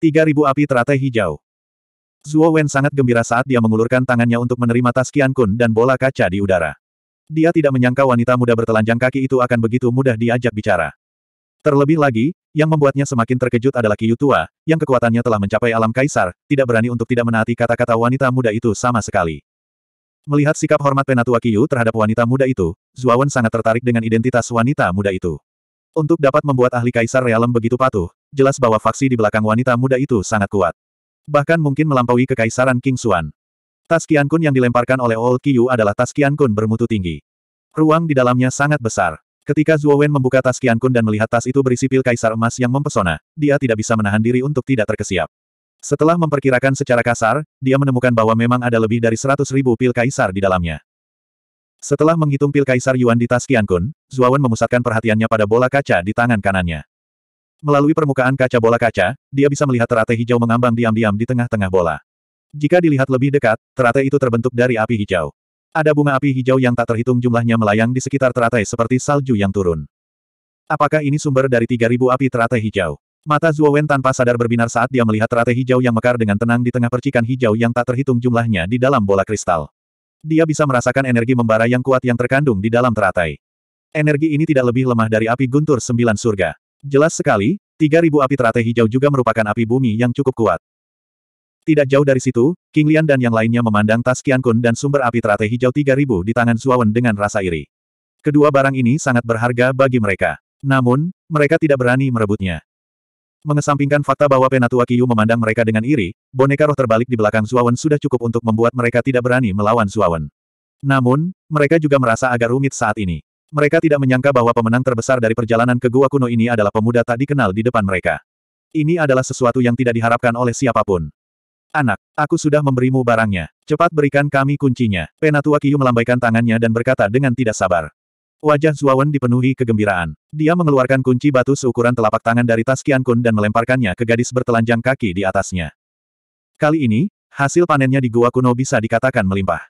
3000 api teratai hijau. Zuo Wen sangat gembira saat dia mengulurkan tangannya untuk menerima tas Qian Kun dan bola kaca di udara. Dia tidak menyangka wanita muda bertelanjang kaki itu akan begitu mudah diajak bicara. Terlebih lagi, yang membuatnya semakin terkejut adalah Yu tua, yang kekuatannya telah mencapai alam kaisar, tidak berani untuk tidak menaati kata-kata wanita muda itu sama sekali. Melihat sikap hormat penatua Yu terhadap wanita muda itu, Zuo Wen sangat tertarik dengan identitas wanita muda itu. Untuk dapat membuat ahli kaisar realem begitu patuh, jelas bahwa faksi di belakang wanita muda itu sangat kuat. Bahkan mungkin melampaui kekaisaran King Xuan. Tas Qiankun yang dilemparkan oleh Old Yu adalah tas Qiankun bermutu tinggi. Ruang di dalamnya sangat besar. Ketika Zhuo Wen membuka tas Qiankun dan melihat tas itu berisi pil kaisar emas yang mempesona, dia tidak bisa menahan diri untuk tidak terkesiap. Setelah memperkirakan secara kasar, dia menemukan bahwa memang ada lebih dari seratus ribu pil kaisar di dalamnya. Setelah menghitung pil kaisar Yuan di tas Qiankun, Wen memusatkan perhatiannya pada bola kaca di tangan kanannya. Melalui permukaan kaca bola kaca, dia bisa melihat teratai hijau mengambang diam-diam di tengah-tengah bola. Jika dilihat lebih dekat, teratai itu terbentuk dari api hijau. Ada bunga api hijau yang tak terhitung jumlahnya melayang di sekitar teratai seperti salju yang turun. Apakah ini sumber dari 3000 api teratai hijau? Mata Wen tanpa sadar berbinar saat dia melihat teratai hijau yang mekar dengan tenang di tengah percikan hijau yang tak terhitung jumlahnya di dalam bola kristal. Dia bisa merasakan energi membara yang kuat yang terkandung di dalam teratai. Energi ini tidak lebih lemah dari api guntur sembilan surga. Jelas sekali, 3000 api teratai hijau juga merupakan api bumi yang cukup kuat. Tidak jauh dari situ, King Lian dan yang lainnya memandang tas Qian Kun dan sumber api teratai hijau 3000 di tangan Suawan dengan rasa iri. Kedua barang ini sangat berharga bagi mereka. Namun, mereka tidak berani merebutnya. Mengesampingkan fakta bahwa Penatua Kiyu memandang mereka dengan iri, boneka roh terbalik di belakang Suawan sudah cukup untuk membuat mereka tidak berani melawan Suawan. Namun, mereka juga merasa agak rumit saat ini. Mereka tidak menyangka bahwa pemenang terbesar dari perjalanan ke gua kuno ini adalah pemuda tak dikenal di depan mereka. Ini adalah sesuatu yang tidak diharapkan oleh siapapun. Anak, aku sudah memberimu barangnya. Cepat berikan kami kuncinya. Penatua Kiyu melambaikan tangannya dan berkata dengan tidak sabar. Wajah Zuawan dipenuhi kegembiraan. Dia mengeluarkan kunci batu seukuran telapak tangan dari tas Kian Kun dan melemparkannya ke gadis bertelanjang kaki di atasnya. Kali ini, hasil panennya di gua kuno bisa dikatakan melimpah.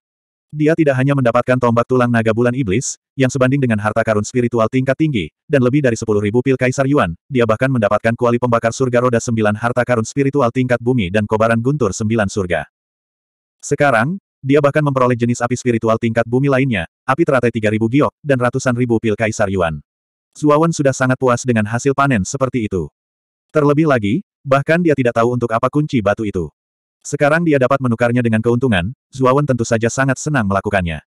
Dia tidak hanya mendapatkan tombak tulang naga bulan iblis, yang sebanding dengan harta karun spiritual tingkat tinggi, dan lebih dari 10.000 pil kaisar Yuan, dia bahkan mendapatkan kuali pembakar surga roda 9 harta karun spiritual tingkat bumi dan kobaran guntur 9 surga. Sekarang, dia bahkan memperoleh jenis api spiritual tingkat bumi lainnya, api teratai 3.000 giok, dan ratusan ribu pil kaisar Yuan. Zuawan sudah sangat puas dengan hasil panen seperti itu. Terlebih lagi, bahkan dia tidak tahu untuk apa kunci batu itu. Sekarang dia dapat menukarnya dengan keuntungan, Zuawan tentu saja sangat senang melakukannya.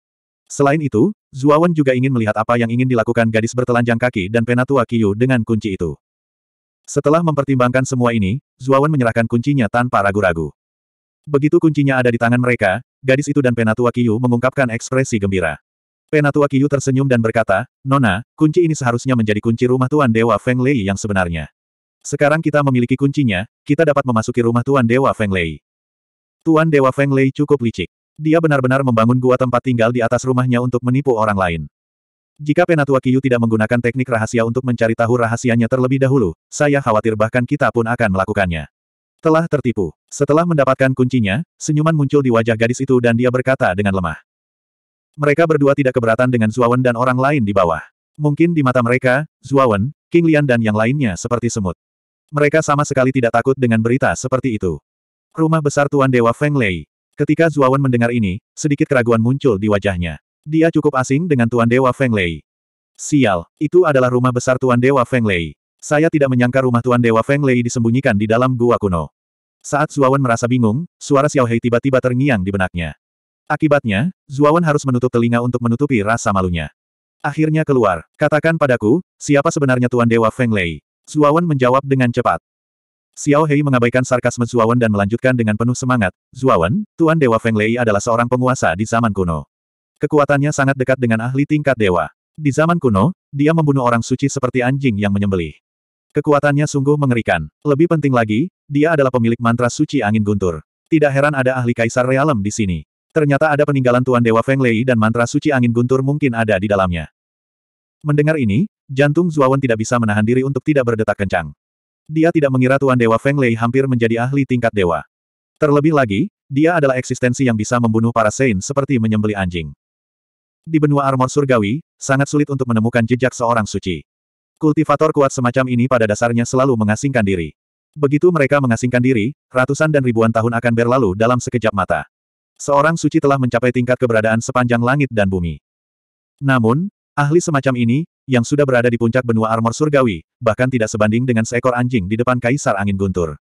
Selain itu, Zuawan juga ingin melihat apa yang ingin dilakukan gadis bertelanjang kaki dan penatua Kiyu dengan kunci itu. Setelah mempertimbangkan semua ini, Zuawan menyerahkan kuncinya tanpa ragu-ragu. Begitu kuncinya ada di tangan mereka, gadis itu dan Penatua Kiyu mengungkapkan ekspresi gembira. Penatua Kiyu tersenyum dan berkata, Nona, kunci ini seharusnya menjadi kunci rumah Tuan Dewa Feng Lei yang sebenarnya. Sekarang kita memiliki kuncinya, kita dapat memasuki rumah Tuan Dewa Feng Lei. Tuan Dewa Feng Lei cukup licik. Dia benar-benar membangun gua tempat tinggal di atas rumahnya untuk menipu orang lain. Jika Penatua Kiyu tidak menggunakan teknik rahasia untuk mencari tahu rahasianya terlebih dahulu, saya khawatir bahkan kita pun akan melakukannya. Telah tertipu. Setelah mendapatkan kuncinya, senyuman muncul di wajah gadis itu dan dia berkata dengan lemah. Mereka berdua tidak keberatan dengan Zuawan dan orang lain di bawah. Mungkin di mata mereka, Zuawan, King Lian dan yang lainnya seperti semut. Mereka sama sekali tidak takut dengan berita seperti itu. Rumah besar Tuan Dewa Feng Lei. Ketika Zuawan mendengar ini, sedikit keraguan muncul di wajahnya. Dia cukup asing dengan Tuan Dewa Feng Lei. Sial, itu adalah rumah besar Tuan Dewa Feng Lei. Saya tidak menyangka rumah Tuan Dewa Feng Lei disembunyikan di dalam gua kuno. Saat Zuawan merasa bingung, suara Xiao Hei tiba-tiba terngiang di benaknya. Akibatnya, Zuawan harus menutup telinga untuk menutupi rasa malunya. Akhirnya keluar, katakan padaku, siapa sebenarnya Tuan Dewa Feng Lei? Zuawan menjawab dengan cepat. Xiao Hei mengabaikan sarkasme Zuawan dan melanjutkan dengan penuh semangat, Zuawan, Tuan Dewa Feng Lei adalah seorang penguasa di zaman kuno. Kekuatannya sangat dekat dengan ahli tingkat dewa. Di zaman kuno, dia membunuh orang suci seperti anjing yang menyembelih. Kekuatannya sungguh mengerikan. Lebih penting lagi, dia adalah pemilik mantra suci angin guntur. Tidak heran ada ahli kaisar realem di sini. Ternyata ada peninggalan Tuan Dewa Feng Lei dan mantra suci angin guntur mungkin ada di dalamnya. Mendengar ini, jantung Zuawan tidak bisa menahan diri untuk tidak berdetak kencang. Dia tidak mengira Tuan Dewa Feng Lei hampir menjadi ahli tingkat dewa. Terlebih lagi, dia adalah eksistensi yang bisa membunuh para Saint seperti menyembeli anjing. Di benua armor surgawi, sangat sulit untuk menemukan jejak seorang suci. Kultivator kuat semacam ini pada dasarnya selalu mengasingkan diri. Begitu mereka mengasingkan diri, ratusan dan ribuan tahun akan berlalu dalam sekejap mata. Seorang suci telah mencapai tingkat keberadaan sepanjang langit dan bumi. Namun, ahli semacam ini, yang sudah berada di puncak benua armor surgawi, bahkan tidak sebanding dengan seekor anjing di depan Kaisar Angin Guntur.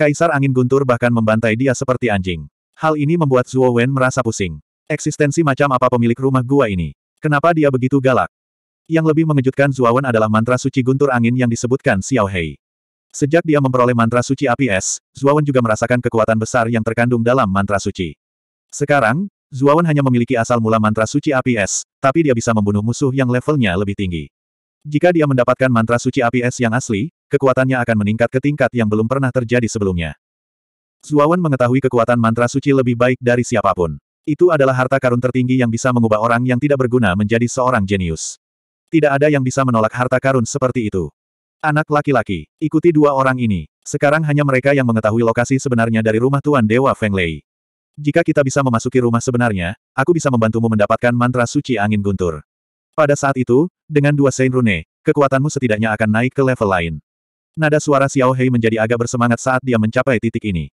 Kaisar Angin Guntur bahkan membantai dia seperti anjing. Hal ini membuat Zuo Wen merasa pusing. Eksistensi macam apa pemilik rumah gua ini? Kenapa dia begitu galak? Yang lebih mengejutkan Zuo Wen adalah mantra suci Guntur Angin yang disebutkan Xiao Hei. Sejak dia memperoleh mantra suci api es, Wen juga merasakan kekuatan besar yang terkandung dalam mantra suci. Sekarang, Wen hanya memiliki asal mula mantra suci api es, tapi dia bisa membunuh musuh yang levelnya lebih tinggi. Jika dia mendapatkan mantra suci api es yang asli, kekuatannya akan meningkat ke tingkat yang belum pernah terjadi sebelumnya. Zuawan mengetahui kekuatan mantra suci lebih baik dari siapapun. Itu adalah harta karun tertinggi yang bisa mengubah orang yang tidak berguna menjadi seorang jenius. Tidak ada yang bisa menolak harta karun seperti itu. Anak laki-laki, ikuti dua orang ini. Sekarang hanya mereka yang mengetahui lokasi sebenarnya dari rumah Tuan Dewa Feng Lei. Jika kita bisa memasuki rumah sebenarnya, aku bisa membantumu mendapatkan mantra suci angin guntur. Pada saat itu, dengan dua Saint Rune, kekuatanmu setidaknya akan naik ke level lain. Nada suara Xiao Hei menjadi agak bersemangat saat dia mencapai titik ini.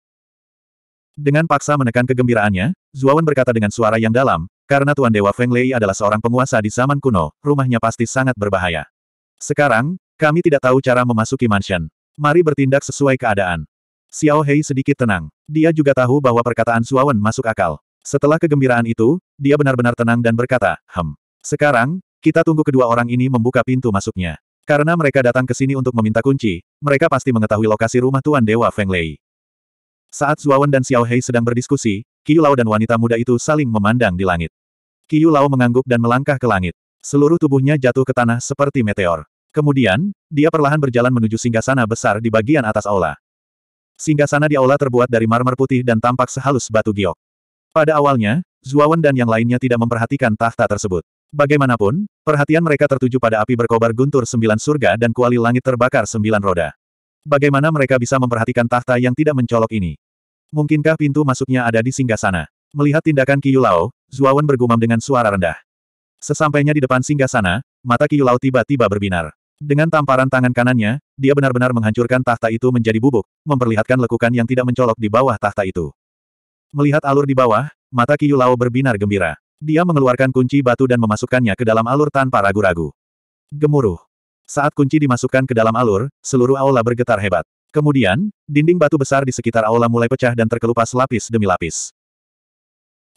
Dengan paksa menekan kegembiraannya, Zuawan berkata dengan suara yang dalam, karena Tuan Dewa Feng Lei adalah seorang penguasa di zaman kuno, rumahnya pasti sangat berbahaya. Sekarang, kami tidak tahu cara memasuki mansion. Mari bertindak sesuai keadaan. Xiao Hei sedikit tenang. Dia juga tahu bahwa perkataan Zuawan masuk akal. Setelah kegembiraan itu, dia benar-benar tenang dan berkata, Hem. Sekarang, kita tunggu kedua orang ini membuka pintu masuknya. Karena mereka datang ke sini untuk meminta kunci, mereka pasti mengetahui lokasi rumah Tuan Dewa Feng Lei. Saat Zuawan dan Xiao Hei sedang berdiskusi, Qiu Lao dan wanita muda itu saling memandang di langit. Qiu Lao mengangguk dan melangkah ke langit. Seluruh tubuhnya jatuh ke tanah seperti meteor. Kemudian, dia perlahan berjalan menuju singgasana besar di bagian atas aula. Singgasana di aula terbuat dari marmer putih dan tampak sehalus batu giok. Pada awalnya, Zuawan dan yang lainnya tidak memperhatikan tahta tersebut. Bagaimanapun, perhatian mereka tertuju pada api berkobar guntur sembilan surga dan kuali langit terbakar sembilan roda. Bagaimana mereka bisa memperhatikan tahta yang tidak mencolok ini? Mungkinkah pintu masuknya ada di singgasana? Melihat tindakan Kiyu Lao, Zuawan bergumam dengan suara rendah. Sesampainya di depan singgasana, mata Kiyu Lao tiba-tiba berbinar. Dengan tamparan tangan kanannya, dia benar-benar menghancurkan tahta itu menjadi bubuk, memperlihatkan lekukan yang tidak mencolok di bawah tahta itu. Melihat alur di bawah, mata Kiyu Lao berbinar gembira. Dia mengeluarkan kunci batu dan memasukkannya ke dalam alur tanpa ragu-ragu. Gemuruh. Saat kunci dimasukkan ke dalam alur, seluruh aula bergetar hebat. Kemudian, dinding batu besar di sekitar aula mulai pecah dan terkelupas lapis demi lapis.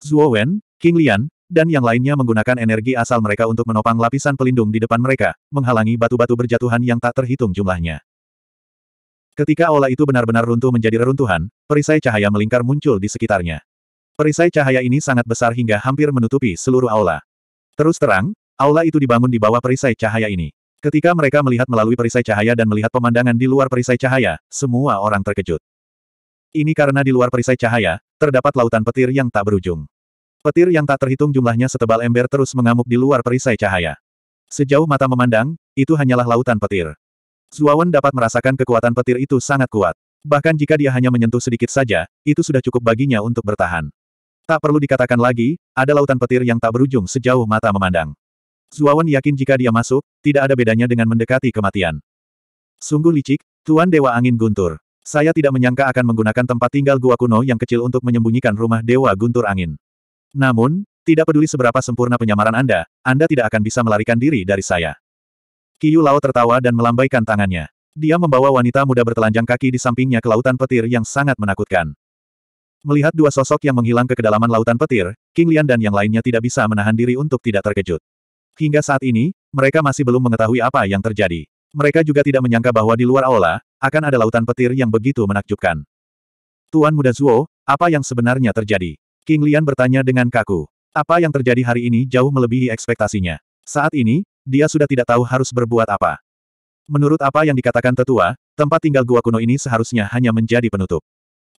Zhuo Wen, King Lian, dan yang lainnya menggunakan energi asal mereka untuk menopang lapisan pelindung di depan mereka, menghalangi batu-batu berjatuhan yang tak terhitung jumlahnya. Ketika aula itu benar-benar runtuh menjadi reruntuhan, perisai cahaya melingkar muncul di sekitarnya. Perisai cahaya ini sangat besar hingga hampir menutupi seluruh aula. Terus terang, aula itu dibangun di bawah perisai cahaya ini. Ketika mereka melihat melalui perisai cahaya dan melihat pemandangan di luar perisai cahaya, semua orang terkejut. Ini karena di luar perisai cahaya, terdapat lautan petir yang tak berujung. Petir yang tak terhitung jumlahnya setebal ember terus mengamuk di luar perisai cahaya. Sejauh mata memandang, itu hanyalah lautan petir. Zuawan dapat merasakan kekuatan petir itu sangat kuat. Bahkan jika dia hanya menyentuh sedikit saja, itu sudah cukup baginya untuk bertahan. Tak perlu dikatakan lagi, ada lautan petir yang tak berujung sejauh mata memandang. Zuawan yakin jika dia masuk, tidak ada bedanya dengan mendekati kematian. Sungguh licik, Tuan Dewa Angin Guntur. Saya tidak menyangka akan menggunakan tempat tinggal gua kuno yang kecil untuk menyembunyikan rumah Dewa Guntur Angin. Namun, tidak peduli seberapa sempurna penyamaran Anda, Anda tidak akan bisa melarikan diri dari saya. Kiyu Lao tertawa dan melambaikan tangannya. Dia membawa wanita muda bertelanjang kaki di sampingnya ke lautan petir yang sangat menakutkan. Melihat dua sosok yang menghilang ke kedalaman lautan petir, King Lian dan yang lainnya tidak bisa menahan diri untuk tidak terkejut. Hingga saat ini, mereka masih belum mengetahui apa yang terjadi. Mereka juga tidak menyangka bahwa di luar aula, akan ada lautan petir yang begitu menakjubkan. Tuan Muda Zuo, apa yang sebenarnya terjadi? King Lian bertanya dengan kaku. Apa yang terjadi hari ini jauh melebihi ekspektasinya. Saat ini, dia sudah tidak tahu harus berbuat apa. Menurut apa yang dikatakan tetua, tempat tinggal gua kuno ini seharusnya hanya menjadi penutup.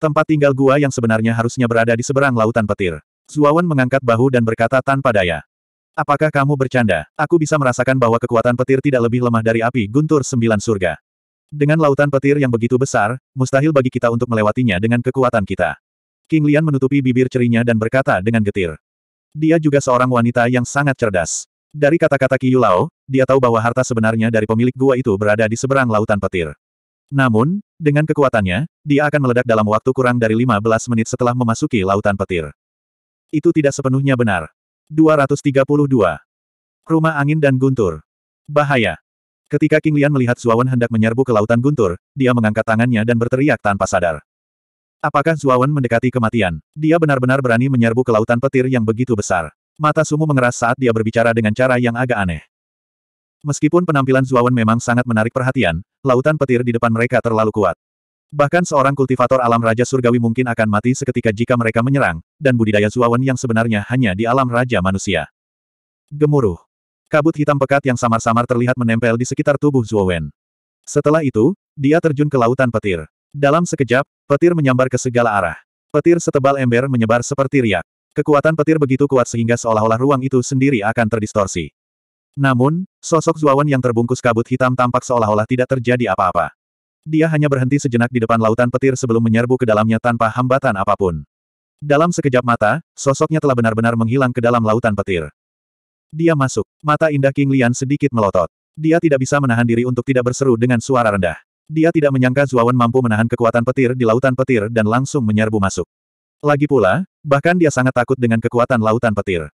Tempat tinggal gua yang sebenarnya harusnya berada di seberang lautan petir. Zuawan mengangkat bahu dan berkata tanpa daya. Apakah kamu bercanda? Aku bisa merasakan bahwa kekuatan petir tidak lebih lemah dari api guntur sembilan surga. Dengan lautan petir yang begitu besar, mustahil bagi kita untuk melewatinya dengan kekuatan kita. King Lian menutupi bibir cerinya dan berkata dengan getir. Dia juga seorang wanita yang sangat cerdas. Dari kata-kata Qiyu Lao, dia tahu bahwa harta sebenarnya dari pemilik gua itu berada di seberang lautan petir. Namun, dengan kekuatannya, dia akan meledak dalam waktu kurang dari 15 menit setelah memasuki lautan petir. Itu tidak sepenuhnya benar. 232. Rumah angin dan guntur. Bahaya. Ketika King Lian melihat Zuawan hendak menyerbu ke lautan guntur, dia mengangkat tangannya dan berteriak tanpa sadar. Apakah Zuawan mendekati kematian? Dia benar-benar berani menyerbu ke lautan petir yang begitu besar. Mata Sumu mengeras saat dia berbicara dengan cara yang agak aneh. Meskipun penampilan Zuawan memang sangat menarik perhatian, lautan petir di depan mereka terlalu kuat. Bahkan seorang kultivator alam Raja Surgawi mungkin akan mati seketika jika mereka menyerang, dan budidaya Zuawan yang sebenarnya hanya di alam Raja Manusia. Gemuruh. Kabut hitam pekat yang samar-samar terlihat menempel di sekitar tubuh Zuowen. Setelah itu, dia terjun ke lautan petir. Dalam sekejap, petir menyambar ke segala arah. Petir setebal ember menyebar seperti riak. Kekuatan petir begitu kuat sehingga seolah-olah ruang itu sendiri akan terdistorsi. Namun, sosok Zuawan yang terbungkus kabut hitam tampak seolah-olah tidak terjadi apa-apa. Dia hanya berhenti sejenak di depan lautan petir sebelum menyerbu ke dalamnya tanpa hambatan apapun. Dalam sekejap mata, sosoknya telah benar-benar menghilang ke dalam lautan petir. Dia masuk. Mata indah King Lian sedikit melotot. Dia tidak bisa menahan diri untuk tidak berseru dengan suara rendah. Dia tidak menyangka Zuawan mampu menahan kekuatan petir di lautan petir dan langsung menyerbu masuk. Lagi pula, bahkan dia sangat takut dengan kekuatan lautan petir.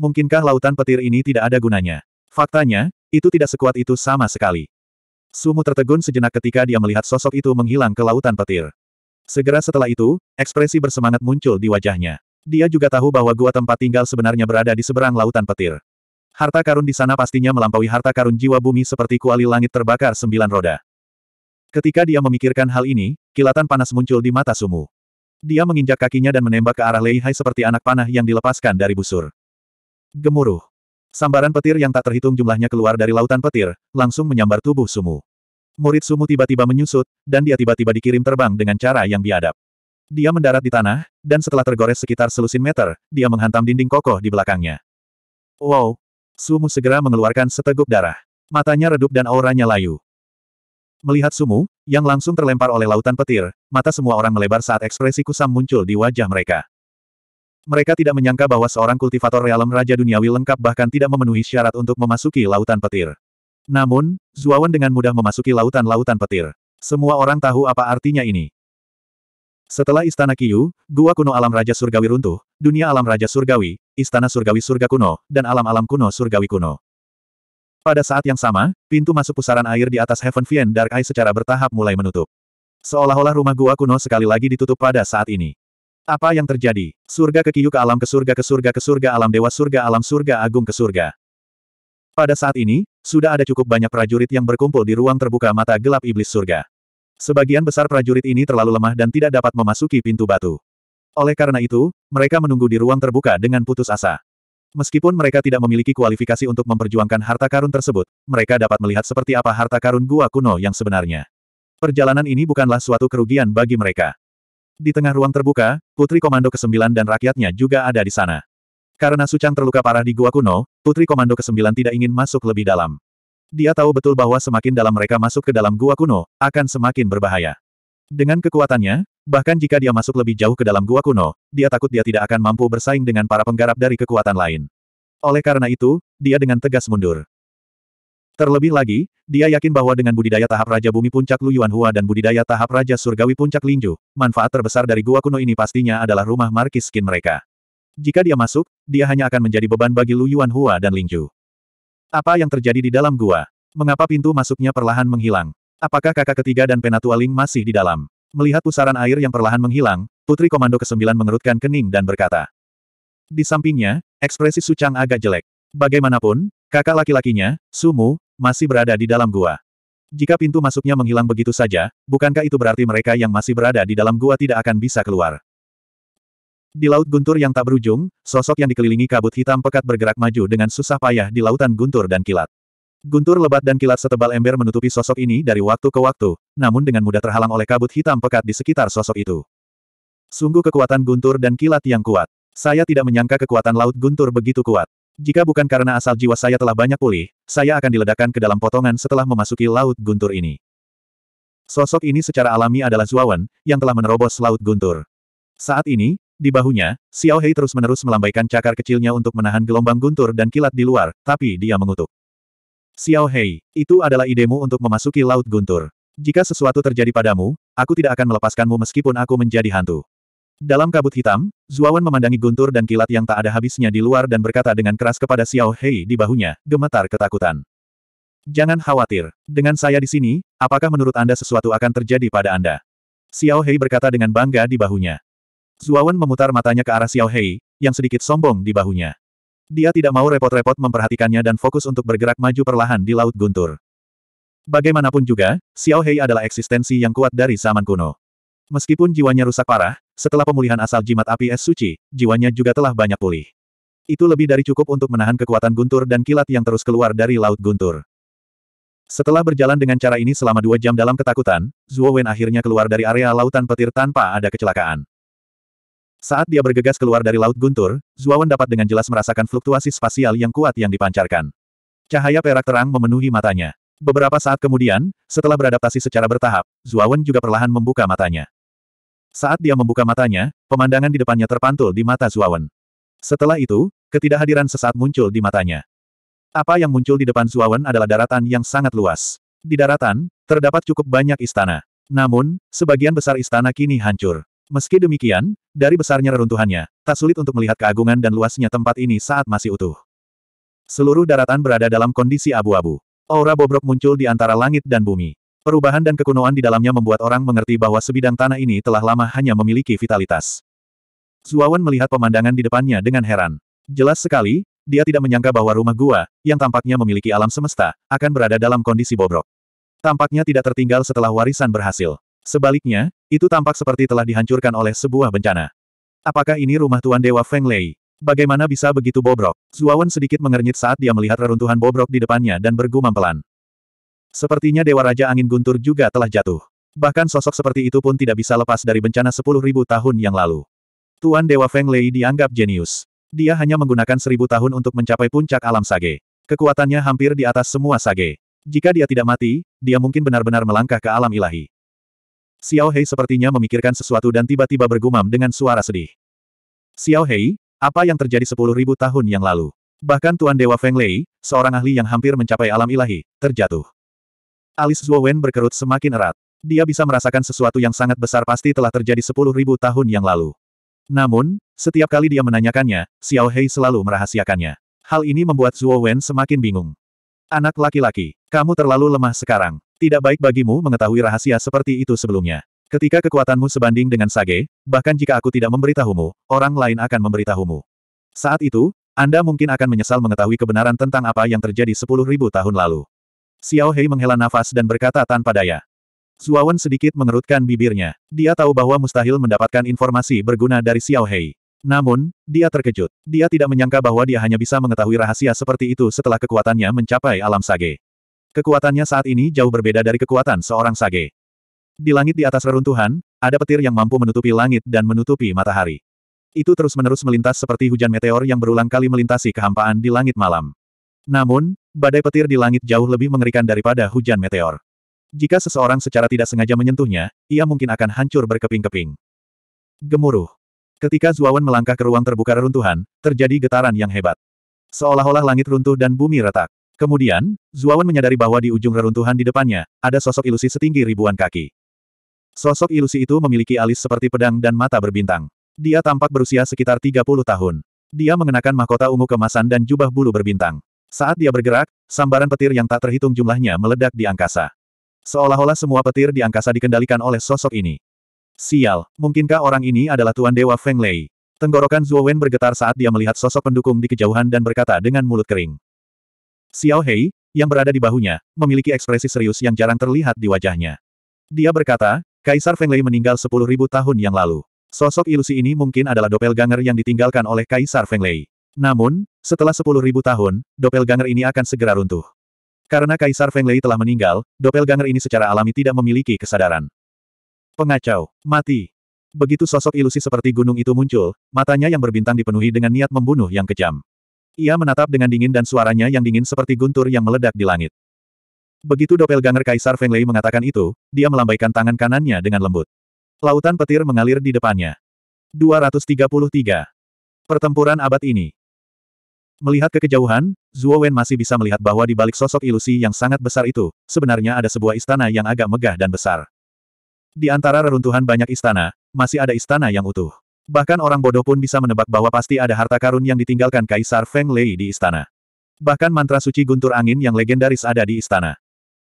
Mungkinkah lautan petir ini tidak ada gunanya? Faktanya, itu tidak sekuat itu sama sekali. Sumu tertegun sejenak ketika dia melihat sosok itu menghilang ke lautan petir. Segera setelah itu, ekspresi bersemangat muncul di wajahnya. Dia juga tahu bahwa gua tempat tinggal sebenarnya berada di seberang lautan petir. Harta karun di sana pastinya melampaui harta karun jiwa bumi seperti kuali langit terbakar sembilan roda. Ketika dia memikirkan hal ini, kilatan panas muncul di mata Sumu. Dia menginjak kakinya dan menembak ke arah Lei Hai seperti anak panah yang dilepaskan dari busur. Gemuruh. Sambaran petir yang tak terhitung jumlahnya keluar dari lautan petir, langsung menyambar tubuh Sumu. Murid Sumu tiba-tiba menyusut, dan dia tiba-tiba dikirim terbang dengan cara yang biadab. Dia mendarat di tanah, dan setelah tergores sekitar selusin meter, dia menghantam dinding kokoh di belakangnya. Wow! Sumu segera mengeluarkan seteguk darah. Matanya redup dan auranya layu. Melihat Sumu, yang langsung terlempar oleh lautan petir, mata semua orang melebar saat ekspresi kusam muncul di wajah mereka. Mereka tidak menyangka bahwa seorang kultivator realem Raja Duniawi lengkap bahkan tidak memenuhi syarat untuk memasuki lautan petir. Namun, Zuawan dengan mudah memasuki lautan-lautan petir. Semua orang tahu apa artinya ini. Setelah Istana Kiyu, Gua Kuno Alam Raja Surgawi runtuh, Dunia Alam Raja Surgawi, Istana Surgawi Surga Kuno, dan Alam-Alam Kuno Surgawi Kuno. Pada saat yang sama, pintu masuk pusaran air di atas Heaven Vien Dark Eye secara bertahap mulai menutup. Seolah-olah rumah gua kuno sekali lagi ditutup pada saat ini. Apa yang terjadi? Surga ke Kiyu ke alam ke surga ke surga ke surga alam dewa surga alam surga agung ke surga. Pada saat ini, sudah ada cukup banyak prajurit yang berkumpul di ruang terbuka mata gelap iblis surga. Sebagian besar prajurit ini terlalu lemah dan tidak dapat memasuki pintu batu. Oleh karena itu, mereka menunggu di ruang terbuka dengan putus asa. Meskipun mereka tidak memiliki kualifikasi untuk memperjuangkan harta karun tersebut, mereka dapat melihat seperti apa harta karun gua kuno yang sebenarnya. Perjalanan ini bukanlah suatu kerugian bagi mereka. Di tengah ruang terbuka, Putri Komando ke-9 dan rakyatnya juga ada di sana. Karena Sucang terluka parah di Gua Kuno, Putri Komando ke-9 tidak ingin masuk lebih dalam. Dia tahu betul bahwa semakin dalam mereka masuk ke dalam Gua Kuno, akan semakin berbahaya. Dengan kekuatannya, bahkan jika dia masuk lebih jauh ke dalam Gua Kuno, dia takut dia tidak akan mampu bersaing dengan para penggarap dari kekuatan lain. Oleh karena itu, dia dengan tegas mundur. Terlebih lagi, dia yakin bahwa dengan budidaya tahap Raja Bumi Puncak Lu Hua dan budidaya tahap Raja Surgawi Puncak Linju, manfaat terbesar dari gua kuno ini pastinya adalah rumah markis skin mereka. Jika dia masuk, dia hanya akan menjadi beban bagi Lu Hua dan Linju. Apa yang terjadi di dalam gua? Mengapa pintu masuknya perlahan menghilang? Apakah kakak ketiga dan penatua Ling masih di dalam? Melihat pusaran air yang perlahan menghilang, Putri Komando ke-9 mengerutkan kening dan berkata. Di sampingnya, ekspresi Sucang agak jelek. Bagaimanapun, kakak laki-lakinya, Sumu, masih berada di dalam gua. Jika pintu masuknya menghilang begitu saja, bukankah itu berarti mereka yang masih berada di dalam gua tidak akan bisa keluar? Di laut guntur yang tak berujung, sosok yang dikelilingi kabut hitam pekat bergerak maju dengan susah payah di lautan guntur dan kilat. Guntur lebat dan kilat setebal ember menutupi sosok ini dari waktu ke waktu, namun dengan mudah terhalang oleh kabut hitam pekat di sekitar sosok itu. Sungguh kekuatan guntur dan kilat yang kuat. Saya tidak menyangka kekuatan laut guntur begitu kuat. Jika bukan karena asal jiwa saya telah banyak pulih, saya akan diledakkan ke dalam potongan setelah memasuki laut guntur ini. Sosok ini secara alami adalah Zuawan, yang telah menerobos laut guntur. Saat ini, di bahunya, Xiao Hei terus-menerus melambaikan cakar kecilnya untuk menahan gelombang guntur dan kilat di luar, tapi dia mengutuk. Xiao Hei, itu adalah idemu untuk memasuki laut guntur. Jika sesuatu terjadi padamu, aku tidak akan melepaskanmu meskipun aku menjadi hantu. Dalam kabut hitam, Zuawan memandangi guntur dan kilat yang tak ada habisnya di luar dan berkata dengan keras kepada Xiao Hei di bahunya, gemetar ketakutan. Jangan khawatir, dengan saya di sini, apakah menurut Anda sesuatu akan terjadi pada Anda? Xiao Hei berkata dengan bangga di bahunya. Zuawan memutar matanya ke arah Xiao Hei, yang sedikit sombong di bahunya. Dia tidak mau repot-repot memperhatikannya dan fokus untuk bergerak maju perlahan di Laut Guntur. Bagaimanapun juga, Xiao Hei adalah eksistensi yang kuat dari zaman kuno. Meskipun jiwanya rusak parah, setelah pemulihan asal jimat api es suci, jiwanya juga telah banyak pulih. Itu lebih dari cukup untuk menahan kekuatan guntur dan kilat yang terus keluar dari laut guntur. Setelah berjalan dengan cara ini selama dua jam dalam ketakutan, Zhuo Wen akhirnya keluar dari area lautan petir tanpa ada kecelakaan. Saat dia bergegas keluar dari laut guntur, Zhuo Wen dapat dengan jelas merasakan fluktuasi spasial yang kuat yang dipancarkan. Cahaya perak terang memenuhi matanya. Beberapa saat kemudian, setelah beradaptasi secara bertahap, Zhuo Wen juga perlahan membuka matanya. Saat dia membuka matanya, pemandangan di depannya terpantul di mata Zuawan. Setelah itu, ketidakhadiran sesaat muncul di matanya. Apa yang muncul di depan Zuawan adalah daratan yang sangat luas. Di daratan, terdapat cukup banyak istana. Namun, sebagian besar istana kini hancur. Meski demikian, dari besarnya reruntuhannya, tak sulit untuk melihat keagungan dan luasnya tempat ini saat masih utuh. Seluruh daratan berada dalam kondisi abu-abu. Aura bobrok muncul di antara langit dan bumi. Perubahan dan kekunoan di dalamnya membuat orang mengerti bahwa sebidang tanah ini telah lama hanya memiliki vitalitas. Zuawan melihat pemandangan di depannya dengan heran. Jelas sekali, dia tidak menyangka bahwa rumah gua, yang tampaknya memiliki alam semesta, akan berada dalam kondisi bobrok. Tampaknya tidak tertinggal setelah warisan berhasil. Sebaliknya, itu tampak seperti telah dihancurkan oleh sebuah bencana. Apakah ini rumah Tuan Dewa Feng Lei? Bagaimana bisa begitu bobrok? Zuawan sedikit mengernyit saat dia melihat reruntuhan bobrok di depannya dan bergumam pelan. Sepertinya Dewa Raja Angin Guntur juga telah jatuh. Bahkan sosok seperti itu pun tidak bisa lepas dari bencana ribu tahun yang lalu. Tuan Dewa Feng Lei dianggap jenius. Dia hanya menggunakan seribu tahun untuk mencapai puncak alam sage. Kekuatannya hampir di atas semua sage. Jika dia tidak mati, dia mungkin benar-benar melangkah ke alam ilahi. Xiao Hei sepertinya memikirkan sesuatu dan tiba-tiba bergumam dengan suara sedih. Xiao Hei, apa yang terjadi sepuluh ribu tahun yang lalu? Bahkan Tuan Dewa Feng Lei, seorang ahli yang hampir mencapai alam ilahi, terjatuh. Alis Zuo Wen berkerut semakin erat. Dia bisa merasakan sesuatu yang sangat besar pasti telah terjadi sepuluh ribu tahun yang lalu. Namun, setiap kali dia menanyakannya, Xiao Hei selalu merahasiakannya. Hal ini membuat Zuo Wen semakin bingung. Anak laki-laki, kamu terlalu lemah sekarang. Tidak baik bagimu mengetahui rahasia seperti itu sebelumnya. Ketika kekuatanmu sebanding dengan Sage, bahkan jika aku tidak memberitahumu, orang lain akan memberitahumu. Saat itu, Anda mungkin akan menyesal mengetahui kebenaran tentang apa yang terjadi sepuluh ribu tahun lalu. Xiao Hei menghela nafas dan berkata tanpa daya. Zuawan sedikit mengerutkan bibirnya. Dia tahu bahwa mustahil mendapatkan informasi berguna dari Xiao Hei. Namun, dia terkejut. Dia tidak menyangka bahwa dia hanya bisa mengetahui rahasia seperti itu setelah kekuatannya mencapai alam sage. Kekuatannya saat ini jauh berbeda dari kekuatan seorang sage. Di langit di atas reruntuhan, ada petir yang mampu menutupi langit dan menutupi matahari. Itu terus-menerus melintas seperti hujan meteor yang berulang kali melintasi kehampaan di langit malam. Namun, Badai petir di langit jauh lebih mengerikan daripada hujan meteor. Jika seseorang secara tidak sengaja menyentuhnya, ia mungkin akan hancur berkeping-keping. Gemuruh. Ketika Zuawan melangkah ke ruang terbuka reruntuhan, terjadi getaran yang hebat. Seolah-olah langit runtuh dan bumi retak. Kemudian, Zuawan menyadari bahwa di ujung reruntuhan di depannya, ada sosok ilusi setinggi ribuan kaki. Sosok ilusi itu memiliki alis seperti pedang dan mata berbintang. Dia tampak berusia sekitar 30 tahun. Dia mengenakan mahkota ungu kemasan dan jubah bulu berbintang. Saat dia bergerak, sambaran petir yang tak terhitung jumlahnya meledak di angkasa. Seolah-olah semua petir di angkasa dikendalikan oleh sosok ini. Sial, mungkinkah orang ini adalah Tuan Dewa Feng Lei? Tenggorokan Zhuo Wen bergetar saat dia melihat sosok pendukung di kejauhan dan berkata dengan mulut kering. Xiao Hei, yang berada di bahunya, memiliki ekspresi serius yang jarang terlihat di wajahnya. Dia berkata, Kaisar Feng Lei meninggal 10.000 tahun yang lalu. Sosok ilusi ini mungkin adalah doppelganger yang ditinggalkan oleh Kaisar Feng Lei. Namun, setelah sepuluh ribu tahun, doppelganger ini akan segera runtuh. Karena Kaisar Feng Lei telah meninggal, doppelganger ini secara alami tidak memiliki kesadaran. Pengacau, mati. Begitu sosok ilusi seperti gunung itu muncul, matanya yang berbintang dipenuhi dengan niat membunuh yang kejam. Ia menatap dengan dingin dan suaranya yang dingin seperti guntur yang meledak di langit. Begitu doppelganger Kaisar Feng Lei mengatakan itu, dia melambaikan tangan kanannya dengan lembut. Lautan petir mengalir di depannya. 233. Pertempuran abad ini. Melihat ke kejauhan, Zhuo Wen masih bisa melihat bahwa di balik sosok ilusi yang sangat besar itu, sebenarnya ada sebuah istana yang agak megah dan besar. Di antara reruntuhan banyak istana, masih ada istana yang utuh. Bahkan orang bodoh pun bisa menebak bahwa pasti ada harta karun yang ditinggalkan Kaisar Feng Lei di istana. Bahkan mantra suci guntur angin yang legendaris ada di istana.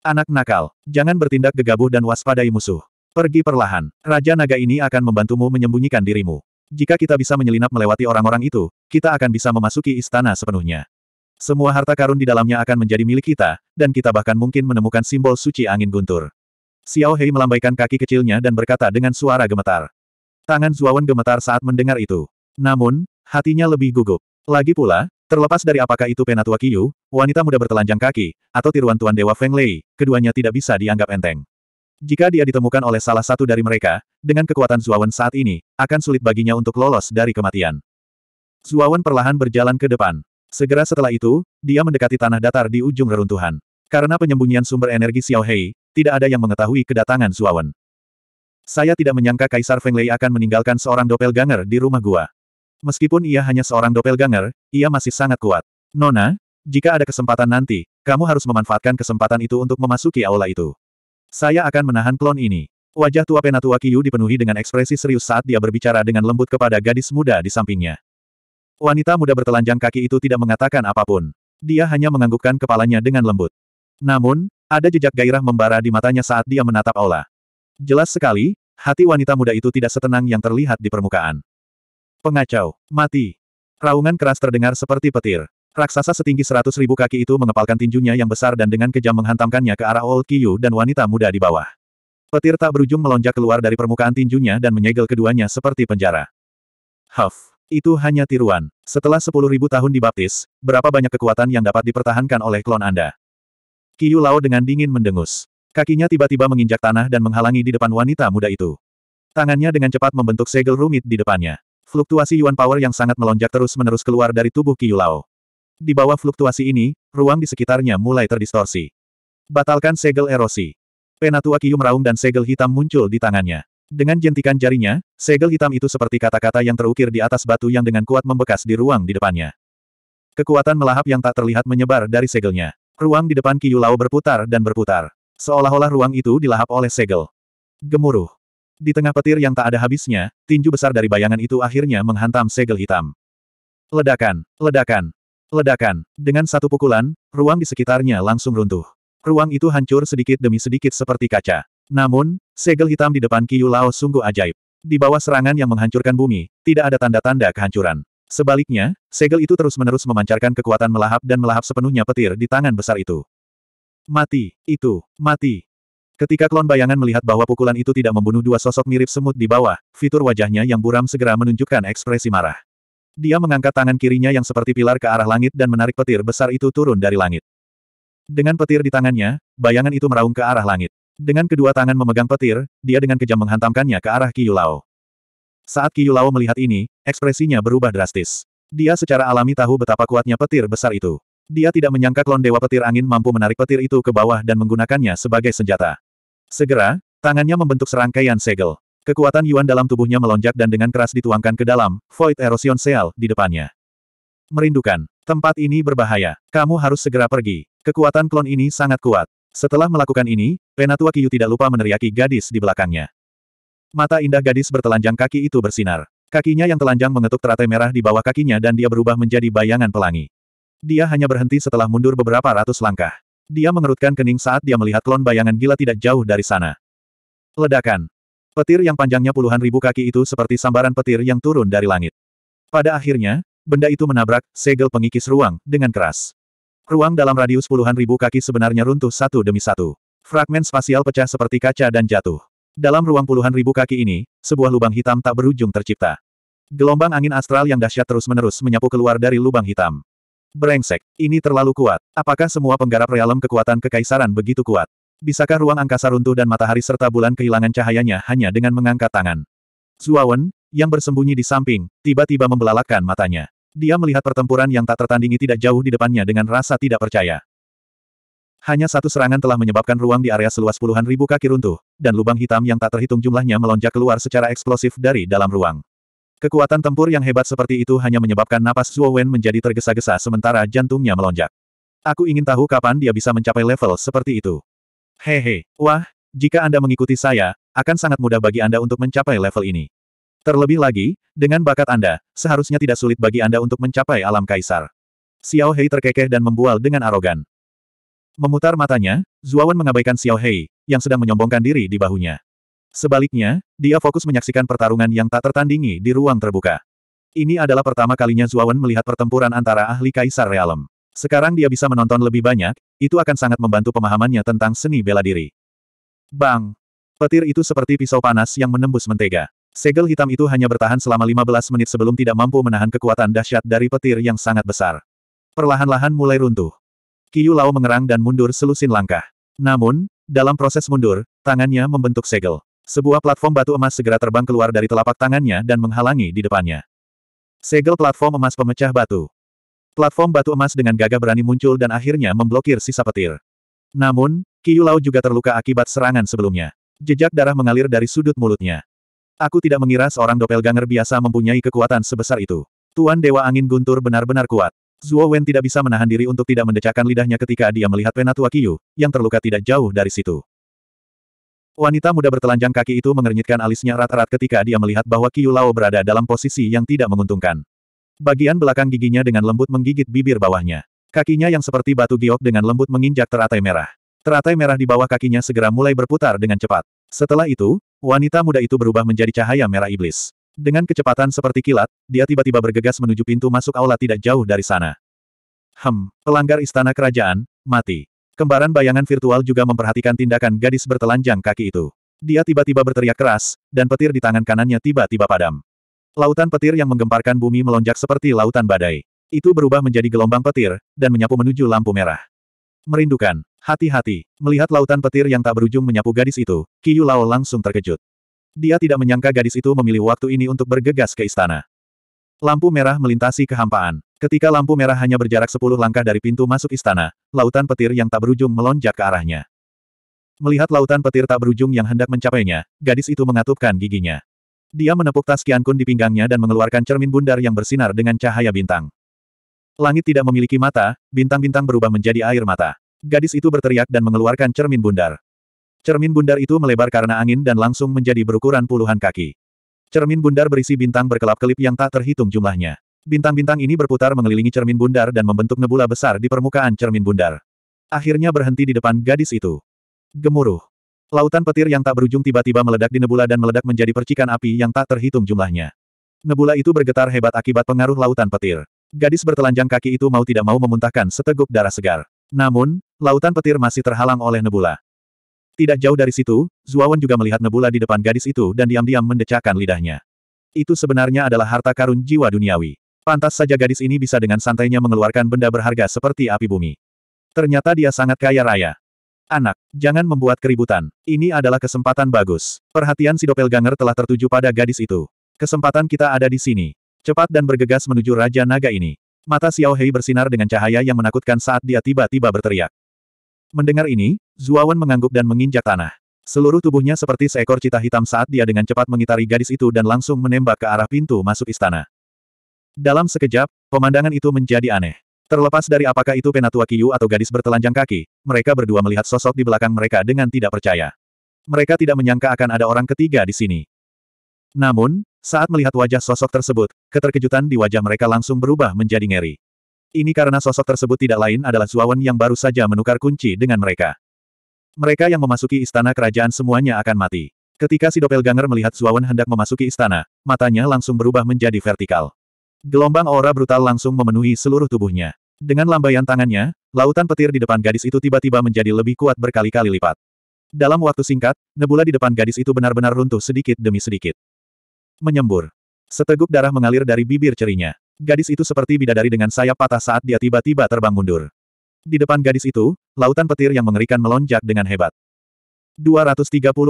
Anak nakal, jangan bertindak gegabah dan waspadai musuh. Pergi perlahan, Raja Naga ini akan membantumu menyembunyikan dirimu. Jika kita bisa menyelinap melewati orang-orang itu, kita akan bisa memasuki istana sepenuhnya. Semua harta karun di dalamnya akan menjadi milik kita, dan kita bahkan mungkin menemukan simbol suci angin guntur. Xiao Hei melambaikan kaki kecilnya dan berkata dengan suara gemetar. Tangan Zuawan gemetar saat mendengar itu. Namun, hatinya lebih gugup. Lagi pula, Terlepas dari apakah itu Penatua Yu, wanita muda bertelanjang kaki, atau tiruan Tuan Dewa Feng Lei, keduanya tidak bisa dianggap enteng. Jika dia ditemukan oleh salah satu dari mereka, dengan kekuatan Zuawan saat ini, akan sulit baginya untuk lolos dari kematian. Zuawan perlahan berjalan ke depan. Segera setelah itu, dia mendekati tanah datar di ujung reruntuhan. Karena penyembunyian sumber energi Xiao Hei, tidak ada yang mengetahui kedatangan Zuawan. Saya tidak menyangka Kaisar Feng Lei akan meninggalkan seorang doppelganger di rumah gua. Meskipun ia hanya seorang doppelganger, ia masih sangat kuat. Nona, jika ada kesempatan nanti, kamu harus memanfaatkan kesempatan itu untuk memasuki aula itu. Saya akan menahan klon ini. Wajah tua penatua Kiyu dipenuhi dengan ekspresi serius saat dia berbicara dengan lembut kepada gadis muda di sampingnya. Wanita muda bertelanjang kaki itu tidak mengatakan apapun. Dia hanya menganggukkan kepalanya dengan lembut. Namun, ada jejak gairah membara di matanya saat dia menatap Aula. Jelas sekali, hati wanita muda itu tidak setenang yang terlihat di permukaan. Pengacau, mati. Raungan keras terdengar seperti petir. Raksasa setinggi seratus ribu kaki itu mengepalkan tinjunya yang besar dan dengan kejam menghantamkannya ke arah Old Kiyu dan wanita muda di bawah. Petir tak berujung melonjak keluar dari permukaan tinjunya dan menyegel keduanya seperti penjara. Huff, itu hanya tiruan. Setelah sepuluh ribu tahun dibaptis, berapa banyak kekuatan yang dapat dipertahankan oleh klon Anda? Kiyu Lao dengan dingin mendengus. Kakinya tiba-tiba menginjak tanah dan menghalangi di depan wanita muda itu. Tangannya dengan cepat membentuk segel rumit di depannya. Fluktuasi Yuan Power yang sangat melonjak terus-menerus keluar dari tubuh Kiyu Lao. Di bawah fluktuasi ini, ruang di sekitarnya mulai terdistorsi. Batalkan segel erosi. Penatua Kiyu meraung dan segel hitam muncul di tangannya. Dengan jentikan jarinya, segel hitam itu seperti kata-kata yang terukir di atas batu yang dengan kuat membekas di ruang di depannya. Kekuatan melahap yang tak terlihat menyebar dari segelnya. Ruang di depan Kiyu Lao berputar dan berputar. Seolah-olah ruang itu dilahap oleh segel. Gemuruh. Di tengah petir yang tak ada habisnya, tinju besar dari bayangan itu akhirnya menghantam segel hitam. Ledakan, ledakan, Ledakan. Dengan satu pukulan, ruang di sekitarnya langsung runtuh. Ruang itu hancur sedikit demi sedikit seperti kaca. Namun, segel hitam di depan Kiyu Lao sungguh ajaib. Di bawah serangan yang menghancurkan bumi, tidak ada tanda-tanda kehancuran. Sebaliknya, segel itu terus-menerus memancarkan kekuatan melahap dan melahap sepenuhnya petir di tangan besar itu. Mati, itu, mati. Ketika klon bayangan melihat bahwa pukulan itu tidak membunuh dua sosok mirip semut di bawah, fitur wajahnya yang buram segera menunjukkan ekspresi marah. Dia mengangkat tangan kirinya yang seperti pilar ke arah langit dan menarik petir besar itu turun dari langit. Dengan petir di tangannya, bayangan itu meraung ke arah langit. Dengan kedua tangan memegang petir, dia dengan kejam menghantamkannya ke arah Kiyulao. Saat Kiyulao melihat ini, ekspresinya berubah drastis. Dia secara alami tahu betapa kuatnya petir besar itu. Dia tidak menyangka klon Dewa Petir Angin mampu menarik petir itu ke bawah dan menggunakannya sebagai senjata. Segera, tangannya membentuk serangkaian segel. Kekuatan Yuan dalam tubuhnya melonjak dan dengan keras dituangkan ke dalam, Void Erosion Seal, di depannya. Merindukan. Tempat ini berbahaya. Kamu harus segera pergi. Kekuatan klon ini sangat kuat. Setelah melakukan ini, Penatua Kiyu tidak lupa meneriaki gadis di belakangnya. Mata indah gadis bertelanjang kaki itu bersinar. Kakinya yang telanjang mengetuk teratai merah di bawah kakinya dan dia berubah menjadi bayangan pelangi. Dia hanya berhenti setelah mundur beberapa ratus langkah. Dia mengerutkan kening saat dia melihat klon bayangan gila tidak jauh dari sana. Ledakan. Petir yang panjangnya puluhan ribu kaki itu seperti sambaran petir yang turun dari langit. Pada akhirnya, benda itu menabrak segel pengikis ruang dengan keras. Ruang dalam radius puluhan ribu kaki sebenarnya runtuh satu demi satu. Fragmen spasial pecah seperti kaca dan jatuh. Dalam ruang puluhan ribu kaki ini, sebuah lubang hitam tak berujung tercipta. Gelombang angin astral yang dahsyat terus-menerus menyapu keluar dari lubang hitam. Brengsek, ini terlalu kuat. Apakah semua penggarap realem kekuatan kekaisaran begitu kuat? Bisakah ruang angkasa runtuh dan matahari serta bulan kehilangan cahayanya hanya dengan mengangkat tangan? Zuawan, yang bersembunyi di samping, tiba-tiba membelalakkan matanya. Dia melihat pertempuran yang tak tertandingi tidak jauh di depannya dengan rasa tidak percaya. Hanya satu serangan telah menyebabkan ruang di area seluas puluhan ribu kaki runtuh, dan lubang hitam yang tak terhitung jumlahnya melonjak keluar secara eksplosif dari dalam ruang. Kekuatan tempur yang hebat seperti itu hanya menyebabkan napas Zuo menjadi tergesa-gesa sementara jantungnya melonjak. Aku ingin tahu kapan dia bisa mencapai level seperti itu. Hehe, wah, jika Anda mengikuti saya, akan sangat mudah bagi Anda untuk mencapai level ini. Terlebih lagi, dengan bakat Anda, seharusnya tidak sulit bagi Anda untuk mencapai alam kaisar. Xiao Hei terkekeh dan membual dengan arogan. Memutar matanya, Zuawan mengabaikan Xiao Hei, yang sedang menyombongkan diri di bahunya. Sebaliknya, dia fokus menyaksikan pertarungan yang tak tertandingi di ruang terbuka. Ini adalah pertama kalinya Zuawan melihat pertempuran antara ahli kaisar realem. Sekarang dia bisa menonton lebih banyak, itu akan sangat membantu pemahamannya tentang seni bela diri. Bang! Petir itu seperti pisau panas yang menembus mentega. Segel hitam itu hanya bertahan selama 15 menit sebelum tidak mampu menahan kekuatan dahsyat dari petir yang sangat besar. Perlahan-lahan mulai runtuh. Kiyu Lao mengerang dan mundur selusin langkah. Namun, dalam proses mundur, tangannya membentuk segel. Sebuah platform batu emas segera terbang keluar dari telapak tangannya dan menghalangi di depannya. Segel platform emas pemecah batu. Platform batu emas dengan gagah berani muncul dan akhirnya memblokir sisa petir. Namun, Kiyulau juga terluka akibat serangan sebelumnya. Jejak darah mengalir dari sudut mulutnya. Aku tidak mengira seorang doppelganger biasa mempunyai kekuatan sebesar itu. Tuan Dewa Angin Guntur benar-benar kuat. Zuo Wen tidak bisa menahan diri untuk tidak mendecakkan lidahnya ketika dia melihat Penatua Kiyu, yang terluka tidak jauh dari situ. Wanita muda bertelanjang kaki itu mengernyitkan alisnya rata-rata ketika dia melihat bahwa Qiyu Lao berada dalam posisi yang tidak menguntungkan. Bagian belakang giginya dengan lembut menggigit bibir bawahnya. Kakinya yang seperti batu giok dengan lembut menginjak teratai merah. Teratai merah di bawah kakinya segera mulai berputar dengan cepat. Setelah itu, wanita muda itu berubah menjadi cahaya merah iblis. Dengan kecepatan seperti kilat, dia tiba-tiba bergegas menuju pintu masuk aula tidak jauh dari sana. Hem, pelanggar istana kerajaan, mati. Kembaran bayangan virtual juga memperhatikan tindakan gadis bertelanjang kaki itu. Dia tiba-tiba berteriak keras, dan petir di tangan kanannya tiba-tiba padam. Lautan petir yang menggemparkan bumi melonjak seperti lautan badai. Itu berubah menjadi gelombang petir, dan menyapu menuju lampu merah. Merindukan, hati-hati, melihat lautan petir yang tak berujung menyapu gadis itu, Kiyu Lao langsung terkejut. Dia tidak menyangka gadis itu memilih waktu ini untuk bergegas ke istana. Lampu merah melintasi kehampaan. Ketika lampu merah hanya berjarak sepuluh langkah dari pintu masuk istana, lautan petir yang tak berujung melonjak ke arahnya. Melihat lautan petir tak berujung yang hendak mencapainya, gadis itu mengatupkan giginya. Dia menepuk tas Kian Kun di pinggangnya dan mengeluarkan cermin bundar yang bersinar dengan cahaya bintang. Langit tidak memiliki mata, bintang-bintang berubah menjadi air mata. Gadis itu berteriak dan mengeluarkan cermin bundar. Cermin bundar itu melebar karena angin dan langsung menjadi berukuran puluhan kaki. Cermin bundar berisi bintang berkelap-kelip yang tak terhitung jumlahnya. Bintang-bintang ini berputar mengelilingi cermin bundar dan membentuk nebula besar di permukaan cermin bundar. Akhirnya berhenti di depan gadis itu. Gemuruh. Lautan petir yang tak berujung tiba-tiba meledak di nebula dan meledak menjadi percikan api yang tak terhitung jumlahnya. Nebula itu bergetar hebat akibat pengaruh lautan petir. Gadis bertelanjang kaki itu mau tidak mau memuntahkan seteguk darah segar. Namun, lautan petir masih terhalang oleh nebula. Tidak jauh dari situ, Zuawan juga melihat nebula di depan gadis itu dan diam-diam mendecakkan lidahnya. Itu sebenarnya adalah harta karun jiwa duniawi. Pantas saja gadis ini bisa dengan santainya mengeluarkan benda berharga seperti api bumi. Ternyata dia sangat kaya raya. Anak, jangan membuat keributan. Ini adalah kesempatan bagus. Perhatian si doppelganger telah tertuju pada gadis itu. Kesempatan kita ada di sini. Cepat dan bergegas menuju Raja Naga ini. Mata Xiao Hei bersinar dengan cahaya yang menakutkan saat dia tiba-tiba berteriak. Mendengar ini, Zuawan mengangguk dan menginjak tanah. Seluruh tubuhnya seperti seekor cita hitam saat dia dengan cepat mengitari gadis itu dan langsung menembak ke arah pintu masuk istana. Dalam sekejap, pemandangan itu menjadi aneh. Terlepas dari apakah itu penatua Kiyu atau gadis bertelanjang kaki, mereka berdua melihat sosok di belakang mereka dengan tidak percaya. Mereka tidak menyangka akan ada orang ketiga di sini. Namun, saat melihat wajah sosok tersebut, keterkejutan di wajah mereka langsung berubah menjadi ngeri. Ini karena sosok tersebut tidak lain adalah Zuawan yang baru saja menukar kunci dengan mereka. Mereka yang memasuki istana kerajaan semuanya akan mati. Ketika si doppelganger melihat Zuawan hendak memasuki istana, matanya langsung berubah menjadi vertikal. Gelombang aura brutal langsung memenuhi seluruh tubuhnya. Dengan lambaian tangannya, lautan petir di depan gadis itu tiba-tiba menjadi lebih kuat berkali-kali lipat. Dalam waktu singkat, nebula di depan gadis itu benar-benar runtuh sedikit demi sedikit. Menyembur. Seteguk darah mengalir dari bibir cerinya. Gadis itu seperti bidadari dengan sayap patah saat dia tiba-tiba terbang mundur. Di depan gadis itu, lautan petir yang mengerikan melonjak dengan hebat. 234.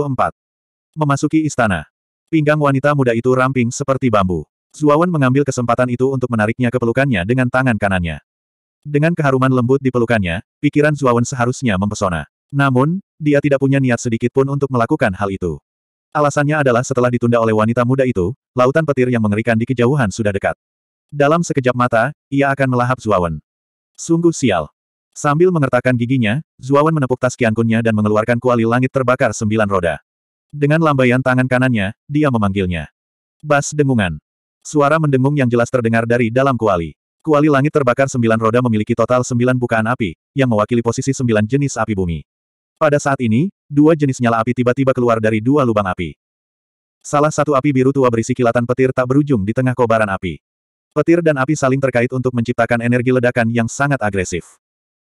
Memasuki istana. Pinggang wanita muda itu ramping seperti bambu. Zuawan mengambil kesempatan itu untuk menariknya ke pelukannya dengan tangan kanannya. Dengan keharuman lembut di pelukannya, pikiran Zuawan seharusnya mempesona. Namun, dia tidak punya niat sedikit pun untuk melakukan hal itu. Alasannya adalah setelah ditunda oleh wanita muda itu, lautan petir yang mengerikan di kejauhan sudah dekat. Dalam sekejap mata, ia akan melahap Zuawan. Sungguh sial. Sambil mengertakkan giginya, Zuawan menepuk tas kiankunnya dan mengeluarkan kuali langit terbakar sembilan roda. Dengan lambaian tangan kanannya, dia memanggilnya. Bas dengungan. Suara mendengung yang jelas terdengar dari dalam kuali. Kuali langit terbakar sembilan roda memiliki total sembilan bukaan api, yang mewakili posisi sembilan jenis api bumi. Pada saat ini, dua jenis nyala api tiba-tiba keluar dari dua lubang api. Salah satu api biru tua berisi kilatan petir tak berujung di tengah kobaran api. Petir dan api saling terkait untuk menciptakan energi ledakan yang sangat agresif.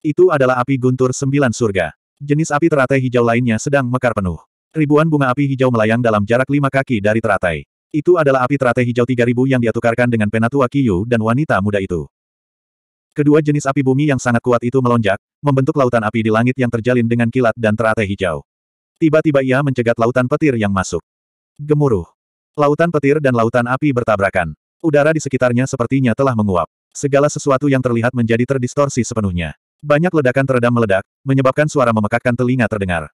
Itu adalah api guntur sembilan surga. Jenis api teratai hijau lainnya sedang mekar penuh. Ribuan bunga api hijau melayang dalam jarak lima kaki dari teratai. Itu adalah api teratai hijau 3000 yang dia tukarkan dengan penatua Kiyu dan wanita muda itu. Kedua jenis api bumi yang sangat kuat itu melonjak, membentuk lautan api di langit yang terjalin dengan kilat dan teratai hijau. Tiba-tiba ia mencegat lautan petir yang masuk. Gemuruh. Lautan petir dan lautan api bertabrakan. Udara di sekitarnya sepertinya telah menguap. Segala sesuatu yang terlihat menjadi terdistorsi sepenuhnya. Banyak ledakan teredam meledak, menyebabkan suara memekakkan telinga terdengar.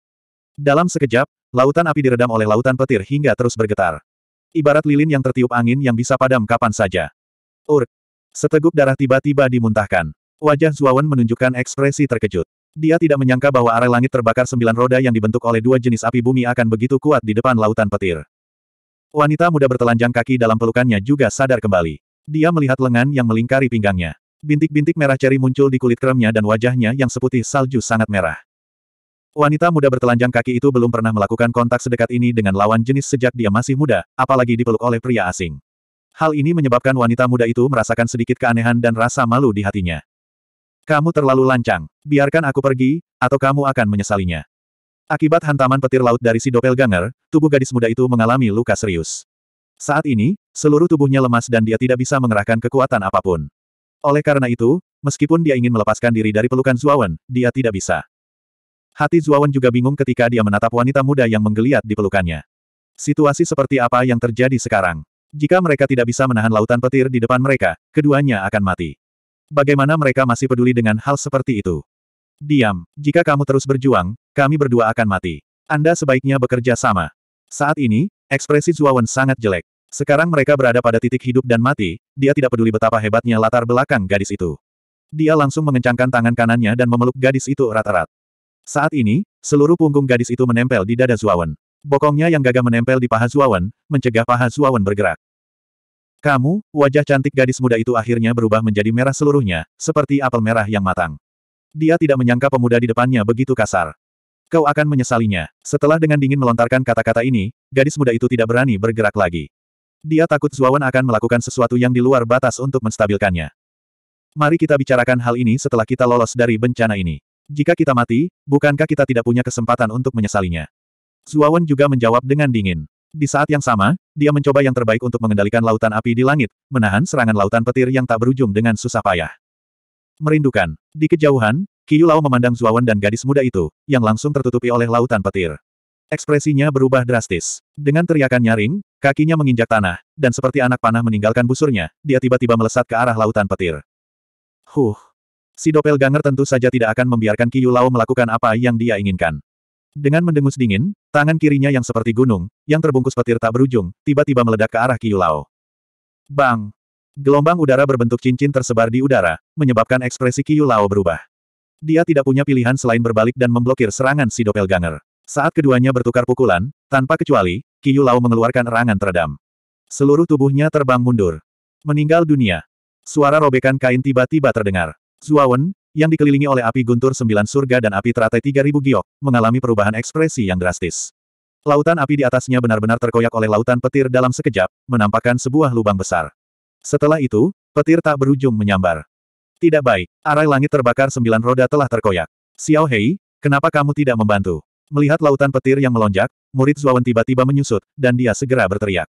Dalam sekejap, lautan api diredam oleh lautan petir hingga terus bergetar. Ibarat lilin yang tertiup angin yang bisa padam kapan saja. Ur! Seteguk darah tiba-tiba dimuntahkan. Wajah Zuawan menunjukkan ekspresi terkejut. Dia tidak menyangka bahwa arah langit terbakar sembilan roda yang dibentuk oleh dua jenis api bumi akan begitu kuat di depan lautan petir. Wanita muda bertelanjang kaki dalam pelukannya juga sadar kembali. Dia melihat lengan yang melingkari pinggangnya. Bintik-bintik merah ceri muncul di kulit kremnya dan wajahnya yang seputih salju sangat merah. Wanita muda bertelanjang kaki itu belum pernah melakukan kontak sedekat ini dengan lawan jenis sejak dia masih muda, apalagi dipeluk oleh pria asing. Hal ini menyebabkan wanita muda itu merasakan sedikit keanehan dan rasa malu di hatinya. Kamu terlalu lancang, biarkan aku pergi, atau kamu akan menyesalinya. Akibat hantaman petir laut dari si doppelganger, tubuh gadis muda itu mengalami luka serius. Saat ini, seluruh tubuhnya lemas dan dia tidak bisa mengerahkan kekuatan apapun. Oleh karena itu, meskipun dia ingin melepaskan diri dari pelukan Zuawan, dia tidak bisa. Hati Zuawan juga bingung ketika dia menatap wanita muda yang menggeliat di pelukannya. Situasi seperti apa yang terjadi sekarang? Jika mereka tidak bisa menahan lautan petir di depan mereka, keduanya akan mati. Bagaimana mereka masih peduli dengan hal seperti itu? Diam, jika kamu terus berjuang, kami berdua akan mati. Anda sebaiknya bekerja sama. Saat ini, ekspresi Zuawan sangat jelek. Sekarang mereka berada pada titik hidup dan mati, dia tidak peduli betapa hebatnya latar belakang gadis itu. Dia langsung mengencangkan tangan kanannya dan memeluk gadis itu erat-erat. Saat ini, seluruh punggung gadis itu menempel di dada Zuawan. Bokongnya yang gagah menempel di paha Zuawan, mencegah paha Zuawan bergerak. Kamu, wajah cantik gadis muda itu akhirnya berubah menjadi merah seluruhnya, seperti apel merah yang matang. Dia tidak menyangka pemuda di depannya begitu kasar. Kau akan menyesalinya. Setelah dengan dingin melontarkan kata-kata ini, gadis muda itu tidak berani bergerak lagi. Dia takut Zuawan akan melakukan sesuatu yang di luar batas untuk menstabilkannya. Mari kita bicarakan hal ini setelah kita lolos dari bencana ini. Jika kita mati, bukankah kita tidak punya kesempatan untuk menyesalinya? Zuawan juga menjawab dengan dingin. Di saat yang sama, dia mencoba yang terbaik untuk mengendalikan lautan api di langit, menahan serangan lautan petir yang tak berujung dengan susah payah. Merindukan. Di kejauhan, Kiyu Lao memandang Zuawan dan gadis muda itu, yang langsung tertutupi oleh lautan petir. Ekspresinya berubah drastis. Dengan teriakan nyaring, kakinya menginjak tanah, dan seperti anak panah meninggalkan busurnya, dia tiba-tiba melesat ke arah lautan petir. Huh. Si doppelganger tentu saja tidak akan membiarkan Qiyu Lao melakukan apa yang dia inginkan. Dengan mendengus dingin, tangan kirinya yang seperti gunung, yang terbungkus petir tak berujung, tiba-tiba meledak ke arah Qiyu Lao. Bang! Gelombang udara berbentuk cincin tersebar di udara, menyebabkan ekspresi Qiyu Lao berubah. Dia tidak punya pilihan selain berbalik dan memblokir serangan si doppelganger. Saat keduanya bertukar pukulan, tanpa kecuali, Qiyu Lao mengeluarkan erangan teredam. Seluruh tubuhnya terbang mundur. Meninggal dunia. Suara robekan kain tiba-tiba terdengar. Zuawan, yang dikelilingi oleh api guntur sembilan surga dan api teratai tiga ribu giok, mengalami perubahan ekspresi yang drastis. Lautan api di atasnya benar-benar terkoyak oleh lautan petir dalam sekejap, menampakkan sebuah lubang besar. Setelah itu, petir tak berujung menyambar. Tidak baik, arai langit terbakar sembilan roda telah terkoyak. Xiao Hei, kenapa kamu tidak membantu? Melihat lautan petir yang melonjak, murid Zuawan tiba-tiba menyusut, dan dia segera berteriak.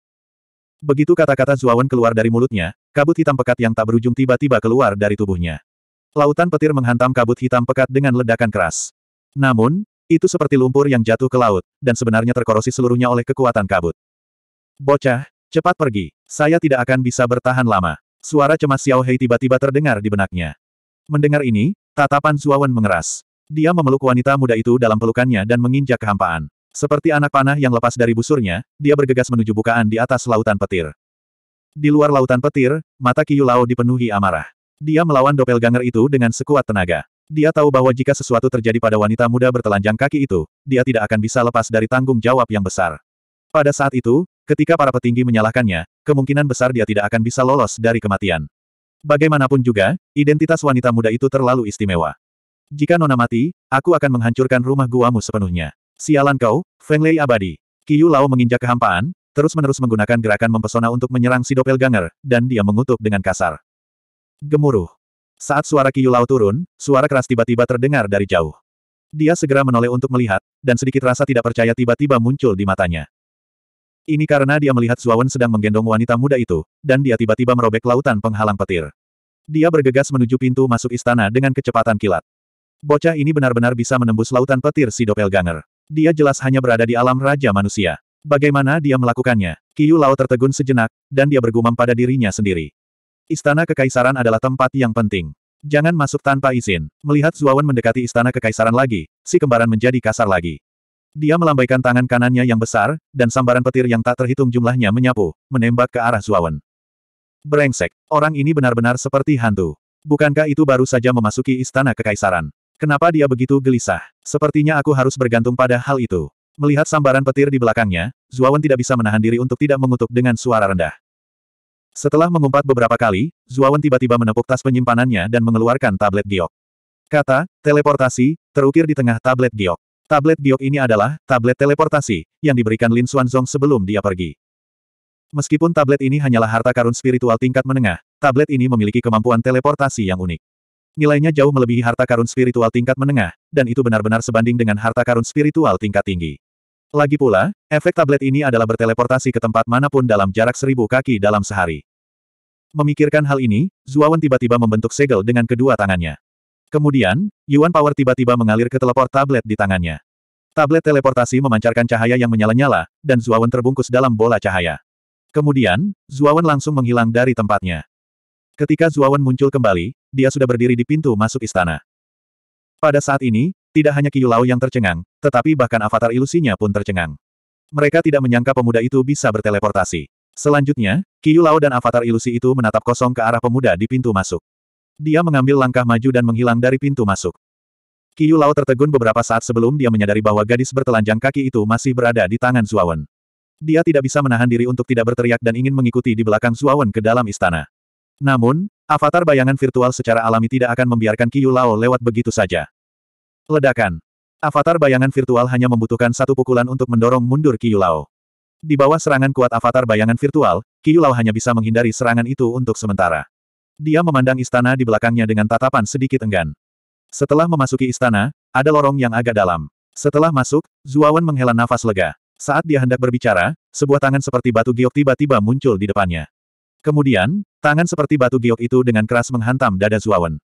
Begitu kata-kata Zuawan keluar dari mulutnya, kabut hitam pekat yang tak berujung tiba-tiba keluar dari tubuhnya. Lautan petir menghantam kabut hitam pekat dengan ledakan keras. Namun, itu seperti lumpur yang jatuh ke laut, dan sebenarnya terkorosi seluruhnya oleh kekuatan kabut. Bocah, cepat pergi. Saya tidak akan bisa bertahan lama. Suara cemas Xiao Hei tiba-tiba terdengar di benaknya. Mendengar ini, tatapan Zuawan mengeras. Dia memeluk wanita muda itu dalam pelukannya dan menginjak kehampaan. Seperti anak panah yang lepas dari busurnya, dia bergegas menuju bukaan di atas lautan petir. Di luar lautan petir, mata Kiyu Lao dipenuhi amarah. Dia melawan doppelganger itu dengan sekuat tenaga. Dia tahu bahwa jika sesuatu terjadi pada wanita muda bertelanjang kaki itu, dia tidak akan bisa lepas dari tanggung jawab yang besar. Pada saat itu, ketika para petinggi menyalahkannya, kemungkinan besar dia tidak akan bisa lolos dari kematian. Bagaimanapun juga, identitas wanita muda itu terlalu istimewa. Jika Nona mati, aku akan menghancurkan rumah guamu sepenuhnya. Sialan kau, Feng Lei abadi. Qiu Lao menginjak kehampaan, terus-menerus menggunakan gerakan mempesona untuk menyerang si doppelganger, dan dia mengutuk dengan kasar. Gemuruh. Saat suara Kiyu Lao turun, suara keras tiba-tiba terdengar dari jauh. Dia segera menoleh untuk melihat, dan sedikit rasa tidak percaya tiba-tiba muncul di matanya. Ini karena dia melihat Zuawan sedang menggendong wanita muda itu, dan dia tiba-tiba merobek lautan penghalang petir. Dia bergegas menuju pintu masuk istana dengan kecepatan kilat. Bocah ini benar-benar bisa menembus lautan petir si Doppelganger. Dia jelas hanya berada di alam Raja Manusia. Bagaimana dia melakukannya? Kiyu Lao tertegun sejenak, dan dia bergumam pada dirinya sendiri. Istana Kekaisaran adalah tempat yang penting. Jangan masuk tanpa izin. Melihat Zuawan mendekati Istana Kekaisaran lagi, si kembaran menjadi kasar lagi. Dia melambaikan tangan kanannya yang besar, dan sambaran petir yang tak terhitung jumlahnya menyapu, menembak ke arah Zuawan. Brengsek, orang ini benar-benar seperti hantu. Bukankah itu baru saja memasuki Istana Kekaisaran? Kenapa dia begitu gelisah? Sepertinya aku harus bergantung pada hal itu. Melihat sambaran petir di belakangnya, Zuawan tidak bisa menahan diri untuk tidak mengutuk dengan suara rendah. Setelah mengumpat beberapa kali, Zuawan tiba-tiba menepuk tas penyimpanannya dan mengeluarkan tablet giok. Kata, teleportasi, terukir di tengah tablet giok. Tablet giok ini adalah tablet teleportasi yang diberikan Lin Xuanzong sebelum dia pergi. Meskipun tablet ini hanyalah harta karun spiritual tingkat menengah, tablet ini memiliki kemampuan teleportasi yang unik. Nilainya jauh melebihi harta karun spiritual tingkat menengah, dan itu benar-benar sebanding dengan harta karun spiritual tingkat tinggi. Lagi pula, efek tablet ini adalah berteleportasi ke tempat manapun dalam jarak seribu kaki dalam sehari. Memikirkan hal ini, Zuawan tiba-tiba membentuk segel dengan kedua tangannya. Kemudian, Yuan Power tiba-tiba mengalir ke teleport tablet di tangannya. Tablet teleportasi memancarkan cahaya yang menyala-nyala, dan Zuawan terbungkus dalam bola cahaya. Kemudian, Zuawan langsung menghilang dari tempatnya. Ketika Zuawan muncul kembali, dia sudah berdiri di pintu masuk istana. Pada saat ini, tidak hanya Qiu yang tercengang, tetapi bahkan avatar ilusinya pun tercengang. Mereka tidak menyangka pemuda itu bisa berteleportasi. Selanjutnya, Kiyu Lao dan avatar ilusi itu menatap kosong ke arah pemuda di pintu masuk. Dia mengambil langkah maju dan menghilang dari pintu masuk. Kiyu Lao tertegun beberapa saat sebelum dia menyadari bahwa gadis bertelanjang kaki itu masih berada di tangan Zuawan. Dia tidak bisa menahan diri untuk tidak berteriak dan ingin mengikuti di belakang Zuawan ke dalam istana. Namun, avatar bayangan virtual secara alami tidak akan membiarkan Kiyu Lao lewat begitu saja. Ledakan. Avatar bayangan virtual hanya membutuhkan satu pukulan untuk mendorong mundur Kiyu Lao. Di bawah serangan kuat avatar bayangan virtual, Qiyu Lao hanya bisa menghindari serangan itu untuk sementara. Dia memandang istana di belakangnya dengan tatapan sedikit enggan. Setelah memasuki istana, ada lorong yang agak dalam. Setelah masuk, Zuawan menghela nafas lega. Saat dia hendak berbicara, sebuah tangan seperti batu giok tiba-tiba muncul di depannya. Kemudian, tangan seperti batu giok itu dengan keras menghantam dada Zuawan.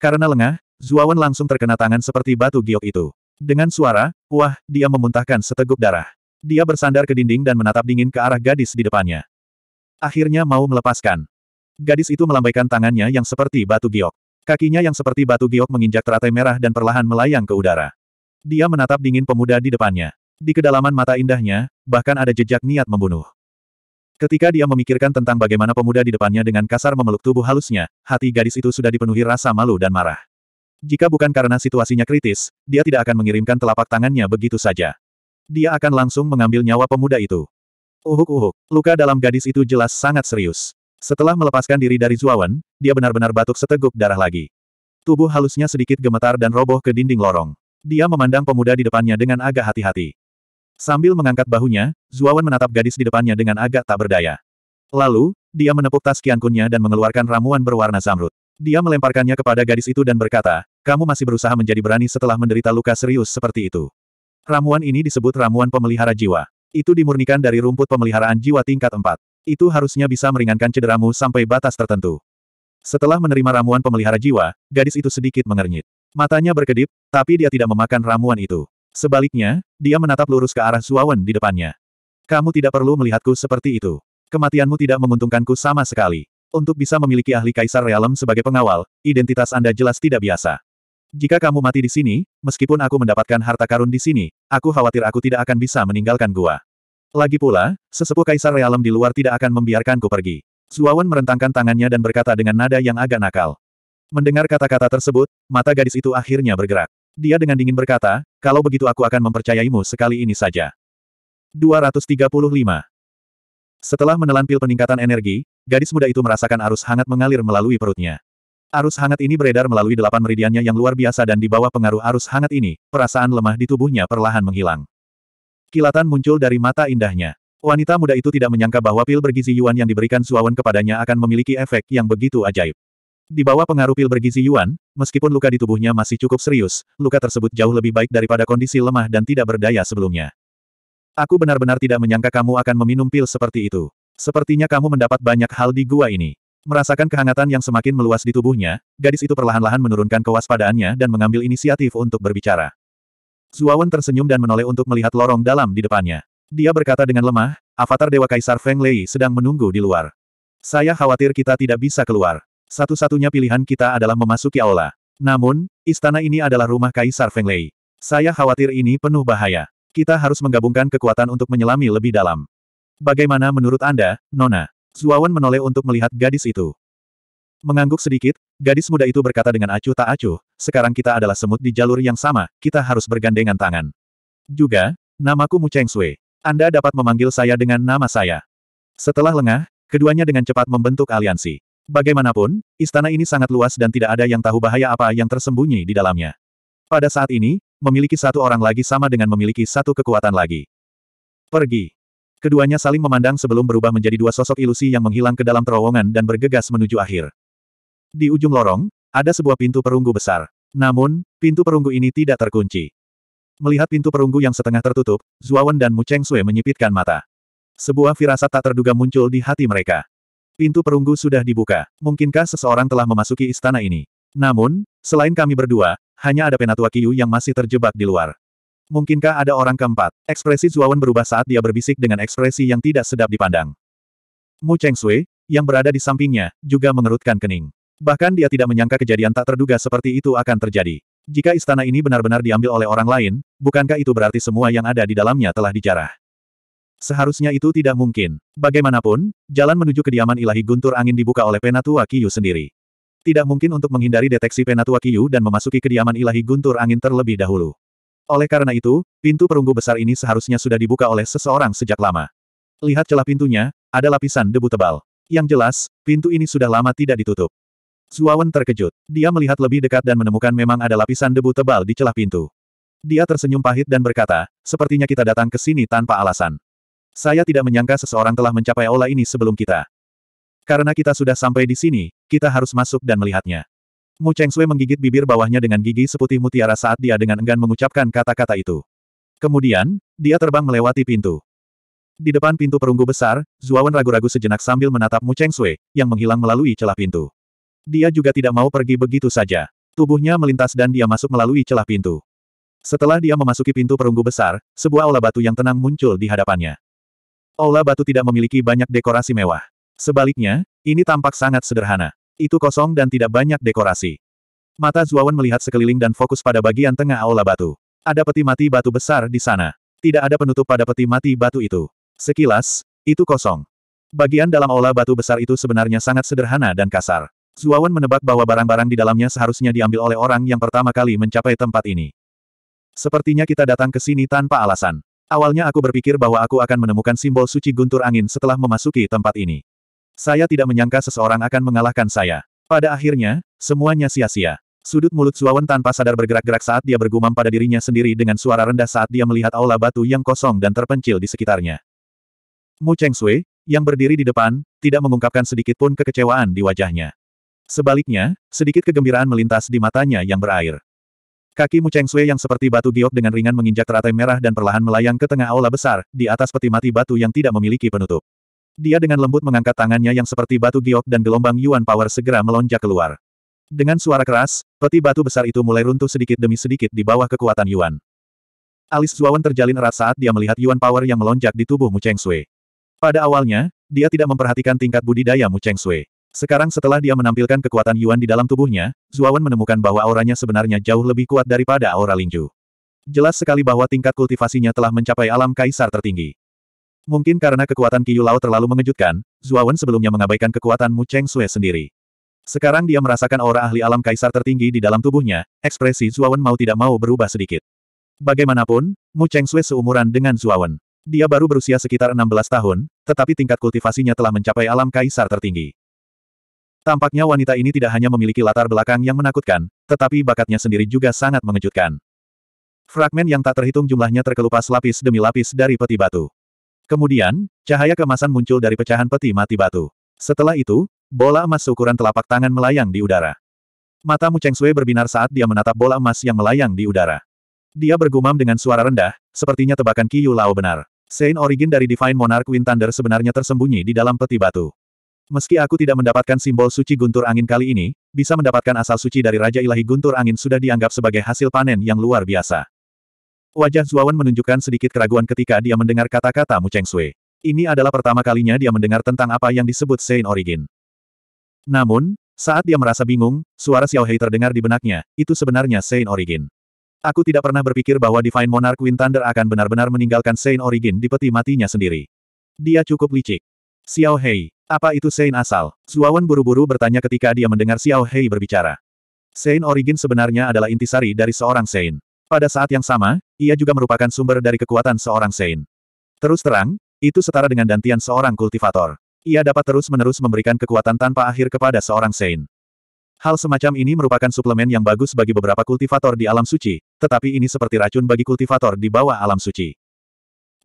Karena lengah, Zuawan langsung terkena tangan seperti batu giok itu. Dengan suara, wah, dia memuntahkan seteguk darah. Dia bersandar ke dinding dan menatap dingin ke arah gadis di depannya. Akhirnya mau melepaskan. Gadis itu melambaikan tangannya yang seperti batu giok. Kakinya yang seperti batu giok menginjak teratai merah dan perlahan melayang ke udara. Dia menatap dingin pemuda di depannya. Di kedalaman mata indahnya, bahkan ada jejak niat membunuh. Ketika dia memikirkan tentang bagaimana pemuda di depannya dengan kasar memeluk tubuh halusnya, hati gadis itu sudah dipenuhi rasa malu dan marah. Jika bukan karena situasinya kritis, dia tidak akan mengirimkan telapak tangannya begitu saja. Dia akan langsung mengambil nyawa pemuda itu. Uhuk-uhuk, luka dalam gadis itu jelas sangat serius. Setelah melepaskan diri dari Zuawan, dia benar-benar batuk seteguk darah lagi. Tubuh halusnya sedikit gemetar dan roboh ke dinding lorong. Dia memandang pemuda di depannya dengan agak hati-hati. Sambil mengangkat bahunya, Zuawan menatap gadis di depannya dengan agak tak berdaya. Lalu, dia menepuk tas kiankunnya dan mengeluarkan ramuan berwarna zamrud. Dia melemparkannya kepada gadis itu dan berkata, kamu masih berusaha menjadi berani setelah menderita luka serius seperti itu. Ramuan ini disebut ramuan pemelihara jiwa. Itu dimurnikan dari rumput pemeliharaan jiwa tingkat 4. Itu harusnya bisa meringankan cederamu sampai batas tertentu. Setelah menerima ramuan pemelihara jiwa, gadis itu sedikit mengernyit. Matanya berkedip, tapi dia tidak memakan ramuan itu. Sebaliknya, dia menatap lurus ke arah Zuawan di depannya. Kamu tidak perlu melihatku seperti itu. Kematianmu tidak menguntungkanku sama sekali. Untuk bisa memiliki ahli kaisar realem sebagai pengawal, identitas Anda jelas tidak biasa. Jika kamu mati di sini, meskipun aku mendapatkan harta karun di sini, aku khawatir aku tidak akan bisa meninggalkan gua. Lagi pula, sesepuh Kaisar Realem di luar tidak akan membiarkanku pergi. Zuawan merentangkan tangannya dan berkata dengan nada yang agak nakal. Mendengar kata-kata tersebut, mata gadis itu akhirnya bergerak. Dia dengan dingin berkata, kalau begitu aku akan mempercayaimu sekali ini saja. 235. Setelah menelan pil peningkatan energi, gadis muda itu merasakan arus hangat mengalir melalui perutnya. Arus hangat ini beredar melalui delapan meridiannya yang luar biasa dan di bawah pengaruh arus hangat ini, perasaan lemah di tubuhnya perlahan menghilang. Kilatan muncul dari mata indahnya. Wanita muda itu tidak menyangka bahwa pil bergizi Yuan yang diberikan Suawan kepadanya akan memiliki efek yang begitu ajaib. Di bawah pengaruh pil bergizi Yuan, meskipun luka di tubuhnya masih cukup serius, luka tersebut jauh lebih baik daripada kondisi lemah dan tidak berdaya sebelumnya. Aku benar-benar tidak menyangka kamu akan meminum pil seperti itu. Sepertinya kamu mendapat banyak hal di gua ini. Merasakan kehangatan yang semakin meluas di tubuhnya, gadis itu perlahan-lahan menurunkan kewaspadaannya dan mengambil inisiatif untuk berbicara. Zuawan tersenyum dan menoleh untuk melihat lorong dalam di depannya. Dia berkata dengan lemah, avatar Dewa Kaisar Feng Lei sedang menunggu di luar. Saya khawatir kita tidak bisa keluar. Satu-satunya pilihan kita adalah memasuki aula. Namun, istana ini adalah rumah Kaisar Feng Lei. Saya khawatir ini penuh bahaya. Kita harus menggabungkan kekuatan untuk menyelami lebih dalam. Bagaimana menurut Anda, Nona? Zuawan menoleh untuk melihat gadis itu. Mengangguk sedikit, gadis muda itu berkata dengan acuh tak acuh, sekarang kita adalah semut di jalur yang sama, kita harus bergandengan tangan. Juga, namaku Mu Cheng Sui. Anda dapat memanggil saya dengan nama saya. Setelah lengah, keduanya dengan cepat membentuk aliansi. Bagaimanapun, istana ini sangat luas dan tidak ada yang tahu bahaya apa yang tersembunyi di dalamnya. Pada saat ini, memiliki satu orang lagi sama dengan memiliki satu kekuatan lagi. Pergi. Keduanya saling memandang sebelum berubah menjadi dua sosok ilusi yang menghilang ke dalam terowongan dan bergegas menuju akhir. Di ujung lorong, ada sebuah pintu perunggu besar. Namun, pintu perunggu ini tidak terkunci. Melihat pintu perunggu yang setengah tertutup, Zuawan dan Mu Cheng Sui menyipitkan mata. Sebuah firasat tak terduga muncul di hati mereka. Pintu perunggu sudah dibuka. Mungkinkah seseorang telah memasuki istana ini? Namun, selain kami berdua, hanya ada penatua Kiyu yang masih terjebak di luar. Mungkinkah ada orang keempat? Ekspresi Zuawan berubah saat dia berbisik dengan ekspresi yang tidak sedap dipandang. Mu Cheng Sui, yang berada di sampingnya, juga mengerutkan kening. Bahkan dia tidak menyangka kejadian tak terduga seperti itu akan terjadi. Jika istana ini benar-benar diambil oleh orang lain, bukankah itu berarti semua yang ada di dalamnya telah dijarah? Seharusnya itu tidak mungkin. Bagaimanapun, jalan menuju kediaman ilahi guntur angin dibuka oleh Penatua Kiyu sendiri. Tidak mungkin untuk menghindari deteksi Penatua Kiyu dan memasuki kediaman ilahi guntur angin terlebih dahulu. Oleh karena itu, pintu perunggu besar ini seharusnya sudah dibuka oleh seseorang sejak lama. Lihat celah pintunya, ada lapisan debu tebal. Yang jelas, pintu ini sudah lama tidak ditutup. Zuawan terkejut. Dia melihat lebih dekat dan menemukan memang ada lapisan debu tebal di celah pintu. Dia tersenyum pahit dan berkata, sepertinya kita datang ke sini tanpa alasan. Saya tidak menyangka seseorang telah mencapai ola ini sebelum kita. Karena kita sudah sampai di sini, kita harus masuk dan melihatnya. Mu Sui menggigit bibir bawahnya dengan gigi seputih mutiara saat dia dengan enggan mengucapkan kata-kata itu. Kemudian, dia terbang melewati pintu. Di depan pintu perunggu besar, Zuawan ragu-ragu sejenak sambil menatap Mu Sui, yang menghilang melalui celah pintu. Dia juga tidak mau pergi begitu saja. Tubuhnya melintas dan dia masuk melalui celah pintu. Setelah dia memasuki pintu perunggu besar, sebuah aula batu yang tenang muncul di hadapannya. Aula batu tidak memiliki banyak dekorasi mewah. Sebaliknya, ini tampak sangat sederhana. Itu kosong dan tidak banyak dekorasi. Mata Zuawan melihat sekeliling dan fokus pada bagian tengah aula batu. Ada peti mati batu besar di sana. Tidak ada penutup pada peti mati batu itu. Sekilas, itu kosong. Bagian dalam aula batu besar itu sebenarnya sangat sederhana dan kasar. Zuawan menebak bahwa barang-barang di dalamnya seharusnya diambil oleh orang yang pertama kali mencapai tempat ini. Sepertinya kita datang ke sini tanpa alasan. Awalnya aku berpikir bahwa aku akan menemukan simbol suci guntur angin setelah memasuki tempat ini. Saya tidak menyangka seseorang akan mengalahkan saya. Pada akhirnya, semuanya sia-sia. Sudut mulut Suawan tanpa sadar bergerak-gerak saat dia bergumam pada dirinya sendiri dengan suara rendah saat dia melihat aula batu yang kosong dan terpencil di sekitarnya. Mu Cheng Sui, yang berdiri di depan, tidak mengungkapkan sedikit pun kekecewaan di wajahnya. Sebaliknya, sedikit kegembiraan melintas di matanya yang berair. Kaki Mu Cheng Sui yang seperti batu giok dengan ringan menginjak teratai merah dan perlahan melayang ke tengah aula besar, di atas peti mati batu yang tidak memiliki penutup. Dia dengan lembut mengangkat tangannya yang seperti batu giok dan gelombang Yuan Power segera melonjak keluar. Dengan suara keras, peti batu besar itu mulai runtuh sedikit demi sedikit di bawah kekuatan Yuan. Alis Zuawan terjalin erat saat dia melihat Yuan Power yang melonjak di tubuh Mu Cheng Sui. Pada awalnya, dia tidak memperhatikan tingkat budidaya Mu Cheng Sui. Sekarang setelah dia menampilkan kekuatan Yuan di dalam tubuhnya, Zuawan menemukan bahwa auranya sebenarnya jauh lebih kuat daripada aura Lingju. Jelas sekali bahwa tingkat kultivasinya telah mencapai alam kaisar tertinggi. Mungkin karena kekuatan Qiyu Lao terlalu mengejutkan, Zuawan sebelumnya mengabaikan kekuatan Mu Cheng Sue sendiri. Sekarang dia merasakan aura ahli alam kaisar tertinggi di dalam tubuhnya, ekspresi Zuawan mau tidak mau berubah sedikit. Bagaimanapun, Mu Cheng Sue seumuran dengan Zuawan. Dia baru berusia sekitar 16 tahun, tetapi tingkat kultivasinya telah mencapai alam kaisar tertinggi. Tampaknya wanita ini tidak hanya memiliki latar belakang yang menakutkan, tetapi bakatnya sendiri juga sangat mengejutkan. Fragmen yang tak terhitung jumlahnya terkelupas lapis demi lapis dari peti batu. Kemudian, cahaya kemasan muncul dari pecahan peti mati batu. Setelah itu, bola emas seukuran telapak tangan melayang di udara. Mata Mu Cheng Sui berbinar saat dia menatap bola emas yang melayang di udara. Dia bergumam dengan suara rendah, sepertinya tebakan Qiyu Lao benar. Saint Origin dari Divine Monarch Wind Thunder sebenarnya tersembunyi di dalam peti batu. Meski aku tidak mendapatkan simbol suci guntur angin kali ini, bisa mendapatkan asal suci dari Raja Ilahi Guntur Angin sudah dianggap sebagai hasil panen yang luar biasa. Wajah Zuawan menunjukkan sedikit keraguan ketika dia mendengar kata-kata Mu Cheng Sui. Ini adalah pertama kalinya dia mendengar tentang apa yang disebut Saint Origin. Namun, saat dia merasa bingung, suara Xiao Hei terdengar di benaknya, itu sebenarnya Saint Origin. Aku tidak pernah berpikir bahwa Divine Monarch Wind Thunder akan benar-benar meninggalkan Saint Origin di peti matinya sendiri. Dia cukup licik. Xiao Hei, apa itu Saint asal? Zuawan buru-buru bertanya ketika dia mendengar Xiao Hei berbicara. Saint Origin sebenarnya adalah intisari dari seorang Saint. Pada saat yang sama, ia juga merupakan sumber dari kekuatan seorang Sein. Terus terang, itu setara dengan dantian seorang kultivator. Ia dapat terus-menerus memberikan kekuatan tanpa akhir kepada seorang Sein. Hal semacam ini merupakan suplemen yang bagus bagi beberapa kultivator di alam suci, tetapi ini seperti racun bagi kultivator di bawah alam suci.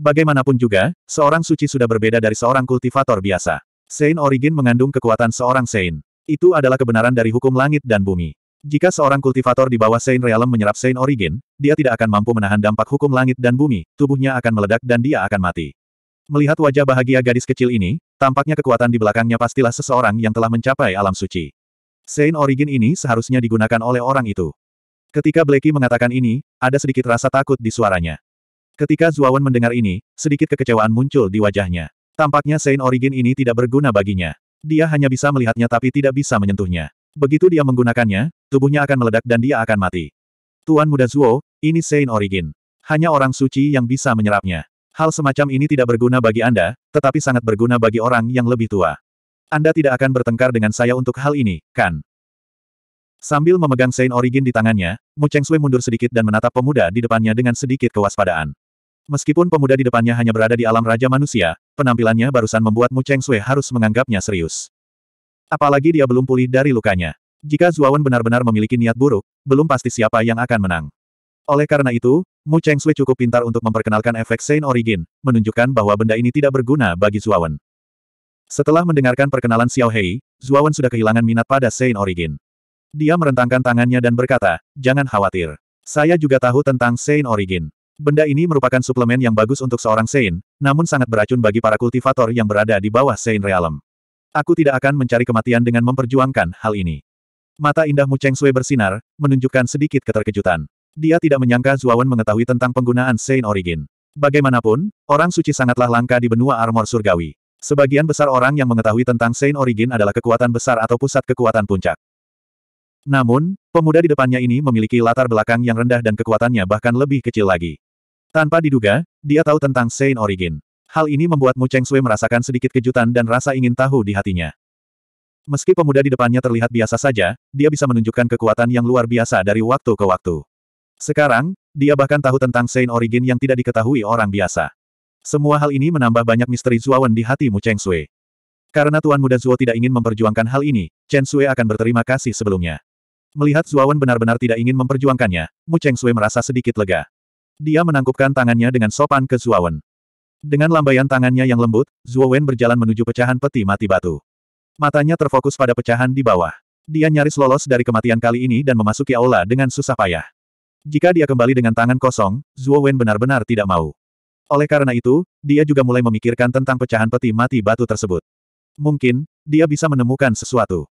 Bagaimanapun juga, seorang suci sudah berbeda dari seorang kultivator biasa. Sein Origin mengandung kekuatan seorang Sein. Itu adalah kebenaran dari hukum langit dan bumi. Jika seorang kultivator di bawah Saint Realm menyerap Saint Origin, dia tidak akan mampu menahan dampak hukum langit dan bumi, tubuhnya akan meledak dan dia akan mati. Melihat wajah bahagia gadis kecil ini, tampaknya kekuatan di belakangnya pastilah seseorang yang telah mencapai alam suci. Saint Origin ini seharusnya digunakan oleh orang itu. Ketika Blacky mengatakan ini, ada sedikit rasa takut di suaranya. Ketika Zuawan mendengar ini, sedikit kekecewaan muncul di wajahnya. Tampaknya Saint Origin ini tidak berguna baginya. Dia hanya bisa melihatnya tapi tidak bisa menyentuhnya. Begitu dia menggunakannya, tubuhnya akan meledak dan dia akan mati. Tuan Muda Zuo, ini Saint Origin. Hanya orang suci yang bisa menyerapnya. Hal semacam ini tidak berguna bagi Anda, tetapi sangat berguna bagi orang yang lebih tua. Anda tidak akan bertengkar dengan saya untuk hal ini, kan? Sambil memegang Saint Origin di tangannya, Mu Cheng Sui mundur sedikit dan menatap pemuda di depannya dengan sedikit kewaspadaan. Meskipun pemuda di depannya hanya berada di alam raja manusia, penampilannya barusan membuat Mu Cheng Sui harus menganggapnya serius. Apalagi dia belum pulih dari lukanya. Jika Zuawan benar-benar memiliki niat buruk, belum pasti siapa yang akan menang. Oleh karena itu, Mu Cheng Sui cukup pintar untuk memperkenalkan efek Saint Origin, menunjukkan bahwa benda ini tidak berguna bagi Zuawan. Setelah mendengarkan perkenalan Xiao Hei, Zuawan sudah kehilangan minat pada Saint Origin. Dia merentangkan tangannya dan berkata, jangan khawatir. Saya juga tahu tentang Saint Origin. Benda ini merupakan suplemen yang bagus untuk seorang Saint, namun sangat beracun bagi para kultivator yang berada di bawah Saint Realm. Aku tidak akan mencari kematian dengan memperjuangkan hal ini. Mata indah Mu Cheng Sui bersinar, menunjukkan sedikit keterkejutan. Dia tidak menyangka Zuawan mengetahui tentang penggunaan Saint Origin. Bagaimanapun, orang suci sangatlah langka di benua armor surgawi. Sebagian besar orang yang mengetahui tentang Saint Origin adalah kekuatan besar atau pusat kekuatan puncak. Namun, pemuda di depannya ini memiliki latar belakang yang rendah dan kekuatannya bahkan lebih kecil lagi. Tanpa diduga, dia tahu tentang Saint Origin. Hal ini membuat Mu Cheng Sui merasakan sedikit kejutan dan rasa ingin tahu di hatinya. Meski pemuda di depannya terlihat biasa saja, dia bisa menunjukkan kekuatan yang luar biasa dari waktu ke waktu. Sekarang, dia bahkan tahu tentang Saint Origin yang tidak diketahui orang biasa. Semua hal ini menambah banyak misteri Zuawan di hati Mu Cheng Sui. Karena Tuan Muda Zuo tidak ingin memperjuangkan hal ini, Chen Sui akan berterima kasih sebelumnya. Melihat Zuawan benar-benar tidak ingin memperjuangkannya, Mu Cheng Sui merasa sedikit lega. Dia menangkupkan tangannya dengan sopan ke Zuawan. Dengan lambaian tangannya yang lembut, Zhuo Wen berjalan menuju pecahan peti mati batu. Matanya terfokus pada pecahan di bawah. Dia nyaris lolos dari kematian kali ini dan memasuki aula dengan susah payah. Jika dia kembali dengan tangan kosong, Zhuo Wen benar-benar tidak mau. Oleh karena itu, dia juga mulai memikirkan tentang pecahan peti mati batu tersebut. Mungkin, dia bisa menemukan sesuatu.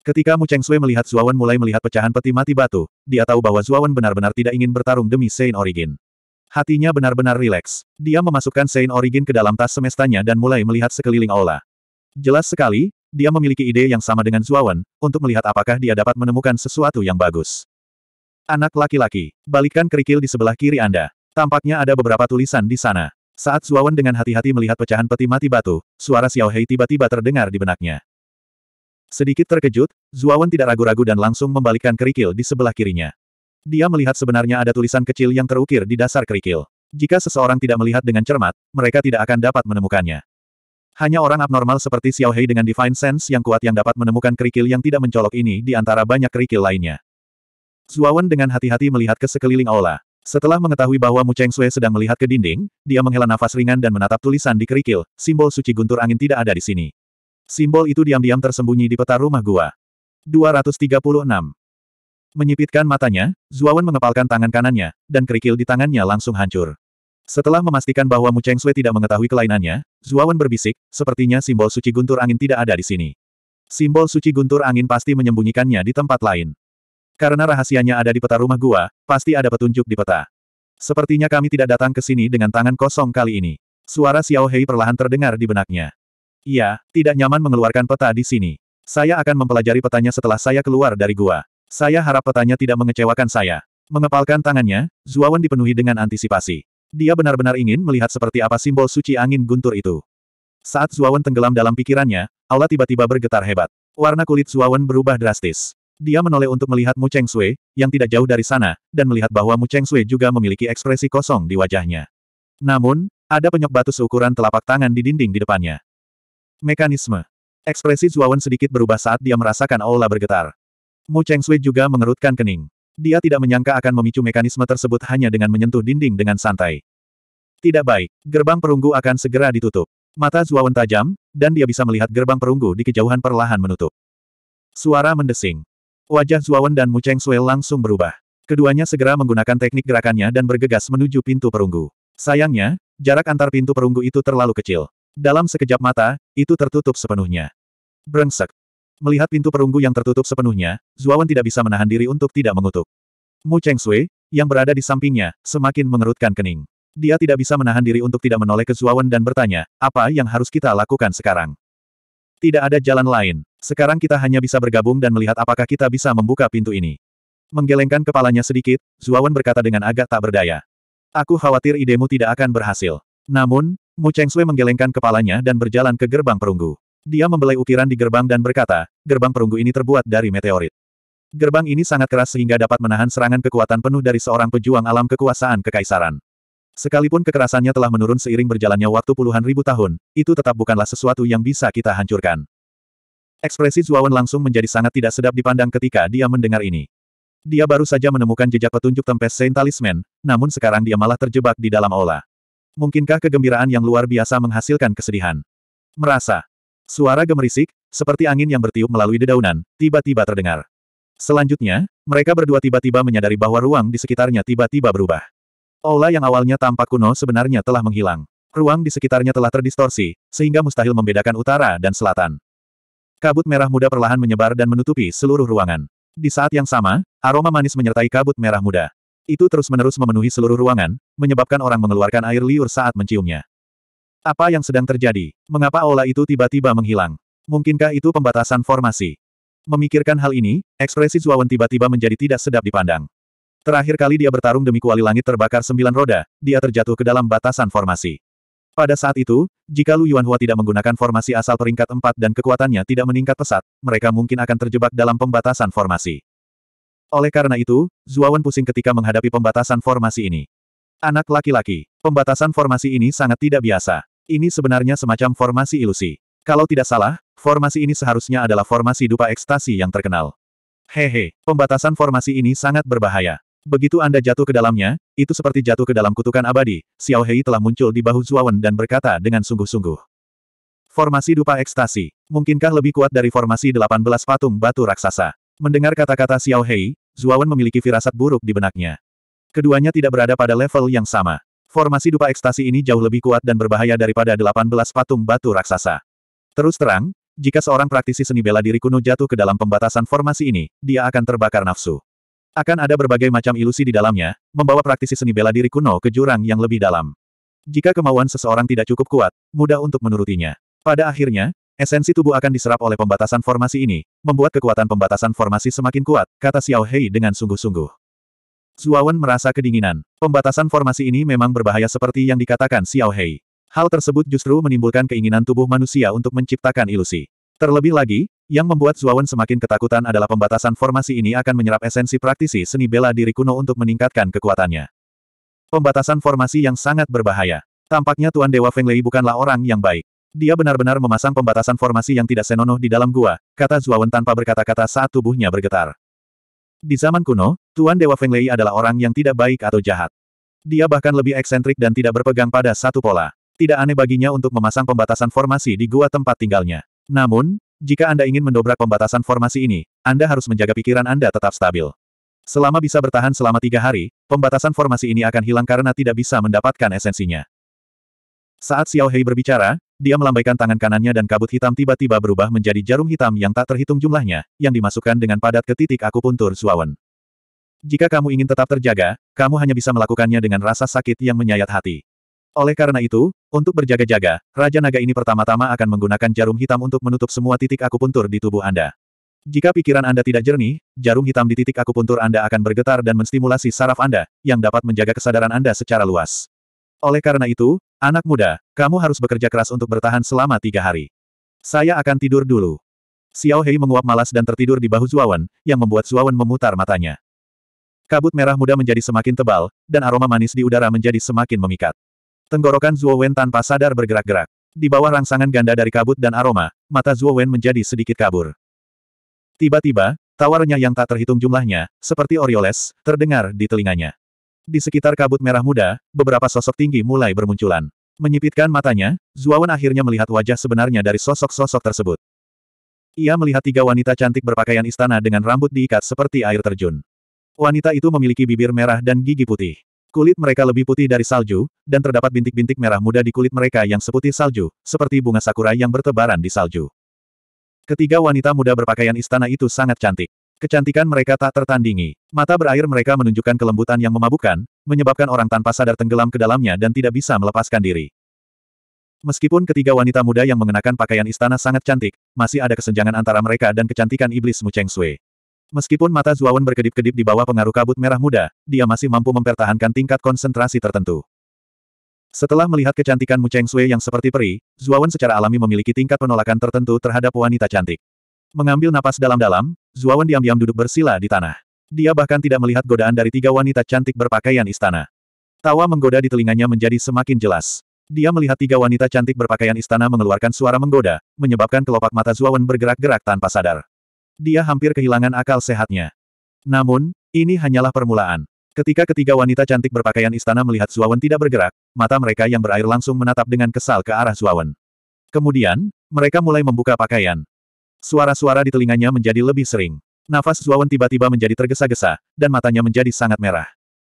Ketika Mu Cheng Sui melihat Wen mulai melihat pecahan peti mati batu, dia tahu bahwa Wen benar-benar tidak ingin bertarung demi Saint Origin. Hatinya benar-benar rileks. Dia memasukkan Sein Origin ke dalam tas semestanya dan mulai melihat sekeliling aula. Jelas sekali, dia memiliki ide yang sama dengan Zuawan, untuk melihat apakah dia dapat menemukan sesuatu yang bagus. Anak laki-laki, balikan kerikil di sebelah kiri Anda. Tampaknya ada beberapa tulisan di sana. Saat Zuawan dengan hati-hati melihat pecahan peti mati batu, suara Xiao Hei tiba-tiba terdengar di benaknya. Sedikit terkejut, Zuawan tidak ragu-ragu dan langsung membalikkan kerikil di sebelah kirinya. Dia melihat sebenarnya ada tulisan kecil yang terukir di dasar kerikil. Jika seseorang tidak melihat dengan cermat, mereka tidak akan dapat menemukannya. Hanya orang abnormal seperti Xiao Hei dengan Divine Sense yang kuat yang dapat menemukan kerikil yang tidak mencolok ini di antara banyak kerikil lainnya. Zuawan dengan hati-hati melihat ke sekeliling aula. Setelah mengetahui bahwa Mu Cheng Sui sedang melihat ke dinding, dia menghela nafas ringan dan menatap tulisan di kerikil, simbol suci guntur angin tidak ada di sini. Simbol itu diam-diam tersembunyi di peta rumah gua. 236. Menyipitkan matanya, Zuawan mengepalkan tangan kanannya, dan kerikil di tangannya langsung hancur. Setelah memastikan bahwa Mu Cheng Sui tidak mengetahui kelainannya, Zuawan berbisik, sepertinya simbol suci guntur angin tidak ada di sini. Simbol suci guntur angin pasti menyembunyikannya di tempat lain. Karena rahasianya ada di peta rumah gua, pasti ada petunjuk di peta. Sepertinya kami tidak datang ke sini dengan tangan kosong kali ini. Suara Xiao Hei perlahan terdengar di benaknya. Iya, tidak nyaman mengeluarkan peta di sini. Saya akan mempelajari petanya setelah saya keluar dari gua. Saya harap petanya tidak mengecewakan saya. Mengepalkan tangannya, Zuawan dipenuhi dengan antisipasi. Dia benar-benar ingin melihat seperti apa simbol suci angin guntur itu. Saat Zuawan tenggelam dalam pikirannya, aula tiba-tiba bergetar hebat. Warna kulit Zuawan berubah drastis. Dia menoleh untuk melihat Mu Cheng Sui, yang tidak jauh dari sana, dan melihat bahwa Mu Cheng Sui juga memiliki ekspresi kosong di wajahnya. Namun, ada penyok batu seukuran telapak tangan di dinding di depannya. Mekanisme. Ekspresi Zuawan sedikit berubah saat dia merasakan aula bergetar. Mu Chengsui juga mengerutkan kening. Dia tidak menyangka akan memicu mekanisme tersebut hanya dengan menyentuh dinding dengan santai. Tidak baik, gerbang perunggu akan segera ditutup. Mata Zuawan tajam, dan dia bisa melihat gerbang perunggu di kejauhan perlahan menutup. Suara mendesing. Wajah Zuawan dan Mu Chengsui langsung berubah. Keduanya segera menggunakan teknik gerakannya dan bergegas menuju pintu perunggu. Sayangnya, jarak antar pintu perunggu itu terlalu kecil. Dalam sekejap mata, itu tertutup sepenuhnya. Brengsek. Melihat pintu perunggu yang tertutup sepenuhnya, Zuawan tidak bisa menahan diri untuk tidak mengutuk. Mu Cheng Sui, yang berada di sampingnya, semakin mengerutkan kening. Dia tidak bisa menahan diri untuk tidak menoleh ke Zuawan dan bertanya, apa yang harus kita lakukan sekarang? Tidak ada jalan lain. Sekarang kita hanya bisa bergabung dan melihat apakah kita bisa membuka pintu ini. Menggelengkan kepalanya sedikit, Zuawan berkata dengan agak tak berdaya. Aku khawatir idemu tidak akan berhasil. Namun, Mu Cheng Sui menggelengkan kepalanya dan berjalan ke gerbang perunggu. Dia membelai ukiran di gerbang dan berkata, gerbang perunggu ini terbuat dari meteorit. Gerbang ini sangat keras sehingga dapat menahan serangan kekuatan penuh dari seorang pejuang alam kekuasaan kekaisaran. Sekalipun kekerasannya telah menurun seiring berjalannya waktu puluhan ribu tahun, itu tetap bukanlah sesuatu yang bisa kita hancurkan. Ekspresi Zuawan langsung menjadi sangat tidak sedap dipandang ketika dia mendengar ini. Dia baru saja menemukan jejak petunjuk tempes Saint Talisman, namun sekarang dia malah terjebak di dalam aula. Mungkinkah kegembiraan yang luar biasa menghasilkan kesedihan? Merasa, Suara gemerisik, seperti angin yang bertiup melalui dedaunan, tiba-tiba terdengar. Selanjutnya, mereka berdua tiba-tiba menyadari bahwa ruang di sekitarnya tiba-tiba berubah. Aula yang awalnya tampak kuno sebenarnya telah menghilang. Ruang di sekitarnya telah terdistorsi, sehingga mustahil membedakan utara dan selatan. Kabut merah muda perlahan menyebar dan menutupi seluruh ruangan. Di saat yang sama, aroma manis menyertai kabut merah muda. Itu terus-menerus memenuhi seluruh ruangan, menyebabkan orang mengeluarkan air liur saat menciumnya. Apa yang sedang terjadi? Mengapa aula itu tiba-tiba menghilang? Mungkinkah itu pembatasan formasi? Memikirkan hal ini, ekspresi Zuawan tiba-tiba menjadi tidak sedap dipandang. Terakhir kali dia bertarung demi kuali langit terbakar sembilan roda, dia terjatuh ke dalam batasan formasi. Pada saat itu, jika Lu Yuanhua tidak menggunakan formasi asal peringkat empat dan kekuatannya tidak meningkat pesat, mereka mungkin akan terjebak dalam pembatasan formasi. Oleh karena itu, Zuawan pusing ketika menghadapi pembatasan formasi ini. Anak laki-laki, pembatasan formasi ini sangat tidak biasa. Ini sebenarnya semacam formasi ilusi. Kalau tidak salah, formasi ini seharusnya adalah formasi dupa ekstasi yang terkenal. Hehe, pembatasan formasi ini sangat berbahaya. Begitu Anda jatuh ke dalamnya, itu seperti jatuh ke dalam kutukan abadi, Xiao Hei telah muncul di bahu Zuawan dan berkata dengan sungguh-sungguh. Formasi dupa ekstasi, mungkinkah lebih kuat dari formasi 18 patung batu raksasa? Mendengar kata-kata Xiao Hei, Zuawan memiliki firasat buruk di benaknya. Keduanya tidak berada pada level yang sama. Formasi dupa ekstasi ini jauh lebih kuat dan berbahaya daripada 18 patung batu raksasa. Terus terang, jika seorang praktisi seni bela diri kuno jatuh ke dalam pembatasan formasi ini, dia akan terbakar nafsu. Akan ada berbagai macam ilusi di dalamnya, membawa praktisi seni bela diri kuno ke jurang yang lebih dalam. Jika kemauan seseorang tidak cukup kuat, mudah untuk menurutinya. Pada akhirnya, esensi tubuh akan diserap oleh pembatasan formasi ini, membuat kekuatan pembatasan formasi semakin kuat, kata Xiao Hei dengan sungguh-sungguh. Zuawan merasa kedinginan. Pembatasan formasi ini memang berbahaya seperti yang dikatakan Xiao Hei. Hal tersebut justru menimbulkan keinginan tubuh manusia untuk menciptakan ilusi. Terlebih lagi, yang membuat Zuawan semakin ketakutan adalah pembatasan formasi ini akan menyerap esensi praktisi seni bela diri kuno untuk meningkatkan kekuatannya. Pembatasan formasi yang sangat berbahaya. Tampaknya Tuan Dewa Feng Lei bukanlah orang yang baik. Dia benar-benar memasang pembatasan formasi yang tidak senonoh di dalam gua, kata Zuawan tanpa berkata-kata saat tubuhnya bergetar. Di zaman kuno, Tuan Dewa Feng Lei adalah orang yang tidak baik atau jahat. Dia bahkan lebih eksentrik dan tidak berpegang pada satu pola. Tidak aneh baginya untuk memasang pembatasan formasi di gua tempat tinggalnya. Namun, jika Anda ingin mendobrak pembatasan formasi ini, Anda harus menjaga pikiran Anda tetap stabil. Selama bisa bertahan selama tiga hari, pembatasan formasi ini akan hilang karena tidak bisa mendapatkan esensinya. Saat Xiao Hei berbicara, dia melambaikan tangan kanannya dan kabut hitam tiba-tiba berubah menjadi jarum hitam yang tak terhitung jumlahnya, yang dimasukkan dengan padat ke titik akupuntur Suawen. Jika kamu ingin tetap terjaga, kamu hanya bisa melakukannya dengan rasa sakit yang menyayat hati. Oleh karena itu, untuk berjaga-jaga, Raja Naga ini pertama-tama akan menggunakan jarum hitam untuk menutup semua titik akupuntur di tubuh Anda. Jika pikiran Anda tidak jernih, jarum hitam di titik akupuntur Anda akan bergetar dan menstimulasi saraf Anda, yang dapat menjaga kesadaran Anda secara luas. Oleh karena itu, Anak muda, kamu harus bekerja keras untuk bertahan selama tiga hari. Saya akan tidur dulu. Xiao Hei menguap malas dan tertidur di bahu Zuawan, yang membuat Zuawan memutar matanya. Kabut merah muda menjadi semakin tebal, dan aroma manis di udara menjadi semakin memikat. Tenggorokan Zuowen tanpa sadar bergerak-gerak. Di bawah rangsangan ganda dari kabut dan aroma, mata Zuowen menjadi sedikit kabur. Tiba-tiba, tawarnya yang tak terhitung jumlahnya, seperti orioles, terdengar di telinganya. Di sekitar kabut merah muda, beberapa sosok tinggi mulai bermunculan. Menyipitkan matanya, Zuawan akhirnya melihat wajah sebenarnya dari sosok-sosok tersebut. Ia melihat tiga wanita cantik berpakaian istana dengan rambut diikat seperti air terjun. Wanita itu memiliki bibir merah dan gigi putih. Kulit mereka lebih putih dari salju, dan terdapat bintik-bintik merah muda di kulit mereka yang seputih salju, seperti bunga sakura yang bertebaran di salju. Ketiga wanita muda berpakaian istana itu sangat cantik. Kecantikan mereka tak tertandingi. Mata berair mereka menunjukkan kelembutan yang memabukkan, menyebabkan orang tanpa sadar tenggelam ke dalamnya dan tidak bisa melepaskan diri. Meskipun ketiga wanita muda yang mengenakan pakaian istana sangat cantik, masih ada kesenjangan antara mereka dan kecantikan iblis Mu Cheng Sui. Meskipun mata Zuawan berkedip-kedip di bawah pengaruh kabut merah muda, dia masih mampu mempertahankan tingkat konsentrasi tertentu. Setelah melihat kecantikan Mu Cheng Sui yang seperti peri, Zuawan secara alami memiliki tingkat penolakan tertentu terhadap wanita cantik. Mengambil napas dalam-dalam, Zuawan diam-diam duduk bersila di tanah. Dia bahkan tidak melihat godaan dari tiga wanita cantik berpakaian istana. Tawa menggoda di telinganya menjadi semakin jelas. Dia melihat tiga wanita cantik berpakaian istana mengeluarkan suara menggoda, menyebabkan kelopak mata Zuawan bergerak-gerak tanpa sadar. Dia hampir kehilangan akal sehatnya. Namun, ini hanyalah permulaan. Ketika ketiga wanita cantik berpakaian istana melihat Zuawan tidak bergerak, mata mereka yang berair langsung menatap dengan kesal ke arah Zuawan. Kemudian, mereka mulai membuka pakaian. Suara-suara di telinganya menjadi lebih sering. Nafas Zuawan tiba-tiba menjadi tergesa-gesa, dan matanya menjadi sangat merah.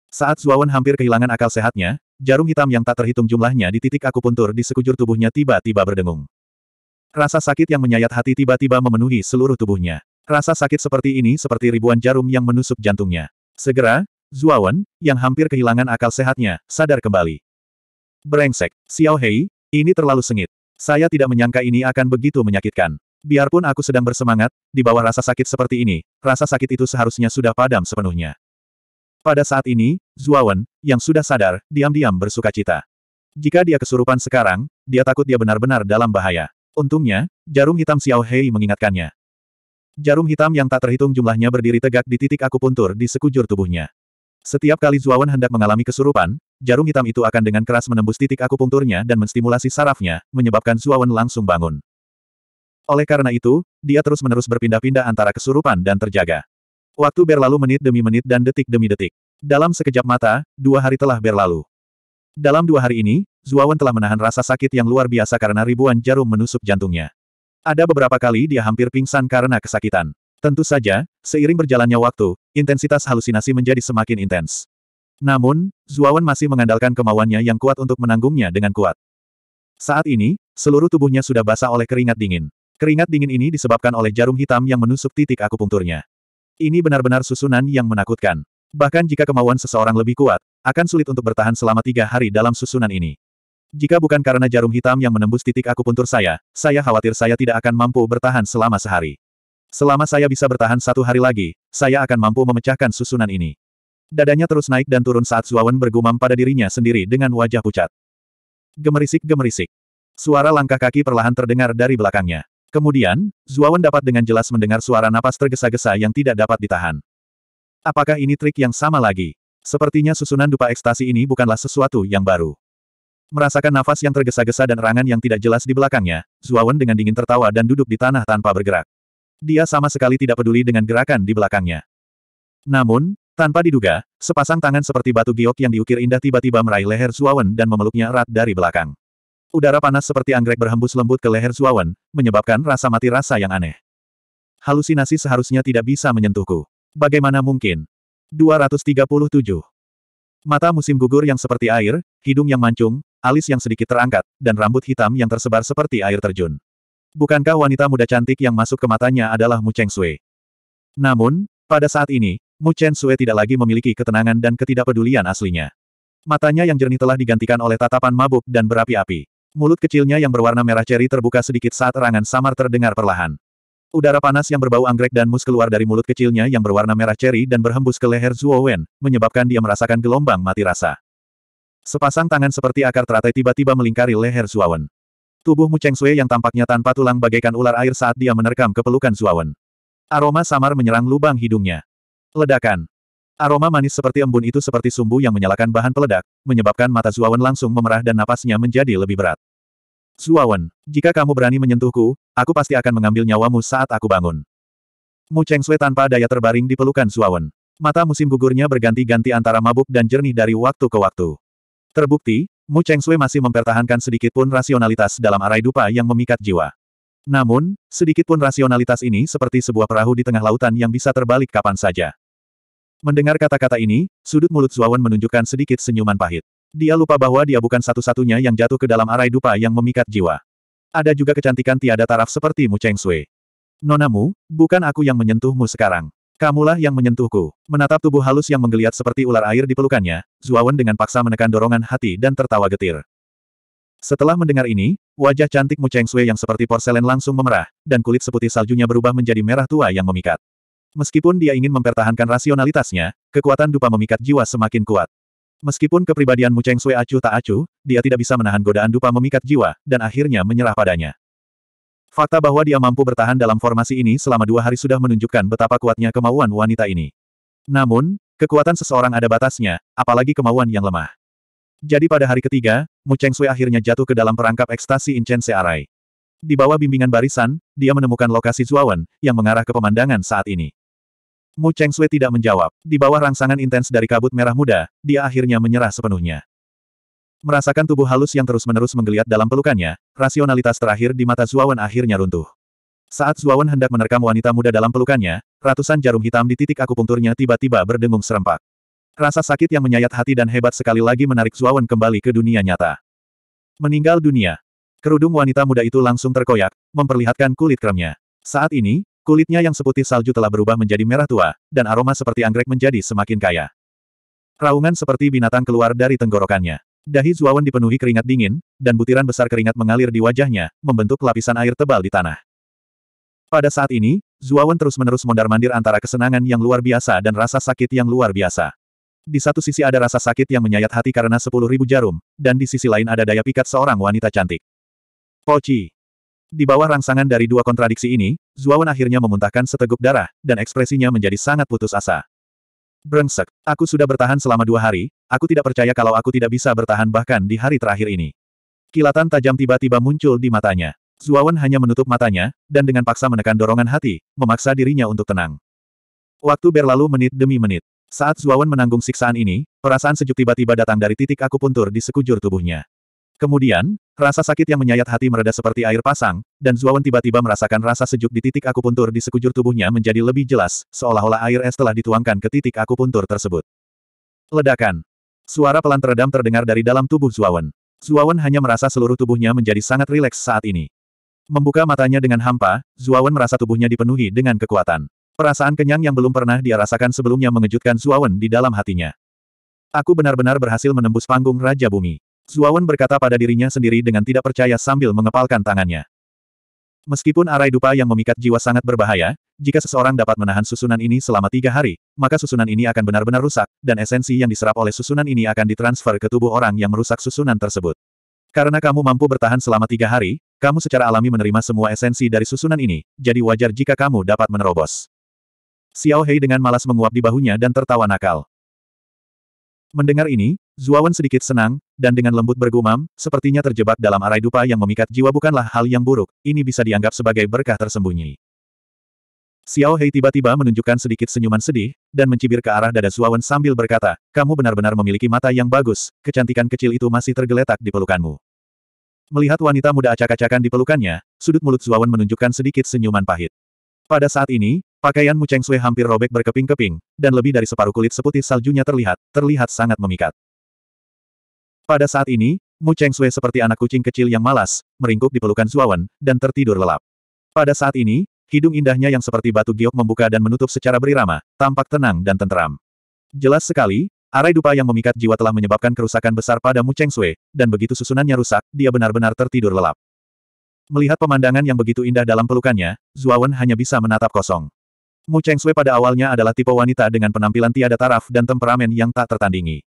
Saat Zuawan hampir kehilangan akal sehatnya, jarum hitam yang tak terhitung jumlahnya di titik akupuntur di sekujur tubuhnya tiba-tiba berdengung. Rasa sakit yang menyayat hati tiba-tiba memenuhi seluruh tubuhnya. Rasa sakit seperti ini seperti ribuan jarum yang menusuk jantungnya. Segera, Zuawan, yang hampir kehilangan akal sehatnya, sadar kembali. Brengsek, Xiao Hei, ini terlalu sengit. Saya tidak menyangka ini akan begitu menyakitkan. Biarpun aku sedang bersemangat, di bawah rasa sakit seperti ini, rasa sakit itu seharusnya sudah padam sepenuhnya. Pada saat ini, Zuawan, yang sudah sadar, diam-diam bersuka cita. Jika dia kesurupan sekarang, dia takut dia benar-benar dalam bahaya. Untungnya, jarum hitam Xiao Hei mengingatkannya. Jarum hitam yang tak terhitung jumlahnya berdiri tegak di titik akupuntur di sekujur tubuhnya. Setiap kali Zuawan hendak mengalami kesurupan, jarum hitam itu akan dengan keras menembus titik akupunturnya dan menstimulasi sarafnya, menyebabkan Zuawan langsung bangun. Oleh karena itu, dia terus-menerus berpindah-pindah antara kesurupan dan terjaga. Waktu berlalu menit demi menit dan detik demi detik. Dalam sekejap mata, dua hari telah berlalu. Dalam dua hari ini, Zuawan telah menahan rasa sakit yang luar biasa karena ribuan jarum menusuk jantungnya. Ada beberapa kali dia hampir pingsan karena kesakitan. Tentu saja, seiring berjalannya waktu, intensitas halusinasi menjadi semakin intens. Namun, Zuawan masih mengandalkan kemauannya yang kuat untuk menanggungnya dengan kuat. Saat ini, seluruh tubuhnya sudah basah oleh keringat dingin. Keringat dingin ini disebabkan oleh jarum hitam yang menusuk titik akupunkturnya. Ini benar-benar susunan yang menakutkan. Bahkan jika kemauan seseorang lebih kuat, akan sulit untuk bertahan selama tiga hari dalam susunan ini. Jika bukan karena jarum hitam yang menembus titik akupuntur saya, saya khawatir saya tidak akan mampu bertahan selama sehari. Selama saya bisa bertahan satu hari lagi, saya akan mampu memecahkan susunan ini. Dadanya terus naik dan turun saat Zuawan bergumam pada dirinya sendiri dengan wajah pucat. Gemerisik-gemerisik. Suara langkah kaki perlahan terdengar dari belakangnya. Kemudian, Zuawan dapat dengan jelas mendengar suara napas tergesa-gesa yang tidak dapat ditahan. Apakah ini trik yang sama lagi? Sepertinya susunan dupa ekstasi ini bukanlah sesuatu yang baru. Merasakan nafas yang tergesa-gesa dan erangan yang tidak jelas di belakangnya, Zuawan dengan dingin tertawa dan duduk di tanah tanpa bergerak. Dia sama sekali tidak peduli dengan gerakan di belakangnya. Namun, tanpa diduga, sepasang tangan seperti batu giok yang diukir indah tiba-tiba meraih leher Zuawan dan memeluknya erat dari belakang. Udara panas seperti anggrek berhembus lembut ke leher Zuawan, menyebabkan rasa mati rasa yang aneh. Halusinasi seharusnya tidak bisa menyentuhku. Bagaimana mungkin? 237. Mata musim gugur yang seperti air, hidung yang mancung, alis yang sedikit terangkat, dan rambut hitam yang tersebar seperti air terjun. Bukankah wanita muda cantik yang masuk ke matanya adalah Mu Cheng Sui? Namun, pada saat ini, Mu Cheng Sui tidak lagi memiliki ketenangan dan ketidakpedulian aslinya. Matanya yang jernih telah digantikan oleh tatapan mabuk dan berapi-api. Mulut kecilnya yang berwarna merah ceri terbuka sedikit saat erangan samar terdengar perlahan. Udara panas yang berbau anggrek dan mus keluar dari mulut kecilnya yang berwarna merah ceri dan berhembus ke leher Zuo Wen, menyebabkan dia merasakan gelombang mati rasa. Sepasang tangan seperti akar teratai tiba-tiba melingkari leher Zuo Wen. Tubuh Mu Cheng Sui yang tampaknya tanpa tulang bagaikan ular air saat dia menerkam ke pelukan Wen. Aroma samar menyerang lubang hidungnya. Ledakan. Aroma manis seperti embun itu seperti sumbu yang menyalakan bahan peledak, menyebabkan mata Zuawan langsung memerah dan napasnya menjadi lebih berat. Zuawan, jika kamu berani menyentuhku, aku pasti akan mengambil nyawamu saat aku bangun. Mu Cheng Sui tanpa daya terbaring di pelukan Zuawan. Mata musim gugurnya berganti-ganti antara mabuk dan jernih dari waktu ke waktu. Terbukti, Mu Cheng Sui masih mempertahankan sedikit pun rasionalitas dalam arai dupa yang memikat jiwa. Namun, sedikit pun rasionalitas ini seperti sebuah perahu di tengah lautan yang bisa terbalik kapan saja. Mendengar kata-kata ini, sudut mulut Zuawan menunjukkan sedikit senyuman pahit. Dia lupa bahwa dia bukan satu-satunya yang jatuh ke dalam arai dupa yang memikat jiwa. Ada juga kecantikan tiada taraf seperti Mu Cheng Sui. Nonamu, bukan aku yang menyentuhmu sekarang. Kamulah yang menyentuhku. Menatap tubuh halus yang menggeliat seperti ular air di pelukannya, Zuawan dengan paksa menekan dorongan hati dan tertawa getir. Setelah mendengar ini, wajah cantik Mu Cheng Sui yang seperti porselen langsung memerah, dan kulit seputih saljunya berubah menjadi merah tua yang memikat. Meskipun dia ingin mempertahankan rasionalitasnya, kekuatan dupa memikat jiwa semakin kuat. Meskipun kepribadian Mu Cheng Sui acuh tak acuh, dia tidak bisa menahan godaan dupa memikat jiwa, dan akhirnya menyerah padanya. Fakta bahwa dia mampu bertahan dalam formasi ini selama dua hari sudah menunjukkan betapa kuatnya kemauan wanita ini. Namun, kekuatan seseorang ada batasnya, apalagi kemauan yang lemah. Jadi pada hari ketiga, Mu Cheng Sui akhirnya jatuh ke dalam perangkap ekstasi Inchen Searai. Di bawah bimbingan barisan, dia menemukan lokasi Zuawan, yang mengarah ke pemandangan saat ini. Mu Cheng Sui tidak menjawab. Di bawah rangsangan intens dari kabut merah muda, dia akhirnya menyerah sepenuhnya. Merasakan tubuh halus yang terus-menerus menggeliat dalam pelukannya, rasionalitas terakhir di mata Zuawan akhirnya runtuh. Saat Zuawan hendak menerkam wanita muda dalam pelukannya, ratusan jarum hitam di titik akupunkturnya tiba-tiba berdengung serempak. Rasa sakit yang menyayat hati dan hebat sekali lagi menarik Zuawan kembali ke dunia nyata. Meninggal dunia. Kerudung wanita muda itu langsung terkoyak, memperlihatkan kulit kremnya. Saat ini, Kulitnya yang seputih salju telah berubah menjadi merah tua, dan aroma seperti anggrek menjadi semakin kaya. Raungan seperti binatang keluar dari tenggorokannya. Dahi Zuawan dipenuhi keringat dingin, dan butiran besar keringat mengalir di wajahnya, membentuk lapisan air tebal di tanah. Pada saat ini, Zuawan terus-menerus mondar-mandir antara kesenangan yang luar biasa dan rasa sakit yang luar biasa. Di satu sisi ada rasa sakit yang menyayat hati karena sepuluh ribu jarum, dan di sisi lain ada daya pikat seorang wanita cantik. Poci. Di bawah rangsangan dari dua kontradiksi ini, Zuawan akhirnya memuntahkan seteguk darah, dan ekspresinya menjadi sangat putus asa. Brengsek, aku sudah bertahan selama dua hari, aku tidak percaya kalau aku tidak bisa bertahan bahkan di hari terakhir ini. Kilatan tajam tiba-tiba muncul di matanya. Zuawan hanya menutup matanya, dan dengan paksa menekan dorongan hati, memaksa dirinya untuk tenang. Waktu berlalu menit demi menit. Saat Zuawan menanggung siksaan ini, perasaan sejuk tiba-tiba datang dari titik akupuntur di sekujur tubuhnya. Kemudian, rasa sakit yang menyayat hati mereda seperti air pasang, dan Zuawan tiba-tiba merasakan rasa sejuk di titik akupuntur di sekujur tubuhnya menjadi lebih jelas, seolah-olah air es telah dituangkan ke titik akupuntur tersebut. Ledakan. Suara pelan teredam terdengar dari dalam tubuh Zuawan. Zuawan hanya merasa seluruh tubuhnya menjadi sangat rileks saat ini. Membuka matanya dengan hampa, Zuawan merasa tubuhnya dipenuhi dengan kekuatan. Perasaan kenyang yang belum pernah dia rasakan sebelumnya mengejutkan Zuawan di dalam hatinya. Aku benar-benar berhasil menembus panggung Raja Bumi. Zuawan berkata pada dirinya sendiri dengan tidak percaya sambil mengepalkan tangannya. Meskipun arai dupa yang memikat jiwa sangat berbahaya, jika seseorang dapat menahan susunan ini selama tiga hari, maka susunan ini akan benar-benar rusak, dan esensi yang diserap oleh susunan ini akan ditransfer ke tubuh orang yang merusak susunan tersebut. Karena kamu mampu bertahan selama tiga hari, kamu secara alami menerima semua esensi dari susunan ini, jadi wajar jika kamu dapat menerobos. Xiao Hei dengan malas menguap di bahunya dan tertawa nakal. Mendengar ini, Zuawan sedikit senang, dan dengan lembut bergumam, sepertinya terjebak dalam arai dupa yang memikat jiwa bukanlah hal yang buruk, ini bisa dianggap sebagai berkah tersembunyi. Xiao Hei tiba-tiba menunjukkan sedikit senyuman sedih, dan mencibir ke arah dada Zuawan sambil berkata, kamu benar-benar memiliki mata yang bagus, kecantikan kecil itu masih tergeletak di pelukanmu. Melihat wanita muda acak-acakan di pelukannya, sudut mulut Zuawan menunjukkan sedikit senyuman pahit. Pada saat ini, Pakaian Mu Cheng Sui hampir robek berkeping-keping, dan lebih dari separuh kulit seputih saljunya terlihat, terlihat sangat memikat. Pada saat ini, Mu Cheng Sui seperti anak kucing kecil yang malas, meringkuk di pelukan Zuawan, dan tertidur lelap. Pada saat ini, hidung indahnya yang seperti batu giok membuka dan menutup secara berirama, tampak tenang dan tenteram. Jelas sekali, arai dupa yang memikat jiwa telah menyebabkan kerusakan besar pada Mu Cheng Sui, dan begitu susunannya rusak, dia benar-benar tertidur lelap. Melihat pemandangan yang begitu indah dalam pelukannya, Zuawan hanya bisa menatap kosong. Mu Sui pada awalnya adalah tipe wanita dengan penampilan tiada taraf dan temperamen yang tak tertandingi.